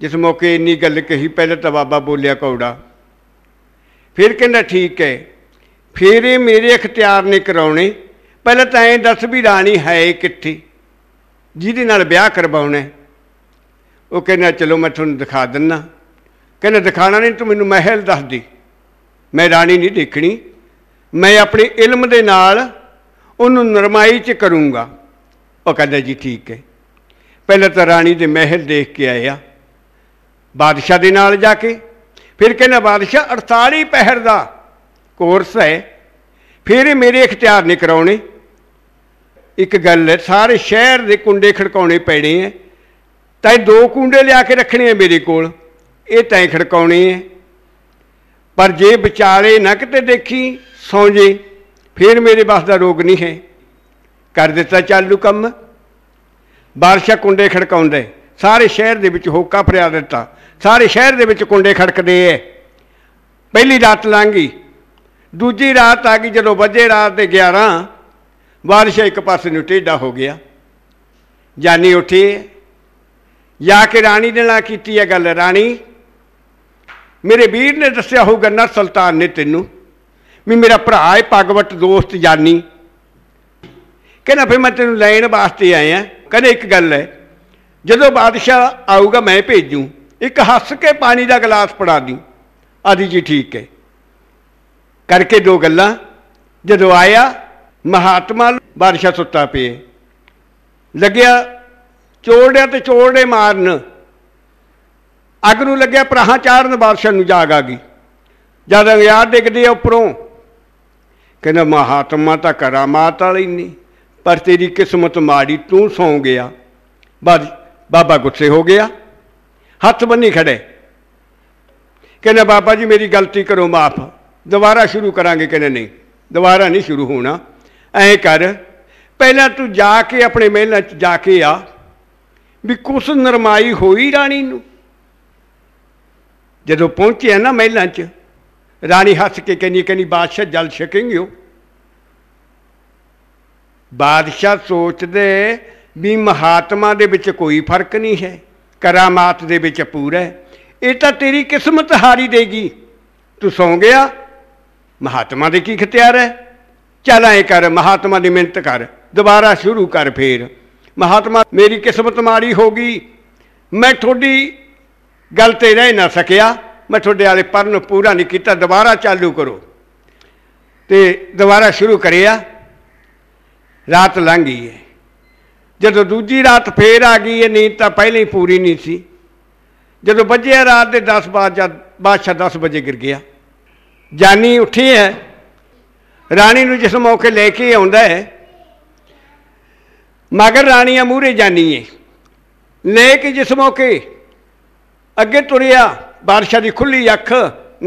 ਜਿਸ ਮੌਕੇ ਇੰਨੀ ਗੱਲ ਕਹੀ ਪਹਿਲੇ ਤਾਂ ਬਾਬਾ ਬੋਲਿਆ ਕੌੜਾ ਫਿਰ ਕਹਿੰਦਾ ਠੀਕ ਹੈ ਫਿਰ ਇਹ ਮੇਰੇ ਇਖਤਿਆਰ ਨੇ ਕਰਾਉਣੇ ਪਹਿਲਾਂ ਤਾਂ ਐਂ ਦੱਸ ਵੀ ਰਾਣੀ ਹੈ ਕਿੱਥੇ ਜਿਹਦੇ ਨਾਲ ਵਿਆਹ ਕਰਵਾਉਣਾ ਉਹ ਕਹਿੰਦਾ ਚਲੋ ਮੈਂ ਤੁਹਾਨੂੰ ਦਿਖਾ ਦਿੰਨਾ ਕਹਿੰਦਾ ਦਿਖਾਣਾ ਨਹੀਂ ਤੂੰ ਮੈਨੂੰ ਮਹਿਲ ਦੱਸ ਦੇ ਮੈਂ ਰਾਣੀ ਨਹੀਂ ਦੇਖਣੀ ਮੈਂ ਆਪਣੇ ਇਲਮ ਦੇ ਨਾਲ ਉਹਨੂੰ ਨਰਮਾਈ 'ਚ ਕਰੂੰਗਾ ਉਹ ਕਹਿੰਦਾ ਜੀ ਠੀਕ ਹੈ ਪਹਿਲਾਂ ਤਾਂ ਰਾਣੀ ਦੇ ਮਹਿਲ ਦੇਖ ਕੇ ਆਇਆ ਬਾਦਸ਼ਾਹ ਦੇ ਨਾਲ ਜਾ ਕੇ ਫਿਰ ਕਹਿੰਦਾ ਬਾਦਸ਼ਾਹ 48 ਪਹਿਰ ਦਾ ਕੋਰਸ ਹੈ ਫਿਰ ਮੇਰੇ ਇਖਤਿਆਰ ਨਹੀਂ ਕਰਾਉਣੇ ਇੱਕ ਗੱਲ ਹੈ ਸਾਰੇ ਸ਼ਹਿਰ ਦੇ ਕੁੰਡੇ ਖੜਕਾਉਣੇ ਪੈਣੇ ਐ ਤਾਂ ਇਹ ਦੋ ਕੁੰਡੇ ਲਿਆ ਕੇ ਰੱਖਣੇ ਐ ਮੇਰੇ ਕੋਲ ਇਹ ਤੈਂ ਖੜਕਾਉਣੇ ਐ ਪਰ ਜੇ ਵਿਚਾਰੇ ਨਾ ਕਿਤੇ ਦੇਖੀ ਸੌਂ ਜੇ ਫਿਰ ਮੇਰੇ ਬਸ ਦਾ ਰੋਗ ਨਹੀਂ ਹੈ ਕਰ ਦਿੱਤਾ ਚਾਲੂ ਕੰਮ ਬਾਰਸ਼ਾ ਕੁੰਡੇ ਖੜਕਾਉਂਦੇ ਸਾਰੇ ਸ਼ਹਿਰ ਦੇ ਵਿੱਚ ਹੋਕਾ ਫਰਿਆ ਦਿੱਤਾ ਸਾਰੇ ਸ਼ਹਿਰ ਦੇ ਵਿੱਚ ਕੁੰਡੇ ਖੜਕਦੇ ਐ ਪਹਿਲੀ ਰਾਤ ਲੰਗੀ ਦੂਜੀ ਰਾਤ ਆ ਗਈ ਜਦੋਂ ਵੱਜੇ ਰਾਤ ਦੇ 11 ਬਾਰਸ਼ਾ ਇੱਕ ਪਾਸੇ ਨੂੰ ਟੇਡਾ ਹੋ ਗਿਆ ਜਾਨੀ ਉੱਠੀ ਜਾ ਕੇ ਰਾਣੀ ਦੇ ਨਾਲ ਕੀਤੀ ਹੈ ਗੱਲ ਰਾਣੀ ਮੇਰੇ ਵੀਰ ਨੇ ਦੱਸਿਆ ਹੋਊਗਾ ਨਾ ਸੁਲਤਾਨ ਨੇ ਤੈਨੂੰ ਵੀ ਮੇਰਾ ਭਰਾ ਹੈ ਪਗਵਟ ਦੋਸਤ ਜਾਨੀ ਕਹਿੰਦਾ ਫੇ ਮੈਂ ਤੈਨੂੰ ਲੈਣ ਵਾਸਤੇ ਆਇਆ ਕਹਿੰਦੇ ਇੱਕ ਗੱਲ ਹੈ ਜਦੋਂ ਬਾਦਸ਼ਾਹ ਆਊਗਾ ਮੈਂ ਭੇਜੂ ਇੱਕ ਹੱਸ ਕੇ ਪਾਣੀ ਦਾ ਗਲਾਸ ਪੜਾ ਦੀ ਆਦੀ ਜੀ ਠੀਕ ਹੈ ਕਰਕੇ ਦੋ ਗੱਲਾਂ ਜਦੋਂ ਆਇਆ ਮਹਾਤਮਾ ਬਾਦਸ਼ਾਹ ਸੁੱਤਾ ਪਏ ਲੱਗਿਆ ਚੋੜਿਆ ਤੇ ਚੋੜੇ ਮਾਰਨ ਅੱਗ ਨੂੰ ਲੱਗਿਆ ਪ੍ਰਾਹਾਂ ਚਾਰਨ ਬਾਦਸ਼ਾਹ ਨੂੰ ਜਾਗ ਆ ਗਈ ਜਦ ਅੰਗਿਆਰ ਡਿੱਗਦੀ ਆ ਉੱਪਰੋਂ ਕਹਿੰਦਾ ਮਹਾਤਮਾ ਤਾਂ ਕਰਾਮਾਤ ਵਾਲੀ ਨਹੀਂ ਪਰ ਤੇਰੀ ਕਿਸਮਤ ਮਾੜੀ ਤੂੰ ਸੌ ਗਿਆ ਬਾਬਾ ਗੁੱਸੇ ਹੋ ਗਿਆ ਹੱਥ ਬੰਨੀ ਖੜੇ ਕਹਿੰਦਾ ਬਾਬਾ ਜੀ ਮੇਰੀ ਗਲਤੀ ਕਰੋ ਮਾਫ ਦੁਬਾਰਾ ਸ਼ੁਰੂ ਕਰਾਂਗੇ ਕਹਿੰਦੇ ਨਹੀਂ ਦੁਬਾਰਾ ਨਹੀਂ ਸ਼ੁਰੂ ਹੋਣਾ ਐਂ ਕਰ ਪਹਿਲਾਂ ਤੂੰ ਜਾ ਕੇ ਆਪਣੇ ਮਹਿਲਾਂ 'ਚ ਜਾ ਕੇ ਆ ਵੀ ਕੁਛ ਨਰਮਾਈ ਹੋਈ ਰਾਣੀ ਨੂੰ ਜਦੋਂ ਪਹੁੰਚਿਆ ਨਾ ਮਹਿਲਾਂ 'ਚ ਰਾਣੀ ਹੱਸ ਕੇ ਕਹਿੰਦੀ ਕਹਿੰਦੀ ਬਾਦਸ਼ਾਹ ਜਲ ਛਕਿੰਗਿਓ ਬਾਦਸ਼ਾਹ ਸੋਚਦੇ ਵੀ ਮਹਾਤਮਾ ਦੇ ਵਿੱਚ ਕੋਈ ਫਰਕ ਨਹੀਂ ਹੈ ਕਰਾਮਾਤ ਦੇ ਵਿੱਚ ਪੂਰਾ ਹੈ ਇਹ ਤਾਂ ਤੇਰੀ ਕਿਸਮਤ ਹਾਰੀ ਦੇਗੀ ਤੂੰ ਸੌਂ ਗਿਆ ਮਹਾਤਮਾ ਦੇ ਕੀ ਖਤਿਆਰ ਹੈ ਚੱਲ ਐ ਕਰ ਮਹਾਤਮਾ ਦੀ ਮਿਹਨਤ ਕਰ ਦੁਬਾਰਾ ਸ਼ੁਰੂ ਕਰ ਫੇਰ ਮਹਾਤਮਾ ਮੇਰੀ ਕਿਸਮਤ ਮਾੜੀ ਹੋ ਗਈ ਮੈਂ ਤੁਹਾਡੀ ਗੱਲ ਤੇ ਰਹਿ ਨਾ ਸਕਿਆ ਮੈਂ ਤੁਹਾਡੇ ਵਾਲੇ ਪਰਨ ਪੂਰਾ ਨਹੀਂ ਕੀਤਾ ਦੁਬਾਰਾ ਚਾਲੂ ਕਰੋ ਤੇ ਦੁਬਾਰਾ ਸ਼ੁਰੂ ਕਰਿਆ ਰਾਤ ਲੰਘ ਗਈ ਹੈ ਜਦੋਂ ਦੂਜੀ ਰਾਤ ਫੇਰ ਆ ਗਈ ਇਹ ਨੀਂਦ ਤਾਂ ਪਹਿਲਾਂ ਹੀ ਪੂਰੀ ਨਹੀਂ ਸੀ ਜਦੋਂ ਵੱਜਿਆ ਰਾਤ ਦੇ 10 ਬਾਅਦ ਬਾਦਸ਼ਾਹ 10 ਵਜੇ ਗਿਰ ਗਿਆ ਜਾਨੀ ਉੱਠੀ ਹੈ ਰਾਣੀ ਨੂੰ ਜਿਸ ਮੌਕੇ ਲੈ ਕੇ ਆਉਂਦਾ ਹੈ ਮਗਰ ਰਾਣੀਆਂ ਮੂਹਰੇ ਜਾਨੀ ਹੈ ਲੈ ਕੇ ਜਿਸ ਮੌਕੇ ਅੱਗੇ ਤੁਰਿਆ ਬਾਦਸ਼ਾਹ ਦੀ ਖੁੱਲੀ ਅੱਖ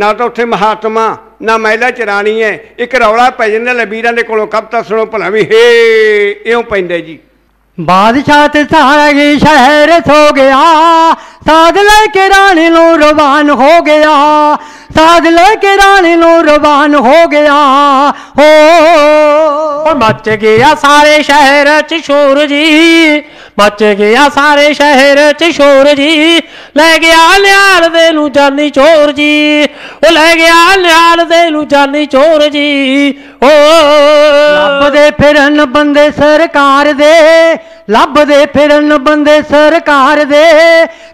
ਨਾ ਤਾਂ ਉੱਥੇ ਮਹਾਤਮਾ ਨਾ ਮਹਿਲਾ ਚਰਾਣੀ ਐ ਇੱਕ ਰੌਲਾ ਪੈ ਜਾਂਦਾ ਲਬੀਰਾਂ ਦੇ ਕੋਲੋਂ ਕਬ ਸੁਣੋ ਭਲਾ ਵੀ ਹੇ ਇਉਂ ਪੈਂਦਾ ਜੀ
ਬਾਦਸ਼ਾਹ ਤੇ ਸਾਰਗੀ ਸ਼ਹਿਰ ਸੋ ਗਿਆ ਸਾਧ ਲੈ ਕੇ ਰਾਣੀ ਨੂੰ ਰਵਾਨ ਹੋ ਗਿਆ ਸਾਜ ਲੈ ਕੇ ਰਾਣੇ ਨੂੰ ਰਵਾਨ ਹੋ ਗਿਆ ਹੋ ਮੱਚ ਗਿਆ ਸਾਰੇ ਸ਼ਹਿਰ ਚ ਸ਼ੋਰ ਜੀ ਮੱਚ ਗਿਆ ਸਾਰੇ ਸ਼ਹਿਰ ਚ ਸ਼ੋਰ ਜੀ ਲੈ ਗਿਆ ਨਿਹਾਲ ਦੇ ਨੂੰ ਜਾਨੀ ਚੋਰ ਜੀ ਉਹ ਲੈ ਗਿਆ ਨਿਹਾਲ ਦੇ ਨੂੰ ਜਾਨੀ ਚੋਰ ਜੀ ਓ ਦੇ ਫਿਰਨ ਬੰਦੇ ਸਰਕਾਰ ਦੇ ਲੱਭਦੇ ਫਿਰਨ ਬੰਦੇ ਸਰਕਾਰ ਦੇ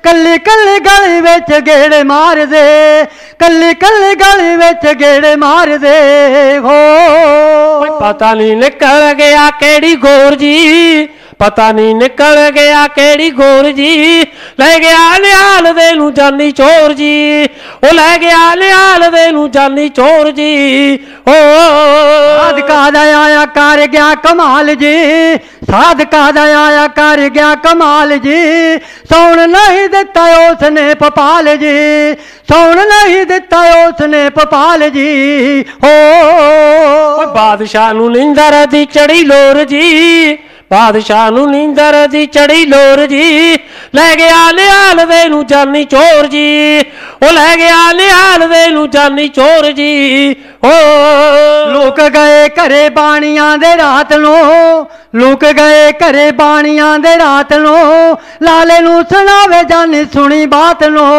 ਕੱਲੇ ਕੱਲੇ ਗਲੀ ਵਿੱਚ ਗੇੜੇ ਮਾਰਦੇ ਕੱਲੇ ਕੱਲੇ ਗਲੀ ਵਿੱਚ ਗੇੜੇ ਮਾਰਦੇ ਹੋ ਪਤਾ ਨਹੀਂ ਨਿਕਲ ਗਿਆ ਕਿਹੜੀ ਗੋਰ ਜੀ ਪਤਾ ਨਹੀਂ ਨਿਕਲ ਗਿਆ ਕਿਹੜੀ ਗੋਰ ਜੀ ਲੈ ਗਿਆ ਨਿਹਾਲ ਦੇ ਨੂੰ ਜਾਨੀ ਚੋਰ ਜੀ ਉਹ ਲੈ ਗਿਆ ਨਿਹਾਲ ਦੇ ਨੂੰ ਜਾਨੀ ਚੋਰ ਜੀ ਓ ਸਾਧਕਾ ਦਾ ਆਇਆ ਕਰ ਗਿਆ ਕਮਾਲ ਜੀ ਸਾਧਕਾ ਦਾ ਆਇਆ ਕਰ ਗਿਆ ਕਮਾਲ ਜੀ ਸੌਣ ਨਹੀਂ ਦਿੱਤਾ ਉਸਨੇ ਪਪਾਲ ਜੀ ਸੌਣ ਨਹੀਂ ਦਿੱਤਾ ਉਸਨੇ ਪਪਾਲ ਜੀ ਹੋ ਓ ਬਾਦਸ਼ਾਹ ਨੂੰ ਨਿੰਦਰ ਦੀ ਚੜੀ ਲੋਰ ਜੀ ਬਾਦਸ਼ਾਹ ਨੂੰ ਨੀਂਦਰ ਦੀ ਚੜੀ ਲੋਰ ਜੀ ਲੈ ਗਿਆ ਨਿਹਾਲ ਦੇ ਨੂੰ ਜਾਨੀ ਚੋਰ ਜੀ ਉਹ ਲੈ ਗਿਆ ਨਿਹਾਲ ਦੇ ਨੂੰ ਜਾਨੀ ਚੋਰ ਜੀ ਓ ਲੋਕ ਗਏ ਘਰੇ ਬਾਣੀਆਂ ਦੇ ਰਾਤ ਨੂੰ ਲੋਕ ਗਏ ਘਰੇ ਬਾਣੀਆਂ ਦੇ ਰਾਤ ਨੂੰ ਲਾਲੇ ਨੂੰ ਸੁਣਾਵੇ ਜਾਨੀ ਸੁਣੀ ਬਾਤ ਨੂੰ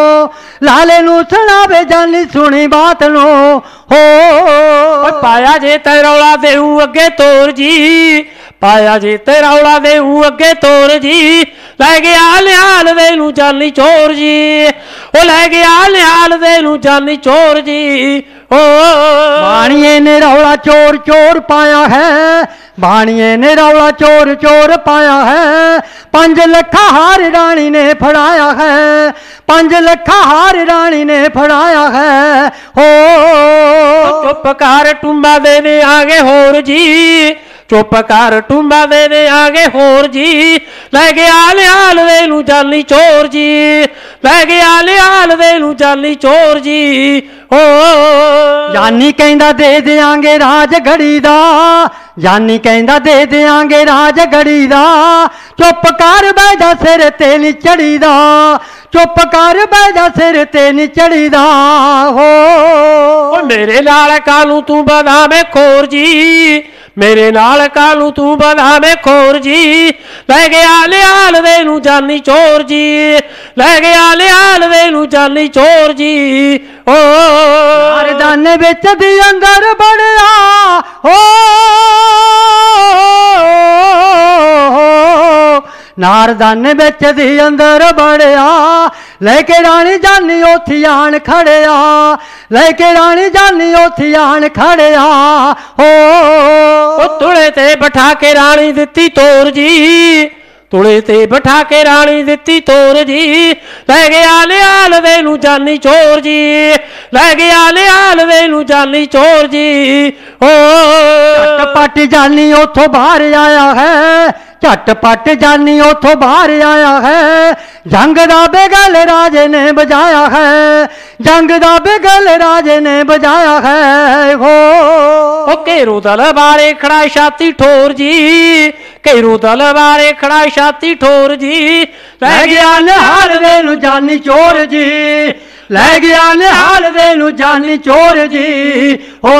ਲਾਲੇ ਨੂੰ ਸੁਣਾਵੇ ਜਾਨੀ ਸੁਣੀ ਬਾਤ ਨੂੰ ਹੋ ਪਾਇਆ ਜੇ ਤੈ ਰੌਲਾ ਦੇਉ ਅੱਗੇ ਤੋਰ ਜੀ ਪਾਇਆ ਜੀ ਤੇ ਰੌਲਾ ਦੇ ਉਹ ਅੱਗੇ ਤੋਰ ਜੀ ਲੈ ਗਿਆ ਲਿਆਲ ਦੇ ਨੂੰ ਜਾਨੀ ਚੋਰ ਜੀ ਉਹ ਲੈ ਗਿਆ ਲਿਆਲ ਦੇ ਨੂੰ ਜਾਨੀ ਚੋਰ ਜੀ ਓ ਬਾਣੀਏ ਨੇ ਰੌਲਾ ਚੋਰ ਚੋਰ ਪਾਇਆ ਹੈ ਬਾਣੀਏ ਨੇ ਰੌਲਾ ਚੋਰ ਚੋਰ ਪਾਇਆ ਹੈ 5 ਲੱਖ ਹਾਰ ਰਾਣੀ ਨੇ ਫੜਾਇਆ ਹੈ 5 ਲੱਖ ਹਾਰ ਰਾਣੀ ਨੇ ਫੜਾਇਆ ਹੈ ਓ ਚੁੱਪ ਕਰ ਟੁੰਬਾ ਦੇ ਨੇ ਆਗੇ ਹੋਰ ਜੀ ਚੁੱਪ ਕਰ ਟੁੰਬਾ ਦੇ ਨੇ ਆ ਗਏ ਹੋਰ ਜੀ ਲੈ ਗਿਆ ਲਿਆਲ ਦੇ ਨੂੰ ਚਾਲੀ ਚੋਰ ਜੀ ਲੈ ਗਿਆ ਲਿਆਲ ਦੇ ਨੂੰ ਚਾਲੀ ਚੋਰ ਜੀ ਹੋ ਯਾਨੀ ਕਹਿੰਦਾ ਦੇ ਦੇਾਂਗੇ ਰਾਜ ਘੜੀ ਦਾ ਯਾਨੀ ਕਹਿੰਦਾ ਦੇ ਦੇਾਂਗੇ ਰਾਜ ਘੜੀ ਦਾ ਚੁੱਪ ਕਰ ਬੈਠਾ ਸਿਰ ਤੇ ਨਹੀਂ ਚੜੀਦਾ ਚੁੱਪ ਕਰ ਬੈਠਾ ਸਿਰ ਤੇ ਨਹੀਂ ਚੜੀਦਾ ਹੋ ਓ ਮੇਰੇ ਨਾਲ ਕਾਲੂ ਤੂੰ ਬਦਾਵੇਂ ਖੋਰ ਜੀ ਮੇਰੇ ਨਾਲ ਕਾ ਨੂੰ ਤੂੰ ਬਣਾਵੇਂ ਖੋਰ ਜੀ ਲੈ ਗਿਆ ਲਿਆਲ ਦੇ ਨੂੰ ਜਾਨੀ ਚੋਰ ਜੀ ਲੈ ਗਿਆ ਲਿਆਲ ਦੇ ਨੂੰ ਜਾਨੀ ਚੋਰ ਜੀ ਓ ਨਾਰਦਾਨੇ ਵਿੱਚ ਵੀ ਅੰਦਰ ਬੜਿਆ ਓ ਨਾਰਦਨ ਵਿੱਚ ਦੀ ਅੰਦਰ ਬੜਿਆ ਲੈ ਕੇ ਰਾਣੀ ਜਾਨੀ ਉਥੇ ਆਣ ਖੜਿਆ ਲੈ ਕੇ ਰਾਣੀ ਜਾਨੀ ਉਥੇ ਆਣ ਖੜਿਆ ਹੋ ਉਹ ਤੁਲੇ ਤੇ ਬਿਠਾ ਕੇ ਰਾਣੀ ਦਿੱਤੀ ਤੋਰ ਜੀ ਤੁਲੇ ਤੇ ਬਿਠਾ ਕੇ ਰਾਣੀ ਦਿੱਤੀ ਤੋਰ ਜੀ ਲੈ ਗਿਆ ਲਿਆਲ ਦੇ ਨੂੰ ਜਾਨੀ ਚੋਰ ਜੀ ਲੈ ਗਿਆ ਲਿਆਲ ਦੇ ਨੂੰ ਜਾਨੀ ਚੋਰ ਜੀ ਹੋ ਟਪਟ ਜਾਨੀ ਉਥੋਂ ਬਾਹਰ ਆਇਆ ਹੈ ਝਟਪਟ ਜਾਨੀ ਉਥੋਂ ਬਾਹਰ ਆਇਆ ਹੈ ਜੰਗ ਦਾ ਬੇਗਲ ਰਾਜੇ ਨੇ ਬਜਾਇਆ ਹੈ ਜੰਗ ਦਾ ਬੇਗਲ ਰਾਜੇ ਨੇ ਬਜਾਇਆ ਹੈ ਹੋ ਓ ਘੇਰੂ ਦਲਬਾਰੇ ਖੜਾ ਛਾਤੀ ਠੋਰ ਜੀ ਘੇਰੂ ਦਲਬਾਰੇ ਖੜਾ ਛਾਤੀ ਠੋਰ ਜੀ ਲੈ ਗਿਆ ਨਿਹਾਲ ਦੇ ਨੂੰ ਜਾਨੀ ਚੋਰ ਜੀ ਲੈ ਗਿਆ ਨਿਹਾਲ ਦੇ ਨੂੰ ਜਾਨੀ ਚੋਰ ਜੀ ਹੋ